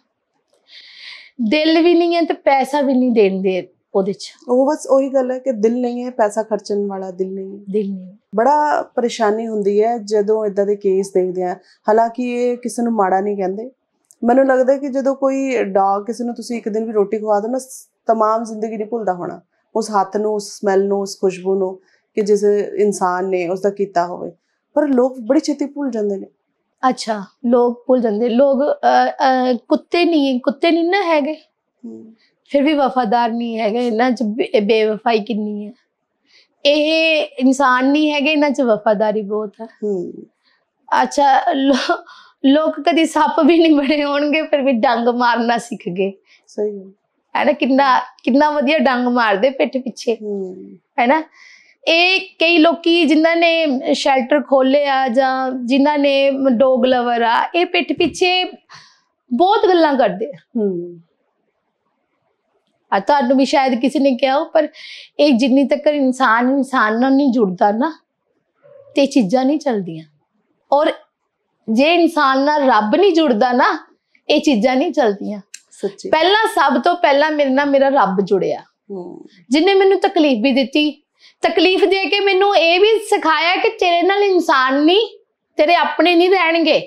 ਦਿਲ ਵੀ ਨਹੀਂ ਹੈ ਤੇ ਪੈਸਾ ਵੀ ਨਹੀਂ ਦੇਣਦੇ ਉਹਦੇ ਚ ਉਹ ਬਸ ਉਹੀ ਗੱਲ ਹੈ ਕਿ ਦਿਲ ਨਹੀਂ ਹੈ ਪੈਸਾ ਖਰਚਣ ਵਾਲਾ ਦਿਲ ਨਹੀਂ ਹੈ ਦਿਲ ਨਹੀਂ ਬੜਾ ਪਰੇਸ਼ਾਨੀ ਹੁੰਦੀ ਹੈ ਜਦੋਂ ਇਦਾਂ ਦੇ ਕੇਸ ਦੇਖਦੇ ਆ ਹਾਲਾਂਕਿ ਇਹ ਕਿਸੇ ਨੂੰ ਮਾੜਾ ਨਹੀਂ ਕਹਿੰਦੇ ਮੈਨੂੰ ਲੱਗਦਾ ਕਿ ਜਦੋਂ ਕੋਈ ਡੌਗ ਕਿਸੇ ਨੂੰ ਤੁਸੀਂ ਇੱਕ ਦਿਨ ਵੀ ਰੋਟੀ ਖਵਾ ਦੋ ਨਾ तमाम ਜ਼ਿੰਦਗੀ ਨਹੀਂ ਭੁੱਲਦਾ ਹੋਣਾ ਉਸ ਹੱਥ ਨੂੰ ਉਸ ਸਮੈਲ ਨੂੰ ਉਸ ਖੁਸ਼ਬੂ ਨੂੰ ਕਿ ਜਿਸ ਇਨਸਾਨ ਨੇ ਉਸ ਦਾ ਕੀਤਾ ਹੋਵੇ ਪਰ ਲੋਕ ਬੜੀ ਛੇਤੀ ਭੁੱਲ ਜਾਂਦੇ ਨੇ ਅੱਛਾ ਲੋਕ ਭੁੱਲ ਜਾਂਦੇ ਲੋਕ ਕੁੱਤੇ ਨਹੀਂ ਕੁੱਤੇ ਨਹੀਂ ਨਾ ਹੈਗੇ ਫਿਰ ਵੀ ਵਫਾਦਾਰ ਨਹੀਂ ਹੈਗੇ ਇਹਨਾਂ ਚ ਬੇਵਫਾਈ ਕਿੰਨੀ ਹੈ ਇਹ ਇਨਸਾਨ ਨਹੀਂ ਹੈਗੇ ਇਹਨਾਂ ਚ ਵਫਾਦਾਰੀ ਬਹੁਤ ਹੈ ਅੱਛਾ ਲੋਕ ਕਦੀ ਸੱਪ ਵੀ ਨਹੀਂ ਬਣੇ ਹੋਣਗੇ ਫਿਰ ਵੀ ਡੰਗ ਮਾਰਨਾ ਸਿੱਖ ਗਏ ਸਹੀ ਹੈ ਨਾ ਕਿੰਨਾ ਕਿੰਨਾ ਵਧੀਆ ਡੰਗ ਮਾਰਦੇ ਪਿੱਠ ਪਿੱਛੇ ਹੈ ਨਾ ਇਹ ਕਈ ਲੋਕੀ ਜਿਨ੍ਹਾਂ ਨੇ ਸ਼ੈਲਟਰ ਖੋਲੇ ਆ ਜਾਂ ਜਿਨ੍ਹਾਂ ਨੇ ਡੋਗ ਲਵਰ ਆ ਇਹ ਪਿੱਠ ਪਿੱਛੇ ਬਹੁਤ ਗੱਲਾਂ ਕਰਦੇ ਆ ਹੂੰ ਆ ਤੁਹਾਨੂੰ ਵੀ ਸ਼ਾਇਦ ਕਿਸੇ ਨੇ ਕਿਹਾ ਪਰ ਇਹ ਜਿੰਨੀ ਤੱਕ ਇਨਸਾਨ ਇਨਸਾਨ ਨਾਲ ਨਹੀਂ ਜੁੜਦਾ ਨਾ ਤੇ ਚੀਜ਼ਾਂ ਨਹੀਂ ਚੱਲਦੀਆਂ ਔਰ ਜੇ ਇਨਸਾਨ ਨਾਲ ਰੱਬ ਨਹੀਂ ਜੁੜਦਾ ਨਾ ਇਹ ਚੀਜ਼ਾਂ ਨਹੀਂ ਚੱਲਦੀਆਂ ਸੱਚੀ ਪਹਿਲਾਂ ਸਭ ਤੋਂ ਪਹਿਲਾਂ ਮੇਰੇ ਨਾਲ ਮੇਰਾ ਰੱਬ ਜੁੜਿਆ ਜਿਨੇ ਮੈਨੂੰ ਤਕਲੀਫ ਵੀ ਦਿੱਤੀ ਤਕਲੀਫ ਦੇ ਕੇ ਮੈਨੂੰ ਇਹ ਵੀ ਸਿਖਾਇਆ ਕਿ ਤੇਰੇ ਨਾਲ ਇਨਸਾਨ ਨਹੀਂ ਤੇਰੇ ਆਪਣੇ ਨਹੀਂ ਰਹਿਣਗੇ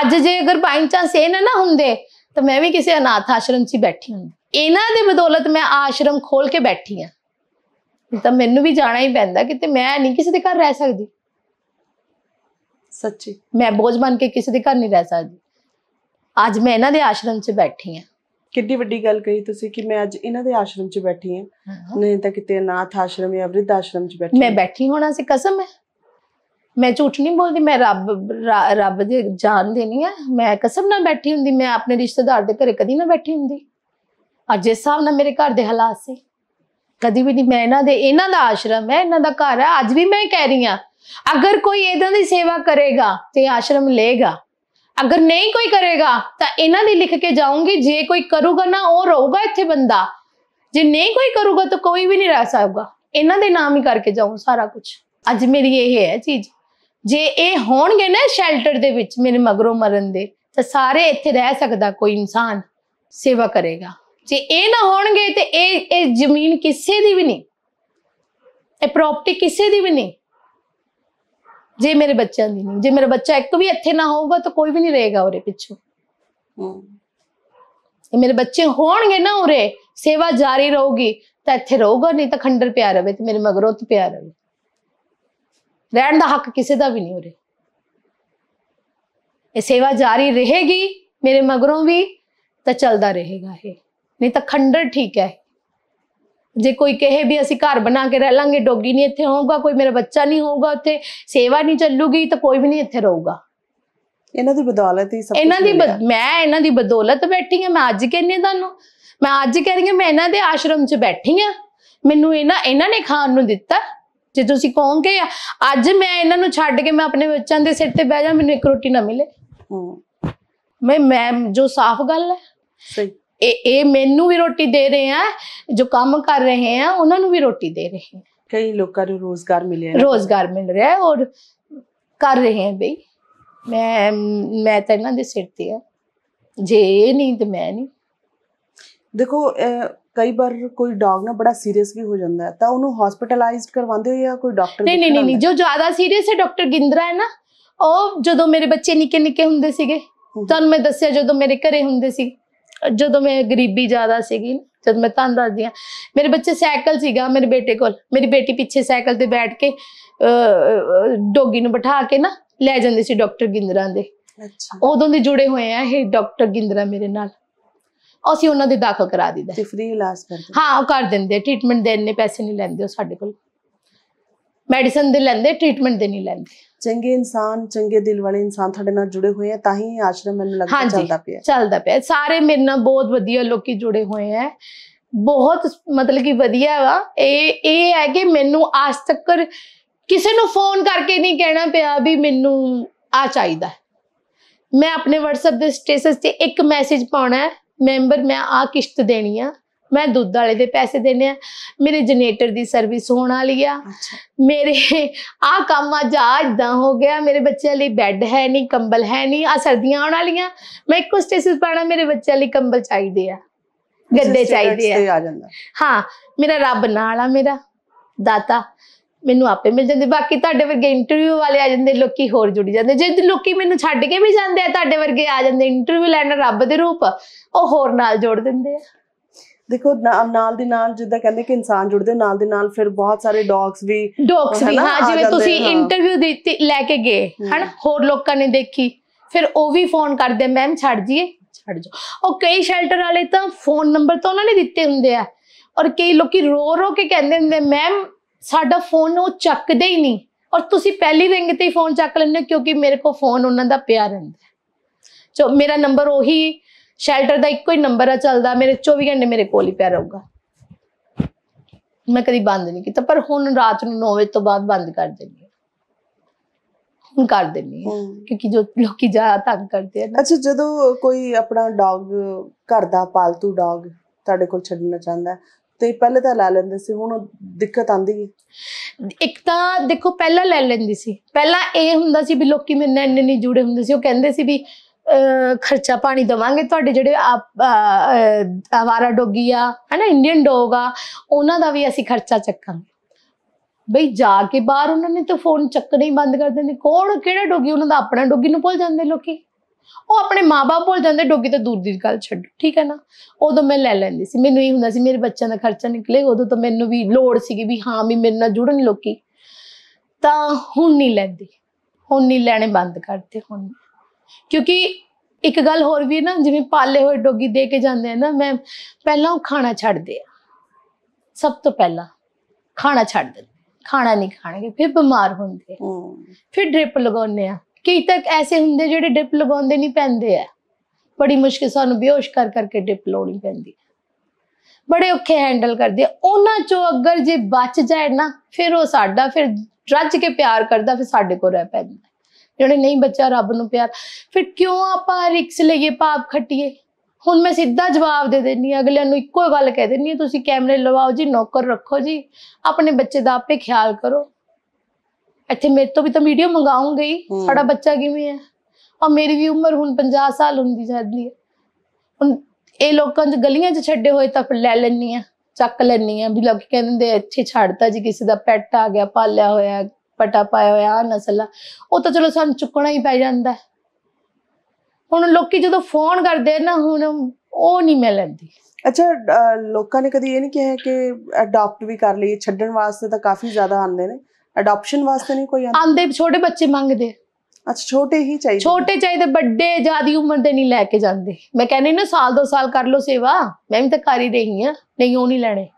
ਅੱਜ ਜੇ ਅਗਰ ਬਾਈ ਚਾਂਸ ਇਹ ਨਾ ਨਾ ਹੁੰਦੇ ਤਾਂ ਮੈਂ ਵੀ ਕਿਸੇ ਅਨਾਥ ਆਸ਼ਰਮ 'ਚ ਬੈਠੀ ਹੁੰਦੀ ਇਹਨਾਂ ਦੇ ਬਦੌਲਤ ਮੈਂ ਆਸ਼ਰਮ ਖੋਲ ਕੇ ਬੈਠੀ ਆ ਤਾਂ ਮੈਨੂੰ ਵੀ ਜਾਣਾ ਹੀ ਪੈਂਦਾ ਕਿਤੇ ਮੈਂ ਨਹੀਂ ਕਿਸੇ ਦੇ ਘਰ ਰਹਿ ਸਕਦੀ ਸੱਚੀ ਮੈਂ ਬੋਝ ਬਣ ਕੇ ਕਿਸੇ ਦੇ ਘਰ ਨਹੀਂ ਰਹਿ ਸਕਦੀ ਅੱਜ ਮੈਂ ਇਹਨਾਂ ਦੇ ਆਸ਼ਰਮ 'ਚ ਬੈਠੀ ਆ ਕਿੰਨੀ ਵੱਡੀ ਗੱਲ ਕਹੀ ਤੁਸੀਂ ਕਿ ਮੈਂ ਅੱਜ ਇਹਨਾਂ ਦੇ ਆਸ਼ਰਮ 'ਚ ਬੈਠੀ ਹਾਂ ਨਹੀਂ ਤਾਂ ਕਿਤੇ ਨਾਥ ਆਸ਼ਰਮ ਜਾਂ ਵ੍ਰਿਧ ਆਸ਼ਰਮ 'ਚ ਬੈਠੀ ਮੈਂ ਬੈਠੀ ਹੋਣਾ ਸੀ ਕਸਮ ਹੈ ਮੈਂ ਝੂਠ ਨਹੀਂ ਬੋਲਦੀ ਮੈਂ ਰੱਬ ਰੱਬ ਦੇ ਜਾਨ ਦੇਣੀ ਹੈ ਮੈਂ ਕਸਮ ਨਾਲ ਬੈਠੀ ਹੁੰਦੀ ਮੈਂ ਆਪਣੇ ਰਿਸ਼ਤੇਦਾਰ ਦੇ ਘਰੇ ਕਦੀ ਨਾ ਬੈਠੀ ਹੁੰਦੀ ਅੱਜ ਇਸ ਹਿਸਾਬ ਨਾਲ ਮੇਰੇ ਘਰ ਦੇ ਹਾਲਾਤ ਸੀ ਕਦੀ ਵੀ ਨਹੀਂ ਮੈਂ ਇਹਨਾਂ ਦੇ ਇਹਨਾਂ ਦਾ ਆਸ਼ਰਮ ਹੈ ਇਹਨਾਂ ਦਾ ਘਰ ਹੈ ਅੱਜ ਵੀ ਮੈਂ ਕਹਿ ਰਹੀ ਹਾਂ ਅਗਰ ਕੋਈ ਇਦਾਂ ਦੀ ਸੇਵਾ ਕਰੇਗਾ ਤੇ ਆਸ਼ਰਮ ਲਏਗਾ ਅਗਰ ਨਹੀਂ ਕੋਈ ਕਰੇਗਾ ਤਾਂ ਇਹਨਾਂ ਦੀ ਲਿਖ ਕੇ ਜਾਊਂਗੀ ਜੇ ਕੋਈ ਕਰੂਗਾ ਨਾ ਉਹ ਰਹੂਗਾ ਇੱਥੇ ਬੰਦਾ ਜੇ ਨਹੀਂ ਕੋਈ ਕਰੂਗਾ ਤਾਂ ਕੋਈ ਵੀ ਨਹੀਂ ਰਹਿ ਸਕੂਗਾ ਇਹਨਾਂ ਦੇ ਨਾਮ ਹੀ ਕਰਕੇ ਜਾਊਂ ਸਾਰਾ ਕੁਝ ਅੱਜ ਮੇਰੀ ਇਹ ਹੈ ਚੀਜ਼ ਜੇ ਇਹ ਹੋਣਗੇ ਨਾ ਸ਼ੈਲਟਰ ਦੇ ਵਿੱਚ ਮੇਰੇ ਮਗਰੋਂ ਮਰਨ ਦੇ ਤਾਂ ਸਾਰੇ ਇੱਥੇ ਰਹਿ ਸਕਦਾ ਕੋਈ ਇਨਸਾਨ ਸੇਵਾ ਕਰੇਗਾ ਜੇ ਇਹ ਨਾ ਹੋਣਗੇ ਤੇ ਇਹ ਇਹ ਜ਼ਮੀਨ ਕਿਸੇ ਦੀ ਵੀ ਨਹੀਂ ਇਹ ਪ੍ਰਾਪਰਟੀ ਕਿਸੇ ਦੀ ਵੀ ਨਹੀਂ ਜੇ ਮੇਰੇ ਬੱਚਿਆਂ ਦੀ ਨਹੀਂ ਜੇ ਮੇਰਾ ਬੱਚਾ ਇੱਕ ਵੀ ਇੱਥੇ ਨਾ ਹੋਊਗਾ ਤਾਂ ਕੋਈ ਵੀ ਨਹੀਂ ਰਹੇਗਾ ਉਰੇ ਪਿੱਛੋਂ ਇਹ ਮੇਰੇ ਬੱਚੇ ਹੋਣਗੇ ਨਾ ਉਰੇ ਸੇਵਾ ਜਾਰੀ ਰਹੂਗੀ ਤਾਂ ਇੱਥੇ ਰਹੂਗਾ ਨਹੀਂ ਤਾਂ ਖੰਡਰ ਪਿਆ ਰਵੇ ਤੇ ਮੇਰੇ ਮਗਰੋਂ ਤੇ ਪਿਆ ਰਵੇ ਰਹਿਣ ਦਾ ਹੱਕ ਕਿਸੇ ਦਾ ਵੀ ਨਹੀਂ ਉਰੇ ਇਹ ਸੇਵਾ ਜਾਰੀ ਰਹੇਗੀ ਮੇਰੇ ਮਗਰੋਂ ਵੀ ਤਾਂ ਚੱਲਦਾ ਰਹੇਗਾ ਇਹ ਨਹੀਂ ਤਾਂ ਖੰਡਰ ਠੀਕ ਹੈ ਜੇ ਕੋਈ ਕਹੇ ਵੀ ਅਸੀਂ ਘਰ ਬਣਾ ਕੇ ਰਹਿ ਲਾਂਗੇ ਡੋਗੀ ਨਹੀਂ ਇੱਥੇ ਹੋਊਗਾ ਕੋਈ ਮੇਰਾ ਬੱਚਾ ਨਹੀਂ ਹੋਊਗਾ ਉੱਥੇ ਸੇਵਾ ਨਹੀਂ ਚੱਲੂਗੀ ਤਾਂ ਕੋਈ ਵੀ ਨਹੀਂ ਇੱਥੇ ਰਹੂਗਾ ਇਹਨਾਂ ਦੀ ਬਦੌਲਤ ਹੀ ਸਭ ਇਹਨਾਂ ਦੀ ਮੈਂ ਇਹਨਾਂ ਦੀ ਬਦੌਲਤ ਬੈਠੀ ਹਾਂ ਮੈਂ ਅੱਜ ਕਹਿੰਨੀ ਤੁਹਾਨੂੰ ਮੈਂ ਅੱਜ ਕਹਿ ਰਹੀ ਹਾਂ ਮੈਂ ਇਹਨਾਂ ਦੇ ਆਸ਼ਰਮ 'ਚ ਬੈਠੀ ਹਾਂ ਮੈਨੂੰ ਇਹਨਾਂ ਇਹਨਾਂ ਨੇ ਖਾਣ ਨੂੰ ਦਿੱਤਾ ਜੇ ਤੁਸੀਂ ਕਹੋਗੇ ਅੱਜ ਮੈਂ ਇਹਨਾਂ ਨੂੰ ਛੱਡ ਕੇ ਮੈਂ ਆਪਣੇ ਬੱਚਿਆਂ ਦੇ ਸਿਰ ਤੇ ਬਹਿ ਜਾ ਮੈਨੂੰ ਇੱਕ ਰੋਟੀ ਨਾ ਮਿਲੇ ਮੈਂ ਮੈਂ ਜੋ ਸਾਫ਼ ਗੱਲ ਹੈ ਸਹੀ ਇਹ ਇਹ ਮੈਨੂੰ ਵੀ ਰੋਟੀ ਦੇ ਰਹੇ ਆ ਜੋ ਕੰਮ ਕਰ ਰਹੇ ਆ ਉਹਨਾਂ ਨੂੰ ਵੀ ਰੋਟੀ ਦੇ ਰਹੇ ਆ ਕਈ ਲੋਕਾਂ ਨੂੰ ਰੋਜ਼ਗਾਰ ਮਿਲਿਆ ਰੋਜ਼ਗਾਰ ਮਿਲ ਰਿਹਾ ਹੈ ਔਰ ਕਰ ਰਹੇ ਆ ਬਈ ਮੈਂ ਮੈਂ ਤਾਂ ਇਹਨਾਂ ਦੇ ਸਿਰ ਤੇ ਆ ਜੇ ਇਹ ਨਹੀਂ ਤੇ ਮੈਂ ਨਹੀਂ ਦੇਖੋ ਕਈ ਵਾਰ ਕੋਈ ਡੌਗ ਨਾ ਬੜਾ ਸੀਰੀਅਸ ਵੀ ਹੋ ਜਾਂਦਾ ਹੈ ਤਾਂ ਉਹਨੂੰ ਹਸਪੀਟਲਾਈਜ਼ਡ ਕਰਵਾਉਂਦੇ ਹੋ ਜਾਂ ਕੋਈ ਡਾਕਟਰ ਨਹੀਂ ਨਹੀਂ ਨਹੀਂ ਜੋ ਜ਼ਿਆਦਾ ਸੀਰੀਅਸ ਹੈ ਡਾਕਟਰ ਗਿੰਦਰਾ ਹੈ ਨਾ ਉਹ ਜਦੋਂ ਮੇਰੇ ਬੱਚੇ ਨਿੱਕੇ ਨਿੱਕੇ ਹੁੰਦੇ ਸੀਗੇ ਤੁਹਾਨੂੰ ਮੈਂ ਦੱਸਿਆ ਜਦੋਂ ਮੇਰੇ ਘਰੇ ਹੁੰਦੇ ਸੀ ਜਦੋਂ ਮੈਂ ਗਰੀਬੀ ਜ਼ਿਆਦਾ ਸੀਗੀ ਜਦ ਮੈਂ ਤੁਹਾਨੂੰ ਦੱਸਦੀ ਆ ਮੇਰੇ ਬੱਚੇ ਸਾਈਕਲ ਸੀਗਾ ਮੇਰੇ ਬੇਟੇ ਕੋਲ ਮੇਰੀ ਬੇਟੀ ਪਿੱਛੇ ਸਾਈਕਲ ਤੇ ਬੈਠ ਕੇ ਡੋਗੀ ਨੂੰ ਬਿਠਾ ਕੇ ਨਾ ਲੈ ਜਾਂਦੇ ਸੀ ਡਾਕਟਰ ਗਿੰਦਰਾ ਦੇ ਅੱਛਾ ਉਦੋਂ ਦੇ ਜੁੜੇ ਹੋਏ ਆ ਇਹ ਡਾਕਟਰ ਗਿੰਦਰਾ ਮੇਰੇ ਨਾਲ ਅਸੀਂ ਉਹਨਾਂ ਦੇ ਦਾਖਲ ਕਰਾ ਦਿੰਦੇ ਫ੍ਰੀ ਇਲਾਜ ਕਰਦੇ ਹਾਂ ਉਹ ਕਰ ਦਿੰਦੇ ਟ੍ਰੀਟਮੈਂਟ ਦੇਣ ਨੇ ਪੈਸੇ ਨਹੀਂ ਲੈਂਦੇ ਉਹ ਸਾਡੇ ਕੋਲ ਮੈਡੀਸਨ ਦੇ ਲੈਂਦੇ ਟ੍ਰੀਟਮੈਂਟ ਦੇ ਨਹੀਂ ਲੈਂਦੇ ਚੰਗੇ ਇਨਸਾਨ ਚੰਗੇ ਦਿਲ ਵਾਲੇ ਇਨਸਾਨ ਤੁਹਾਡੇ ਨਾਲ ਜੁੜੇ ਹੋਏ ਆ ਤਾਂ ਹੀ ਆਸ਼ਰਮ ਮੈਨੂੰ ਲੱਗਦਾ ਚੱਲਦਾ ਪਿਆ ਚੱਲਦਾ ਪਿਆ ਸਾਰੇ ਮੇਰੇ ਨਾਲ ਬਹੁਤ ਵਧੀਆ ਲੋਕੀ ਜੁੜੇ ਹੋਏ ਆ ਬਹੁਤ ਮਤਲਬ ਕਿ ਵਧੀਆ ਵਾ ਇਹ ਇਹ ਹੈ ਕਿ ਮੈਨੂੰ ਅੱਜ ਤੱਕ ਕਿਸੇ ਨੂੰ ਫੋਨ ਕਰਕੇ ਨਹੀਂ ਕਹਿਣਾ ਪਿਆ ਵੀ ਮੈਨੂੰ ਆ ਚਾਹੀਦਾ ਮੈਂ ਆਪਣੇ WhatsApp ਦੇ ਸਟੇਟਸ ਤੇ ਇੱਕ ਮੈਸੇਜ ਪਾਉਣਾ ਹੈ ਮੈਂਬਰ ਮੈਂ ਆ ਕਿਸ਼ਤ ਦੇਣੀ ਆ ਮੈਂ ਦੁੱਧ ਵਾਲੇ ਦੇ ਪੈਸੇ ਦੇਣੇ ਆ ਮੇਰੇ ਜਨਰੇਟਰ ਦੀ ਸਰਵਿਸ ਹੋਣ ਵਾਲੀ ਆ ਮੇਰੇ ਆ ਕੰਮ ਅੱਜ ਆ ਇਦਾਂ ਹੋ ਗਿਆ ਮੇਰੇ ਬੱਚਿਆਂ ਲਈ ਬੈੱਡ ਹੈ ਨਹੀਂ ਕੰਬਲ ਹੈ ਨਹੀਂ ਆ ਸਰਦੀਆਂ ਆਉਣ ਵਾਲੀਆਂ ਮੈਂ ਇੱਕੋ ਸਟੇਸਿਸ ਪਾਣਾ ਮੇਰੇ ਬੱਚਿਆਂ ਲਈ ਕੰਬਲ ਚਾਹੀਦੇ ਆ ਗੱਦੇ ਚਾਹੀਦੇ ਆ ਹਾਂ ਮੇਰਾ ਰੱਬ ਨਾਲ ਆ ਮੇਰਾ ਦਾਤਾ ਮੈਨੂੰ ਆਪੇ ਮਿਲ ਜਾਂਦੇ ਬਾਕੀ ਤੁਹਾਡੇ ਵਰਗੇ ਇੰਟਰਵਿਊ ਵਾਲੇ ਆ ਜਾਂਦੇ ਲੋਕੀ ਹੋਰ ਜੁੜ ਜਾਂਦੇ ਜੇ ਲੋਕੀ ਮੈਨੂੰ ਛੱਡ ਕੇ ਵੀ ਜਾਂਦੇ ਆ ਤੁਹਾਡੇ ਵਰਗੇ ਆ ਜਾਂਦੇ ਇੰਟਰਵਿਊ ਲੈਣ ਰੱਬ ਦੇ ਰੂਪ ਉਹ ਹੋਰ ਨਾਲ ਜੋੜ ਦਿੰਦੇ ਆ ਦੇਖੋ ਨਾਲ ਦੇ ਨਾਲ ਜਿੱਦਾਂ ਕਹਿੰਦੇ ਕਿ ਇਨਸਾਨ ਜੁੜਦੇ ਨਾਲ ਦੇ ਨਾਲ ਫਿਰ ਬਹੁਤ ਸਾਰੇ ਡੌਗਸ ਵੀ ਡੌਗਸ ਵੀ ਹਾਂ ਜਿਵੇਂ ਤੁਸੀਂ ਇੰਟਰਵਿਊ ਦਿੱਤੀ ਲੈ ਕੇ ਗਏ ਹਨ ਹੋਰ ਲੋਕਾਂ ਨੇ ਦੇਖੀ ਫਿਰ ਉਹ ਵੀ ਫੋਨ ਕਰਦੇ ਮੈਮ ਛੱਡ ਜੀਏ ਛੱਡ ਜਾ ਉਹ ਕਈ ਸ਼ੈਲਟਰ ਵਾਲੇ ਤਾਂ ਫੋਨ ਨੰਬਰ ਤਾਂ ਉਹਨਾਂ ਨੇ ਦਿੱਤੇ ਹੁੰਦੇ ਆ ਔਰ ਕਈ ਲੋਕੀ ਰੋ ਰੋ ਕੇ ਕਹਿੰਦੇ ਹੁੰਦੇ ਮੈਮ ਸਾਡਾ ਫੋਨ ਉਹ ਚੱਕਦੇ ਹੀ ਨਹੀਂ ਔਰ ਤੁਸੀਂ ਪਹਿਲੀ ਰਿੰਗ ਤੇ ਹੀ ਫੋਨ ਚੱਕ ਲੈਂਦੇ ਕਿਉਂਕਿ ਮੇਰੇ ਕੋਲ ਫੋਨ ਉਹਨਾਂ ਦਾ ਪਿਆ ਰਹਿੰਦਾ ਜੋ ਮੇਰਾ ਨੰਬਰ ਉਹੀ ਸ਼ੈਲਟਰ ਦਾ ਇੱਕੋ ਹੀ ਨੰਬਰ ਆ ਚੱਲਦਾ ਮੇਰੇ 24 ਘੰਟੇ ਮੇਰੇ ਕੋਲ ਹੀ ਪਿਆ ਰਹੂਗਾ ਮੈਂ ਕਦੀ ਬੰਦ ਨਹੀਂ ਕੀਤਾ ਪਰ ਹੁਣ ਰਾਤ ਨੂੰ 9 ਵਜੇ ਤੋਂ ਬਾਅਦ ਬੰਦ ਕਰ ਦਿੰਦੀ ਹੁਣ ਕਰ ਦਿੰਦੀ ਹਾਂ ਕਿਉਂਕਿ ਜੋ ਲੋਕੀ ਜ਼ਿਆਦਾ ਤੰਗ ਕਰਦੇ ਆ ਅੱਛਾ ਜਦੋਂ ਕੋਈ ਆਪਣਾ ਡੌਗ ਘਰ ਦਾ ਪਾਲਤੂ ਡੌਗ ਤੁਹਾਡੇ ਕੋਲ ਛੱਡਣਾ ਚਾਹੁੰਦਾ ਤੇ ਪਹਿਲੇ ਤਾਂ ਲੈ ਲੈਂਦੇ ਸੀ ਹੁਣ ਦਿੱਕਤ ਆਂਦੀ ਹੈ ਇੱਕ ਤਾਂ ਦੇਖੋ ਪਹਿਲਾਂ ਲੈ ਲੈਂਦੀ ਸੀ ਪਹਿਲਾਂ ਇਹ ਹੁੰਦਾ ਸੀ ਵੀ ਲੋਕੀ ਮੇਰੇ ਨਾਲ ਇੰਨੇ ਨਹੀਂ ਜੁੜੇ ਹੁੰਦੇ ਸੀ ਉਹ ਕਹਿੰਦੇ ਸੀ ਵੀ ਖਰਚਾ ਪਾਣੀ ਦਵਾਂਗੇ ਤੁਹਾਡੇ ਜਿਹੜੇ ਆਵਾਰਾ ਡੋਗੀ ਆ ਹਨਾ ਇੰਡੀਅਨ ਡੋਗ ਆ ਉਹਨਾਂ ਦਾ ਵੀ ਅਸੀਂ ਖਰਚਾ ਚੱਕਾਂਗੇ ਬਈ ਜਾ ਕੇ ਬਾਹਰ ਉਹਨਾਂ ਨੇ ਤਾਂ ਫੋਨ ਚੱਕਣਾ ਹੀ ਬੰਦ ਕਰ ਦਿੰਦੇ ਕੋਣ ਕਿਹੜਾ ਡੋਗੀ ਉਹਨਾਂ ਦਾ ਆਪਣਾ ਡੋਗੀ ਨੂੰ ਭੁੱਲ ਜਾਂਦੇ ਲੋਕੀ ਉਹ ਆਪਣੇ ਮਾਪੇ ਭੁੱਲ ਜਾਂਦੇ ਡੋਗੀ ਤਾਂ ਦੂਰ ਦੀ ਗੱਲ ਛੱਡ ਠੀਕ ਹੈ ਨਾ ਉਦੋਂ ਮੈਂ ਲੈ ਲੈਂਦੀ ਸੀ ਮੈਨੂੰ ਇਹ ਹੁੰਦਾ ਸੀ ਮੇਰੇ ਬੱਚਿਆਂ ਦਾ ਖਰਚਾ ਨਿਕਲੇ ਉਦੋਂ ਤਾਂ ਮੈਨੂੰ ਵੀ ਲੋੜ ਸੀਗੀ ਵੀ ਹਾਂ ਵੀ ਮੇਰੇ ਨਾਲ ਜੁੜਨ ਲੋਕੀ ਤਾਂ ਹੁਣ ਨਹੀਂ ਲੈਂਦੀ ਹੁਣ ਨਹੀਂ ਲੈਣੇ ਬੰਦ ਕਰਤੇ ਹੁਣ ਕਿਉਂਕਿ ਇੱਕ ਗੱਲ ਹੋਰ ਵੀ ਨਾ ਜਿਵੇਂ ਪਾਲੇ ਹੋਏ ਡੋਗੀ ਦੇ ਕੇ ਜਾਂਦੇ ਆ ਨਾ ਮੈਂ ਪਹਿਲਾਂ ਉਹ ਖਾਣਾ ਛੱਡਦੇ ਆ ਸਭ ਤੋਂ ਪਹਿਲਾਂ ਖਾਣਾ ਛੱਡ ਦਿੰਦੇ ਖਾਣਾ ਨਹੀਂ ਖਾਣਗੇ ਫਿਰ ਬਿਮਾਰ ਹੁੰਦੇ ਫਿਰ ਡ੍ਰਿਪ ਲਗਾਉਂਦੇ ਆ ਕਿ ਤੱਕ ਐਸੇ ਹੁੰਦੇ ਜਿਹੜੇ ਡ੍ਰਿਪ ਲਗਾਉਂਦੇ ਨਹੀਂ ਪੈਂਦੇ ਆ ਬੜੀ ਮੁਸ਼ਕਿਲ ਸਾਨੂੰ ਬੇਹੋਸ਼ ਕਰ ਕਰਕੇ ਡ੍ਰਿਪ ਲਾਉਣੀ ਪੈਂਦੀ ਹੈ ਬੜੇ ਔਖੇ ਹੈਂਡਲ ਕਰਦੇ ਉਹਨਾਂ ਚੋਂ ਅਗਰ ਜੇ ਬਚ ਜਾਏ ਨਾ ਫਿਰ ਉਹ ਸਾਡਾ ਫਿਰ ਰੱਜ ਕੇ ਪਿਆਰ ਕਰਦਾ ਫਿਰ ਸਾਡੇ ਕੋਲ ਰਹਿ ਪੈਂਦਾ ਜਿਹੜੇ ਨਹੀਂ ਬੱਚਾ ਰੱਬ ਨੂੰ ਪਿਆਰ ਫਿਰ ਕਿਉਂ ਆਪਾਂ ਰਿਕਸ ਲਈਏ ਪਾਪ ਖੱਟੀਏ ਹੁਣ ਮੈਂ ਸਿੱਧਾ ਜਵਾਬ ਦੇ ਦੇਣੀ ਅਗਲਿਆਂ ਨੂੰ ਇੱਕੋ ਗੱਲ ਕਹਿ ਦੇਣੀ ਤੁਸੀਂ ਕੈਮਰੇ ਲਵਾਓ ਜੀ ਨੌਕਰ ਰੱਖੋ ਜੀ ਆਪਣੇ ਬੱਚੇ ਦਾ ਆਪੇ ਖਿਆਲ ਕਰੋ ਇੱਥੇ ਮੇਰੇ ਤੋਂ ਵੀ ਤਾਂ ਵੀਡੀਓ ਮੰਗਾਉਂਗੀ ਸਾਡਾ ਬੱਚਾ ਕਿਵੇਂ ਹੈ ਔਰ ਮੇਰੀ ਵੀ ਉਮਰ ਹੁਣ 50 ਸਾਲ ਹੁੰਦੀ ਜਾਂਦੀ ਹੈ ਹੁਣ ਇਹ ਲੋਕਾਂ ਦੇ ਗਲੀਆਂ 'ਚ ਛੱਡੇ ਹੋਏ ਤਾਂ ਫਿਰ ਲੈ ਲੈਣੀ ਆ ਚੱਕ ਲੈਣੀ ਆ ਵੀ ਲੋਕ ਕਹਿੰਦੇ ਇੱਥੇ ਛੱਡਤਾ ਜੀ ਕਿਸੇ ਦਾ ਪੈਟ ਆ ਗਿਆ ਪਾਲਿਆ ਹੋਇਆ ਪਟਾ ਪਾਇਆ ਹੋਇਆ ਆ ਨਸਲਾ ਉਹ ਤਾਂ ਚਲੋ ਸਾਨੂੰ ਚੁੱਕਣਾ ਹੀ ਪੈ ਜਾਂਦਾ ਹੁਣ ਲੋਕੀ ਜਦੋਂ ਫੋਨ ਕਰਦੇ ਨਾ ਹੁਣ ਉਹ ਨਹੀਂ ਮਿਲਦੀ ਅੱਛਾ ਲੋਕਾਂ ਨੇ ਕਦੀ ਇਹ ਨਹੀਂ ਕਿਹਾ ਕਿ ਅਡਾਪਟ ਵੀ ਕਰ ਲਈਏ ਛੱਡਣ ਵਾਸਤੇ ਤਾਂ ਕਾਫੀ ਜ਼ਿਆਦਾ ਆਉਂਦੇ ਨੇ ਅਡਾਪਸ਼ਨ ਵਾਸਤੇ ਨਹੀਂ ਕੋਈ ਆਉਂਦਾ ਆਂਦੇ ਛੋਟੇ ਬੱਚੇ ਮੰਗਦੇ ਅੱਛਾ ਛੋਟੇ ਹੀ ਚਾਹੀਦੇ ਛੋਟੇ ਚਾਹੀਦੇ ਵੱਡੇ ਜਿਆਦੀ ਉਮਰ ਦੇ ਨਹੀਂ ਲੈ ਕੇ ਜਾਂਦੇ ਮੈਂ ਕਹਿੰਦੀ ਨਾ ਸਾਲ ਦੋ ਸਾਲ ਕਰ ਲੋ ਸੇਵਾ ਮੈਂ ਵੀ ਤਾਂ ਕਰ ਹੀ ਰਹੀ ਆ ਨਹੀਂ ਉਹ ਨਹੀਂ ਲੈਣੇ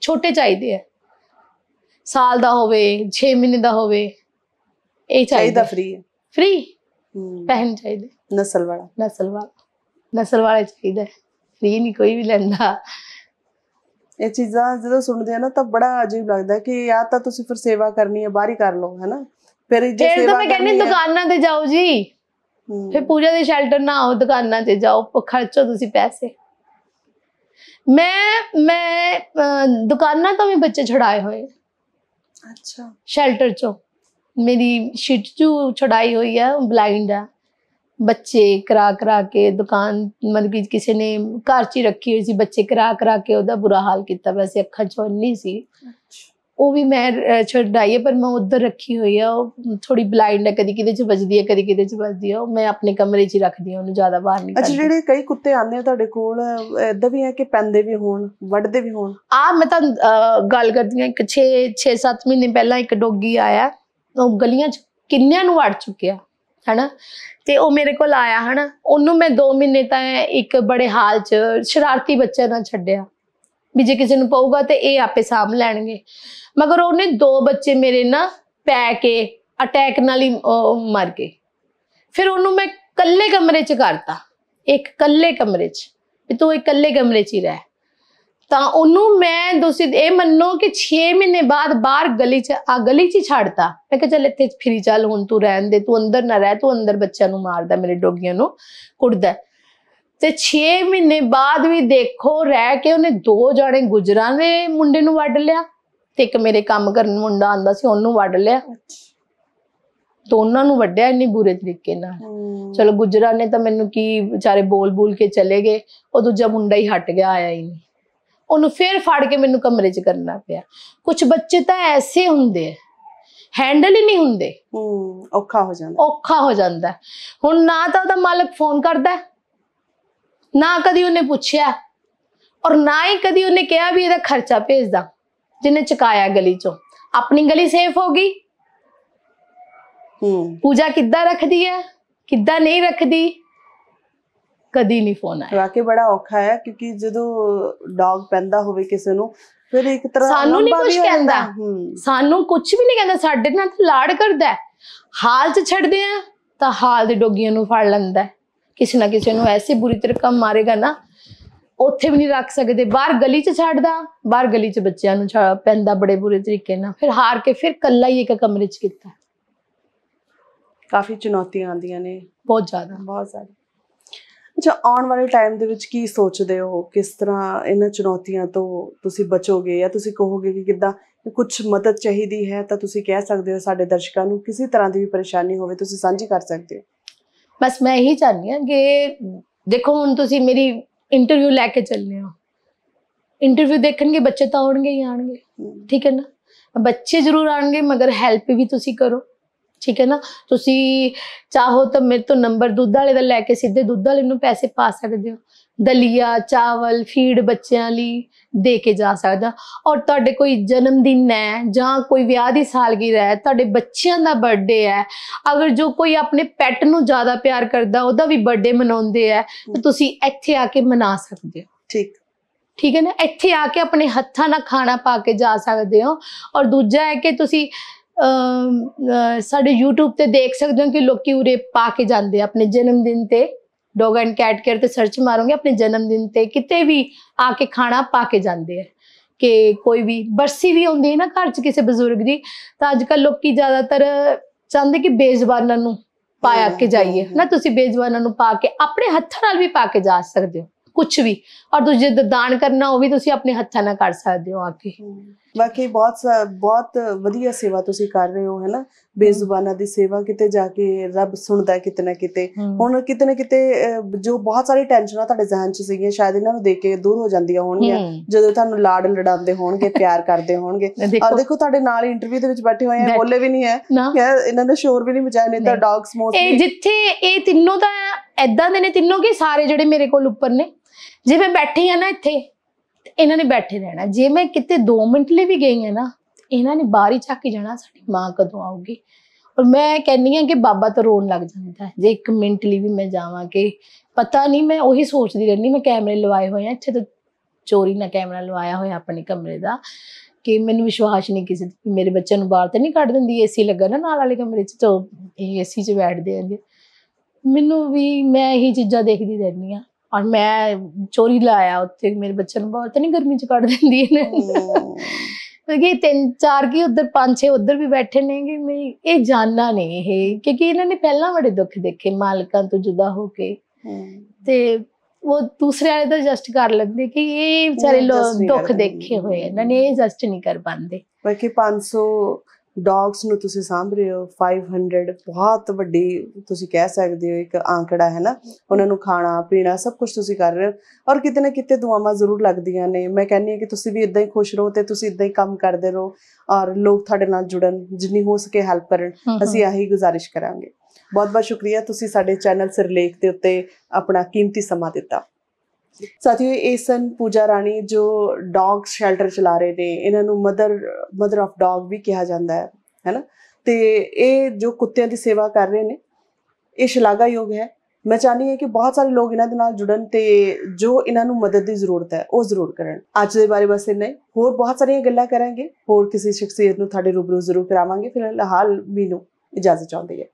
ਛੋਟੇ ਚਾਹੀਦੇ ਆ ਸਾਲ ਦਾ ਹੋਵੇ 6 ਮਹੀਨੇ ਦਾ ਹੋਵੇ ਇਹ ਚਾਹੀਦਾ ਫ੍ਰੀ ਹੈ ਫ੍ਰੀ ਪਹਿਨ ਚਾਹੀਦੇ ਨਸਲ ਵਾਲਾ ਨਸਲ ਵਾਲਾ ਨਸਲ ਵਾਲਾ ਚਾਹੀਦਾ ਫ੍ਰੀ ਨਹੀਂ ਕੋਈ ਵੀ ਲੈਂਦਾ ਇਹ ਚੀਜ਼ਾਂ ਜਦੋਂ ਸੁਣਦੇ ਆ ਨਾ ਤਾਂ ਬੜਾ ਅਜੀਬ ਲੱਗਦਾ ਕਿ ਆ ਤਾਂ ਤੁਸੀਂ ਫਿਰ ਸੇਵਾ ਕਰਨੀ ਹੈ ਬਾਹਰ ਹੀ ਕਰ ਲਓ ਹੈਨਾ ਫਿਰ ਜੇ ਸੇਵਾ ਤਾਂ ਮੈਂ ਕਹਿੰਦੀ ਦੁਕਾਨਾਂ ਤੇ ਜਾਓ ਜੀ ਫਿਰ ਪੂਜਾ ਦੇ ਸ਼ੈਲਟਰ ਨਾ ਆਓ ਦੁਕਾਨਾਂ ਤੇ ਜਾਓ ਖਰਚੋ ਤੁਸੀਂ ਪੈਸੇ ਮੈਂ ਮੈਂ ਦੁਕਾਨਾਂ ਤੋਂ ਵੀ ਬੱਚੇ ਛੁਡਾਏ ਹੋਏ ਅੱਛਾ ਸ਼ੈਲਟਰ ਚੋਂ ਮੇਰੀ ਸ਼ਿਟਜੂ ਛਡਾਈ ਹੋਈ ਆ ਬਲਾਈਂਡ ਆ ਬੱਚੇ ਕਰਾ ਕਰਾ ਕੇ ਦੁਕਾਨ ਮਤਲਬ ਕਿ ਕਿਸੇ ਨੇ ਘਰ 'ਚ ਰੱਖੀ ਹੋਈ ਸੀ ਬੱਚੇ ਕਰਾ ਕਰਾ ਕੇ ਉਹਦਾ ਬੁਰਾ ਹਾਲ ਕੀਤਾ ਵੈਸੇ ਅੱਖਾਂ 'ਚ ਨਹੀਂ ਸੀ ਉਹ ਵੀ ਮੈਂ ਛੱਡਾਈ ਹੈ ਪਰ ਮੈਂ ਉੱਧਰ ਰੱਖੀ ਹੋਈ ਆ ਉਹ ਥੋੜੀ ਬਲਾਈਂਡ ਹੈ ਕਦੀ ਕਿਤੇ ਚ ਵੱਜਦੀ ਹੈ ਕਦੀ ਕਿਤੇ ਚ ਵੱਜਦੀ ਹੈ ਮੈਂ ਆਪਣੇ ਕਮਰੇ 'ਚ ਹੀ ਰੱਖਦੀ ਹਾਂ ਉਹਨੂੰ ਜ਼ਿਆਦਾ ਬਾਹਰ ਨਹੀਂ ਅੱਛਾ ਜਿਹੜੇ ਕਈ ਕੁੱਤੇ ਆਉਂਦੇ ਆ ਤੁਹਾਡੇ ਕੋਲ ਇਦਾਂ ਵੀ ਹੈ ਕਿ ਪੈਂਦੇ ਵੀ ਹੋਣ ਵੱਢਦੇ ਵੀ ਹੋਣ ਆ ਮੈਂ ਤਾਂ ਗੱਲ ਕਰਦੀ ਹਾਂ ਇੱਕ 6 6-7 ਮਹੀਨੇ ਪਹਿਲਾਂ ਇੱਕ ਡੋਗੀ ਆਇਆ ਉਹ ਗਲੀਆਂ 'ਚ ਕਿੰਨਿਆਂ ਨੂੰ ਵੜ ਚੁੱਕਿਆ ਹਣਾ ਤੇ ਉਹ ਮੇਰੇ ਕੋਲ ਆਇਆ ਹਣਾ ਉਹਨੂੰ ਮੈਂ 2 ਮਹੀਨੇ ਤਾਂ ਇੱਕ ਬੜੇ ਹਾਲ 'ਚ ਸ਼ਰਾਰਤੀ ਬੱਚੇ ਨਾਲ ਛੱਡਿਆ ਵੀ ਜੇ ਕਿਸੇ ਨੂੰ ਪਊਗਾ ਤੇ ਇਹ ਆਪੇ ਸਾਂਭ ਲੈਣਗੇ ਮਗਰ ਉਹਨੇ ਦੋ ਬੱਚੇ ਮੇਰੇ ਨਾ ਪੈ ਕੇ ਅਟੈਕ ਨਾਲ ਹੀ ਮਰ ਗਏ ਫਿਰ ਉਹਨੂੰ ਮੈਂ ਇਕੱਲੇ ਕਮਰੇ 'ਚ ਕਰਤਾ ਇੱਕ ਇਕੱਲੇ ਕਮਰੇ 'ਚ ਵੀ ਤੂੰ ਇਕੱਲੇ ਕਮਰੇ 'ਚ ਹੀ ਰਹਿ ਤਾਂ ਉਹਨੂੰ ਮੈਂ ਤੁਸੀਂ ਇਹ ਮੰਨੋ ਕਿ 6 ਮਹੀਨੇ ਬਾਅਦ ਬਾਹਰ ਗਲੀ 'ਚ ਆ ਗਲੀ 'ਚ ਛੱਡਤਾ ਮੈਂ ਕਿਹਾ ਚੱਲ ਇੱਥੇ ਫਿਰੀ ਚੱਲ ਹੁਣ ਤੂੰ ਰਹਿਣ ਦੇ ਤੂੰ ਅੰਦਰ ਨਾ ਰਹਿ ਤੂੰ ਅੰਦਰ ਬੱਚਿਆਂ ਨੂੰ ਮਾਰਦਾ ਮੇਰੇ ਡੋਗੀਆਂ ਨੂੰ ਕੁੱਟਦਾ ਤੇ 6 ਮਹੀਨੇ ਬਾਅਦ ਵੀ ਦੇਖੋ ਰਹਿ ਕੇ ਉਹਨੇ ਦੋ ਜਾਣੇ ਗੁਜਰਾਂ ਦੇ ਮੁੰਡੇ ਨੂੰ ਵੱਢ ਲਿਆ ਤੇ ਇੱਕ ਮੇਰੇ ਕੰਮ ਕਰਨ ਮੁੰਡਾ ਆਂਦਾ ਸੀ ਉਹਨੂੰ ਵੱਢ ਲਿਆ ਦੋਨਾਂ ਨੂੰ ਵੱਢਿਆ ਇੰਨੀ ਬੁਰੇ ਤਰੀਕੇ ਨਾਲ ਚਲੋ ਗੁਜਰਾਂ ਨੇ ਤਾਂ ਮੈਨੂੰ ਕੀ ਵਿਚਾਰੇ ਬੋਲ ਬੋਲ ਕੇ ਚਲੇ ਗਏ ਉਹ ਦੂਜਾ ਮੁੰਡਾ ਹੀ ਹਟ ਗਿਆ ਆਇਆ ਹੀ ਨਹੀਂ ਉਹਨੂੰ ਫੇਰ ਫੜ ਕੇ ਮੈਨੂੰ ਕਮਰੇ 'ਚ ਕਰਨਾ ਪਿਆ ਕੁਝ ਬੱਚੇ ਤਾਂ ਐਸੇ ਹੁੰਦੇ ਆ ਹੈਂਡਲ ਹੀ ਨਹੀਂ ਹੁੰਦੇ ਔਖਾ ਹੋ ਜਾਂਦਾ ਔਖਾ ਹੋ ਜਾਂਦਾ ਹੁਣ ਨਾ ਤਾਂ ਉਹਦਾ ਮਾਲਕ ਫੋਨ ਕਰਦਾ ਨਾ ਕਦੀ ਉਹਨੇ ਪੁੱਛਿਆ ਔਰ ਨਾ ਹੀ ਕਦੀ ਉਹਨੇ ਕਿਹਾ ਵੀ ਇਹਦਾ ਖਰਚਾ ਭੇਜ ਦਾਂ ਜਿਹਨੇ ਚਕਾਇਆ ਗਲੀ ਚੋਂ ਆਪਣੀ ਗਲੀ ਸੇਫ ਹੋ ਗਈ ਹੂੰ ਪੂਜਾ ਕਿੱਦਾਂ ਰੱਖਦੀ ਹੈ ਕਿੱਦਾਂ ਨਹੀਂ ਰੱਖਦੀ ਕਦੀ ਨਹੀਂ ਫੋਨ ਆਇਆ ਵਾਕੇ ਬੜਾ ਔਖਾ ਹੈ ਕਿਉਂਕਿ ਜਦੋਂ ਡੌਗ ਪੈਂਦਾ ਹੋਵੇ ਕਿਸੇ ਨੂੰ ਫਿਰ ਇੱਕ ਤਰ੍ਹਾਂ ਸਾਨੂੰ ਨਹੀਂ ਕੁਝ ਕਹਿੰਦਾ ਸਾਨੂੰ ਕੁਝ ਵੀ ਨਹੀਂ ਕਹਿੰਦਾ ਸਾਡੇ ਨਾਲ ਲਾੜ ਕਰਦਾ ਹਾਲ ਚ ਛੱਡਦੇ ਆ ਤਾਂ ਹਾਲ ਦੇ ਡੋਗੀਆਂ ਨੂੰ ਫੜ ਲੈਂਦਾ ਕਿਸੇ ਨਾ ਕਿਸੇ ਨੂੰ ਐਸੇ ਬੁਰੀ ਤਰ੍ਹਾਂ ਮਾਰੇਗਾ ਨਾ ਉੱਥੇ ਵੀ ਨਹੀਂ ਰੱਖ ਸਕਦੇ ਬਾਹਰ ਗਲੀ 'ਚ ਛੱਡਦਾ ਬਾਹਰ ਗਲੀ 'ਚ ਬੱਚਿਆਂ ਨੂੰ ਛਾ ਪੈਂਦਾ ਬੜੇ ਬੁਰੇ ਤਰੀਕੇ ਨਾਲ ਫਿਰ ਹਾਰ ਕੇ ਫਿਰ ਕੱਲਾ ਹੀ ਇੱਕ ਕਮਰੇ 'ਚ ਕੀਤਾ ਕਾਫੀ ਚੁਣੌਤੀਆਂ ਆਉਂਦੀਆਂ ਨੇ ਬਹੁਤ ਜ਼ਿਆਦਾ ਬਹੁਤ ਜ਼ਿਆਦਾ ਅੱਛਾ ਆਉਣ ਵਾਲੇ ਟਾਈਮ ਦੇ ਵਿੱਚ ਕੀ ਸੋਚਦੇ ਹੋ ਕਿਸ ਤਰ੍ਹਾਂ ਇਹਨਾਂ ਚੁਣੌਤੀਆਂ ਤੋਂ ਤੁਸੀਂ ਬਚੋਗੇ ਜਾਂ ਤੁਸੀਂ ਕਹੋਗੇ ਕਿ ਕਿੱਦਾਂ ਕੁਝ ਮਦਦ ਚਾਹੀਦੀ ਹੈ ਤਾਂ ਤੁਸੀਂ ਕਹਿ ਸਕਦੇ ਹੋ ਸਾਡੇ ਦਰਸ਼ਕਾਂ ਨੂੰ ਕਿਸੇ ਤਰ੍ਹਾਂ ਦੀ ਵੀ ਪਰੇਸ਼ਾਨੀ ਹੋਵੇ ਤੁਸੀਂ ਸਾਂਝੀ ਕਰ ਸਕਦੇ ਹੋ ਬਸ ਮੈਂ ਇਹੀ ਚਾਹਨੀ ਆ ਕਿ ਦੇਖੋ ਹੁਣ ਤੁਸੀਂ ਮੇਰੀ ਇੰਟਰਵਿਊ ਲੈ ਕੇ ਚੱਲਨੇ ਹੋ ਇੰਟਰਵਿਊ ਦੇਖਣਗੇ ਬੱਚੇ ਤਾਂ ਆਉਣਗੇ ਹੀ ਆਣਗੇ ਠੀਕ ਹੈ ਨਾ ਬੱਚੇ ਜ਼ਰੂਰ ਆਣਗੇ ਮਗਰ ਹੈਲਪ ਵੀ ਤੁਸੀਂ ਕਰੋ ਠੀਕ ਹੈ ਨਾ ਤੁਸੀਂ ਚਾਹੋ ਤਾਂ ਮੇਰੇ ਤੋਂ ਨੰਬਰ ਦੁੱਧ ਵਾਲੇ ਦਾ ਲੈ ਕੇ ਸਿੱਧੇ ਦੁੱਧ ਵਾਲੇ ਨੂੰ ਪੈਸੇ ਪਾ ਸਕਦੇ ਹੋ ਦਲੀਆ ਚਾਵਲ ਫੀਡ ਬੱਚਿਆਂ ਲਈ ਦੇ ਕੇ ਜਾ ਸਕਦਾ ਔਰ ਤੁਹਾਡੇ ਕੋਈ ਜਨਮ ਦਿਨ ਹੈ ਜਾਂ ਕੋਈ ਵਿਆਹ ਦੀ ਸਾਲਗਿਰਾ ਹੈ ਤੁਹਾਡੇ ਬੱਚਿਆਂ ਦਾ ਬਰਥਡੇ ਹੈ ਅਗਰ ਜੋ ਕੋਈ ਆਪਣੇ ਪੈਟ ਨੂੰ ਜ਼ਿਆਦਾ ਪਿਆਰ ਕਰਦਾ ਉਹਦਾ ਵੀ ਬਰਥਡੇ ਮਨਾਉਂਦੇ ਆ ਤਾਂ ਤੁਸੀਂ ਇੱਥੇ ਆ ਕੇ ਮਨਾ ਸਕਦੇ ਹੋ ਠੀਕ ਠੀਕ ਹੈ ਨਾ ਇੱਥੇ ਆ ਕੇ ਆਪਣੇ ਹੱਥਾਂ ਨਾਲ ਖਾਣਾ ਪਾ ਕੇ ਜਾ ਸਕਦੇ ਹੋ ਔਰ ਦੂਜਾ ਹੈ ਕਿ ਤੁਸੀਂ ਸਾਡੇ YouTube ਤੇ ਦੇਖ ਸਕਦੇ ਹੋ ਕਿ ਲੋਕੀ ਉਰੇ ਪਾ ਕੇ ਜਾਂਦੇ ਆਪਣੇ ਜਨਮ ਦਿਨ ਤੇ ਡੌਗ ਐਂਡ ਕੈਟ ਕੇਅਰ ਤੇ ਸਰਚ ਮਾਰੋਗੇ ਆਪਣੇ ਜਨਮ ਦਿਨ ਤੇ ਕਿਤੇ ਵੀ ਆ ਕੇ ਖਾਣਾ ਪਾ ਕੇ ਜਾਂਦੇ ਆ ਕਿ ਕੋਈ ਵੀ ਬਰਸੀ ਵੀ ਹੁੰਦੀ ਹੈ ਨਾ ਘਰ 'ਚ ਕਿਸੇ ਬਜ਼ੁਰਗ ਦੀ ਤਾਂ ਅੱਜ ਕੱਲ ਲੋਕੀ ਜ਼ਿਆਦਾਤਰ ਚਾਹੁੰਦੇ ਕਿ ਬੇਜ਼ਬਾਨਾਂ ਨੂੰ ਪਾਇਆ ਕੇ ਜਾਈਏ ਨਾ ਤੁਸੀਂ ਬੇਜ਼ਬਾਨਾਂ ਨੂੰ ਪਾ ਕੇ ਆਪਣੇ ਹੱਥਾਂ ਨਾਲ ਵੀ ਪਾ ਕੇ ਜਾ ਸਕਦੇ ਹੋ ਕੁਝ ਵੀ ਔਰ ਤੁਸੀਂ ਜੇ ਦਾਨ ਕਰਨਾ ਉਹ ਵੀ ਤੁਸੀਂ ਆਪਣੇ ਹੱਥਾਂ ਨਾਲ ਕਰ ਸਕਦੇ ਹੋ ਆ ਕੇ ਵਾਕਈ ਬਹੁਤ ਬਹੁਤ ਵਧੀਆ ਸੇਵਾ ਤੁਸੀਂ ਕਰ ਰਹੇ ਹੋ ਹੈਨਾ ਬੇਜ਼ੁਬਾਨਾਂ ਦੀ ਸੇਵਾ ਕਿਤੇ ਜਾ ਕੇ ਰੱਬ ਸੁਣਦਾ ਕਿਤਨਾ ਕਿਤੇ ਹੁਣ ਕਿਤਨੇ ਕਿਤੇ ਜੋ ਬਹੁਤ ਸਾਰੀ ਟੈਨਸ਼ਨਾਂ ਤੁਹਾਡੇ ਜ਼ਿਹਨ 'ਚ ਸੀਗੀਆਂ ਸ਼ਾਇਦ ਇਹਨਾਂ ਨੂੰ ਦੇਖ ਕੇ ਦੂਰ ਹੋ ਜਾਂਦੀਆਂ ਹੋਣਗੀਆਂ ਜਦੋਂ ਤੁਹਾਨੂੰ ਲਾੜ ਲੜਾਉਂਦੇ ਹੋਣਗੇ ਪਿਆਰ ਕਰਦੇ ਹੋਣਗੇ ਔਰ ਦੇਖੋ ਤੁਹਾਡੇ ਨਾਲ ਇੰਟਰਵਿਊ ਦੇ ਵਿੱਚ ਬੈਠੇ ਹੋਏ ਆ ਬੋਲੇ ਵੀ ਨਹੀਂ ਹੈ ਇਹਨਾਂ ਨੇ ਸ਼ੋਰ ਵੀ ਨਹੀਂ ਮਚਾਇਆ ਨਹੀਂ ਤਾਂ ਡੌਗਸ ਮੋਸਟਲੀ ਇਹ ਜਿੱਥੇ ਇਹ ਤਿੰਨੋਂ ਤਾਂ ਐਦਾਂ ਦੇ ਨੇ ਤਿੰਨੋਂ ਕਿ ਸਾਰੇ ਜਿਹੜੇ ਮੇਰੇ ਕੋਲ ਉੱਪਰ ਨੇ ਜੇ ਮੈਂ ਬੈਠੀ ਆ ਨਾ ਇੱਥੇ ਇਹਨਾਂ ਨੇ ਬੈਠੇ ਰਹਿਣਾ ਜੇ ਮੈਂ ਕਿਤੇ 2 ਮਿੰਟ ਲਈ ਵੀ ਗਈ ਹਾਂ ਨਾ ਇਹਨਾਂ ਨੇ ਬਾਹਰ ਹੀ ਚੱਕ ਕੇ ਜਾਣਾ ਸਾਡੀ ਮਾਂ ਕਦੋਂ ਆਊਗੀ ਔਰ ਮੈਂ ਕਹਿੰਨੀ ਆ ਕਿ ਬਾਬਾ ਤਾਂ ਰੋਣ ਲੱਗ ਜਾਂਦਾ ਜੇ 1 ਮਿੰਟ ਲਈ ਵੀ ਮੈਂ ਜਾਵਾਂ ਕਿ ਪਤਾ ਨਹੀਂ ਮੈਂ ਉਹੀ ਸੋਚਦੀ ਰਹਿੰਦੀ ਮੈਂ ਕੈਮਰੇ ਲਵਾਏ ਹੋਏ ਆ ਇੱਥੇ ਤਾਂ ਚੋਰੀ ਨਾਲ ਕੈਮਰਾ ਲਵਾਇਆ ਹੋਇਆ ਆਪਣੇ ਕਮਰੇ ਦਾ ਕਿ ਮੈਨੂੰ ਵਿਸ਼ਵਾਸ ਨਹੀਂ ਕਿਸੇ ਤੇ ਮੇਰੇ ਬੱਚੇ ਨੂੰ ਬਾਹਰ ਤੇ ਨਹੀਂ ਕੱਢ ਦਿੰਦੀ ਏਸੀ ਲੱਗਾ ਨਾ ਨਾਲ ਵਾਲੇ ਕਮਰੇ 'ਚ ਤੋਂ ਏਸੀ 'ਚ ਬੈਠਦੇ ਆਂ ਜੀ ਮੈਨੂੰ ਵੀ ਮੈਂ ਇਹੀ ਚੀਜ਼ਾਂ ਦੇਖਦੀ ਰਹਿੰਦੀ ਆ ਔਰ ਮੈਂ ਚੋਰੀ ਲਾਇਆ ਉੱਥੇ ਮੇਰੇ ਬੱਚੇ ਨੂੰ ਬਹੁਤ ਨਹੀਂ ਗਰਮੀ ਚ ਕੱਢ ਦਿੰਦੀ ਇਹਨੇ ਕਿਉਂਕਿ ਤਿੰਨ ਚਾਰ ਕੀ ਉੱਧਰ ਪੰਜ ਛੇ ਉੱਧਰ ਵੀ ਬੈਠੇ ਨੇਗੇ ਮੈਂ ਇਹ ਜਾਨਣਾ ਨਹੀਂ ਇਹ ਕਿਉਂਕਿ ਇਹਨਾਂ ਨੇ ਪਹਿਲਾਂ ਬੜੇ ਦੁੱਖ ਦੇਖੇ ਮਾਲਕਾਂ ਤੋਂ ਜੁਦਾ ਹੋ ਕੇ ਤੇ ਉਹ ਦੂਸਰੇ ਵਾਲੇ ਦਾ ਜਸਟ ਕਰ ਲੈਂਦੇ ਕਿ ਇਹ ਵਿਚਾਰੇ ਲੋਕ ਦੁੱਖ ਦੇਖੇ ਹੋਏ ਇਹਨਾਂ ਨੇ ਇਹ ਜਸਟ ਨਹੀਂ ਕਰ ਪਾਉਂਦੇ ਬਲਕਿ 500 ਡੌਗਸ ਨੂੰ ਤੁਸੀਂ ਸਾਂਭ ਰਹੇ ਹੋ 500 ਬਹੁਤ ਵੱਡੀ ਤੁਸੀਂ ਕਹਿ ਸਕਦੇ ਹੋ ਇੱਕ ਆંકੜਾ ਹੈ ਨਾ ਉਹਨਾਂ ਨੂੰ ਖਾਣਾ ਪੀਣਾ ਸਭ ਕੁਝ ਤੁਸੀਂ ਕਰ ਰਹੇ ਹੋ ਔਰ ਕਿਤੇ ਨਾ ਕਿਤੇ ਦੁਆਵਾਂ ਜ਼ਰੂਰ ਲੱਗਦੀਆਂ ਨੇ ਮੈਂ ਕਹਿੰਨੀ ਹਾਂ ਕਿ ਤੁਸੀਂ ਵੀ ਇਦਾਂ ਹੀ ਖੁਸ਼ ਰਹੋ ਤੇ ਤੁਸੀਂ ਇਦਾਂ ਹੀ ਕੰਮ ਕਰਦੇ ਰਹੋ ਔਰ ਲੋਕ ਤੁਹਾਡੇ ਨਾਲ ਜੁੜਨ ਜਿੰਨੀ ਹੋ ਸਕੇ ਹੈਲਪ ਕਰਨ ਅਸੀਂ ਆਹੀ ਗੁਜ਼ਾਰਿਸ਼ ਕਰਾਂਗੇ ਬਹੁਤ ਬਹੁਤ ਸ਼ੁਕਰੀਆ ਤੁਸੀਂ ਸਾਡੇ ਚੈਨਲ ਸਿਰਲੇਖ ਦੇ ਉੱਤੇ ਆਪਣਾ ਕੀਮਤੀ ਸਮਾਂ ਦਿੱਤਾ ਸਾਥੀਓ ਇਹ ਸਨ ਪੂਜਾ ਰਾਣੀ ਜੋ ਡੌਗ ਸ਼ੈਲਟਰ ਚਲਾ ਰਹੇ ਨੇ ਇਹਨਾਂ ਨੂੰ ਮਦਰ ਮਦਰ ਆਫ ਡੌਗ ਵੀ ਕਿਹਾ ਜਾਂਦਾ ਹੈ ਹੈਨਾ ਤੇ ਇਹ ਜੋ ਕੁੱਤਿਆਂ ਦੀ ਸੇਵਾ ਕਰ ਰਹੇ ਨੇ ਇਹ ਸ਼ਲਾਘਾਯੋਗ ਹੈ ਮੈਂ ਚਾਹਨੀ ਹੈ ਕਿ ਬਹੁਤ ਸਾਰੇ ਲੋਕ ਇਹਨਾਂ ਦੇ ਨਾਲ ਜੁੜਨ ਤੇ ਜੋ ਇਹਨਾਂ ਨੂੰ ਮਦਦ ਦੀ ਜ਼ਰੂਰਤ ਹੈ ਉਹ ਜ਼ਰੂਰ ਕਰਨ ਅੱਜ ਦੇ ਬਾਰੇ ਬਸ ਇੰਨਾ ਹੀ ਹੋਰ ਬਹੁਤ ਸਾਰੀਆਂ ਗੱਲਾਂ ਕਰਾਂਗੇ ਹੋਰ ਕਿਸੇ ਸ਼ਖਸੀਅਤ ਨੂੰ ਤੁਹਾਡੇ ਰੂਬਰੂ ਜ਼ਰੂਰ ਕਰਾਵਾਂਗੇ ਫਿਲਹਾਲ ਹਾਲ ਨੂੰ ਇਜਾਜ਼ਤ ਚਾਹੁੰਦੀ ਹੈ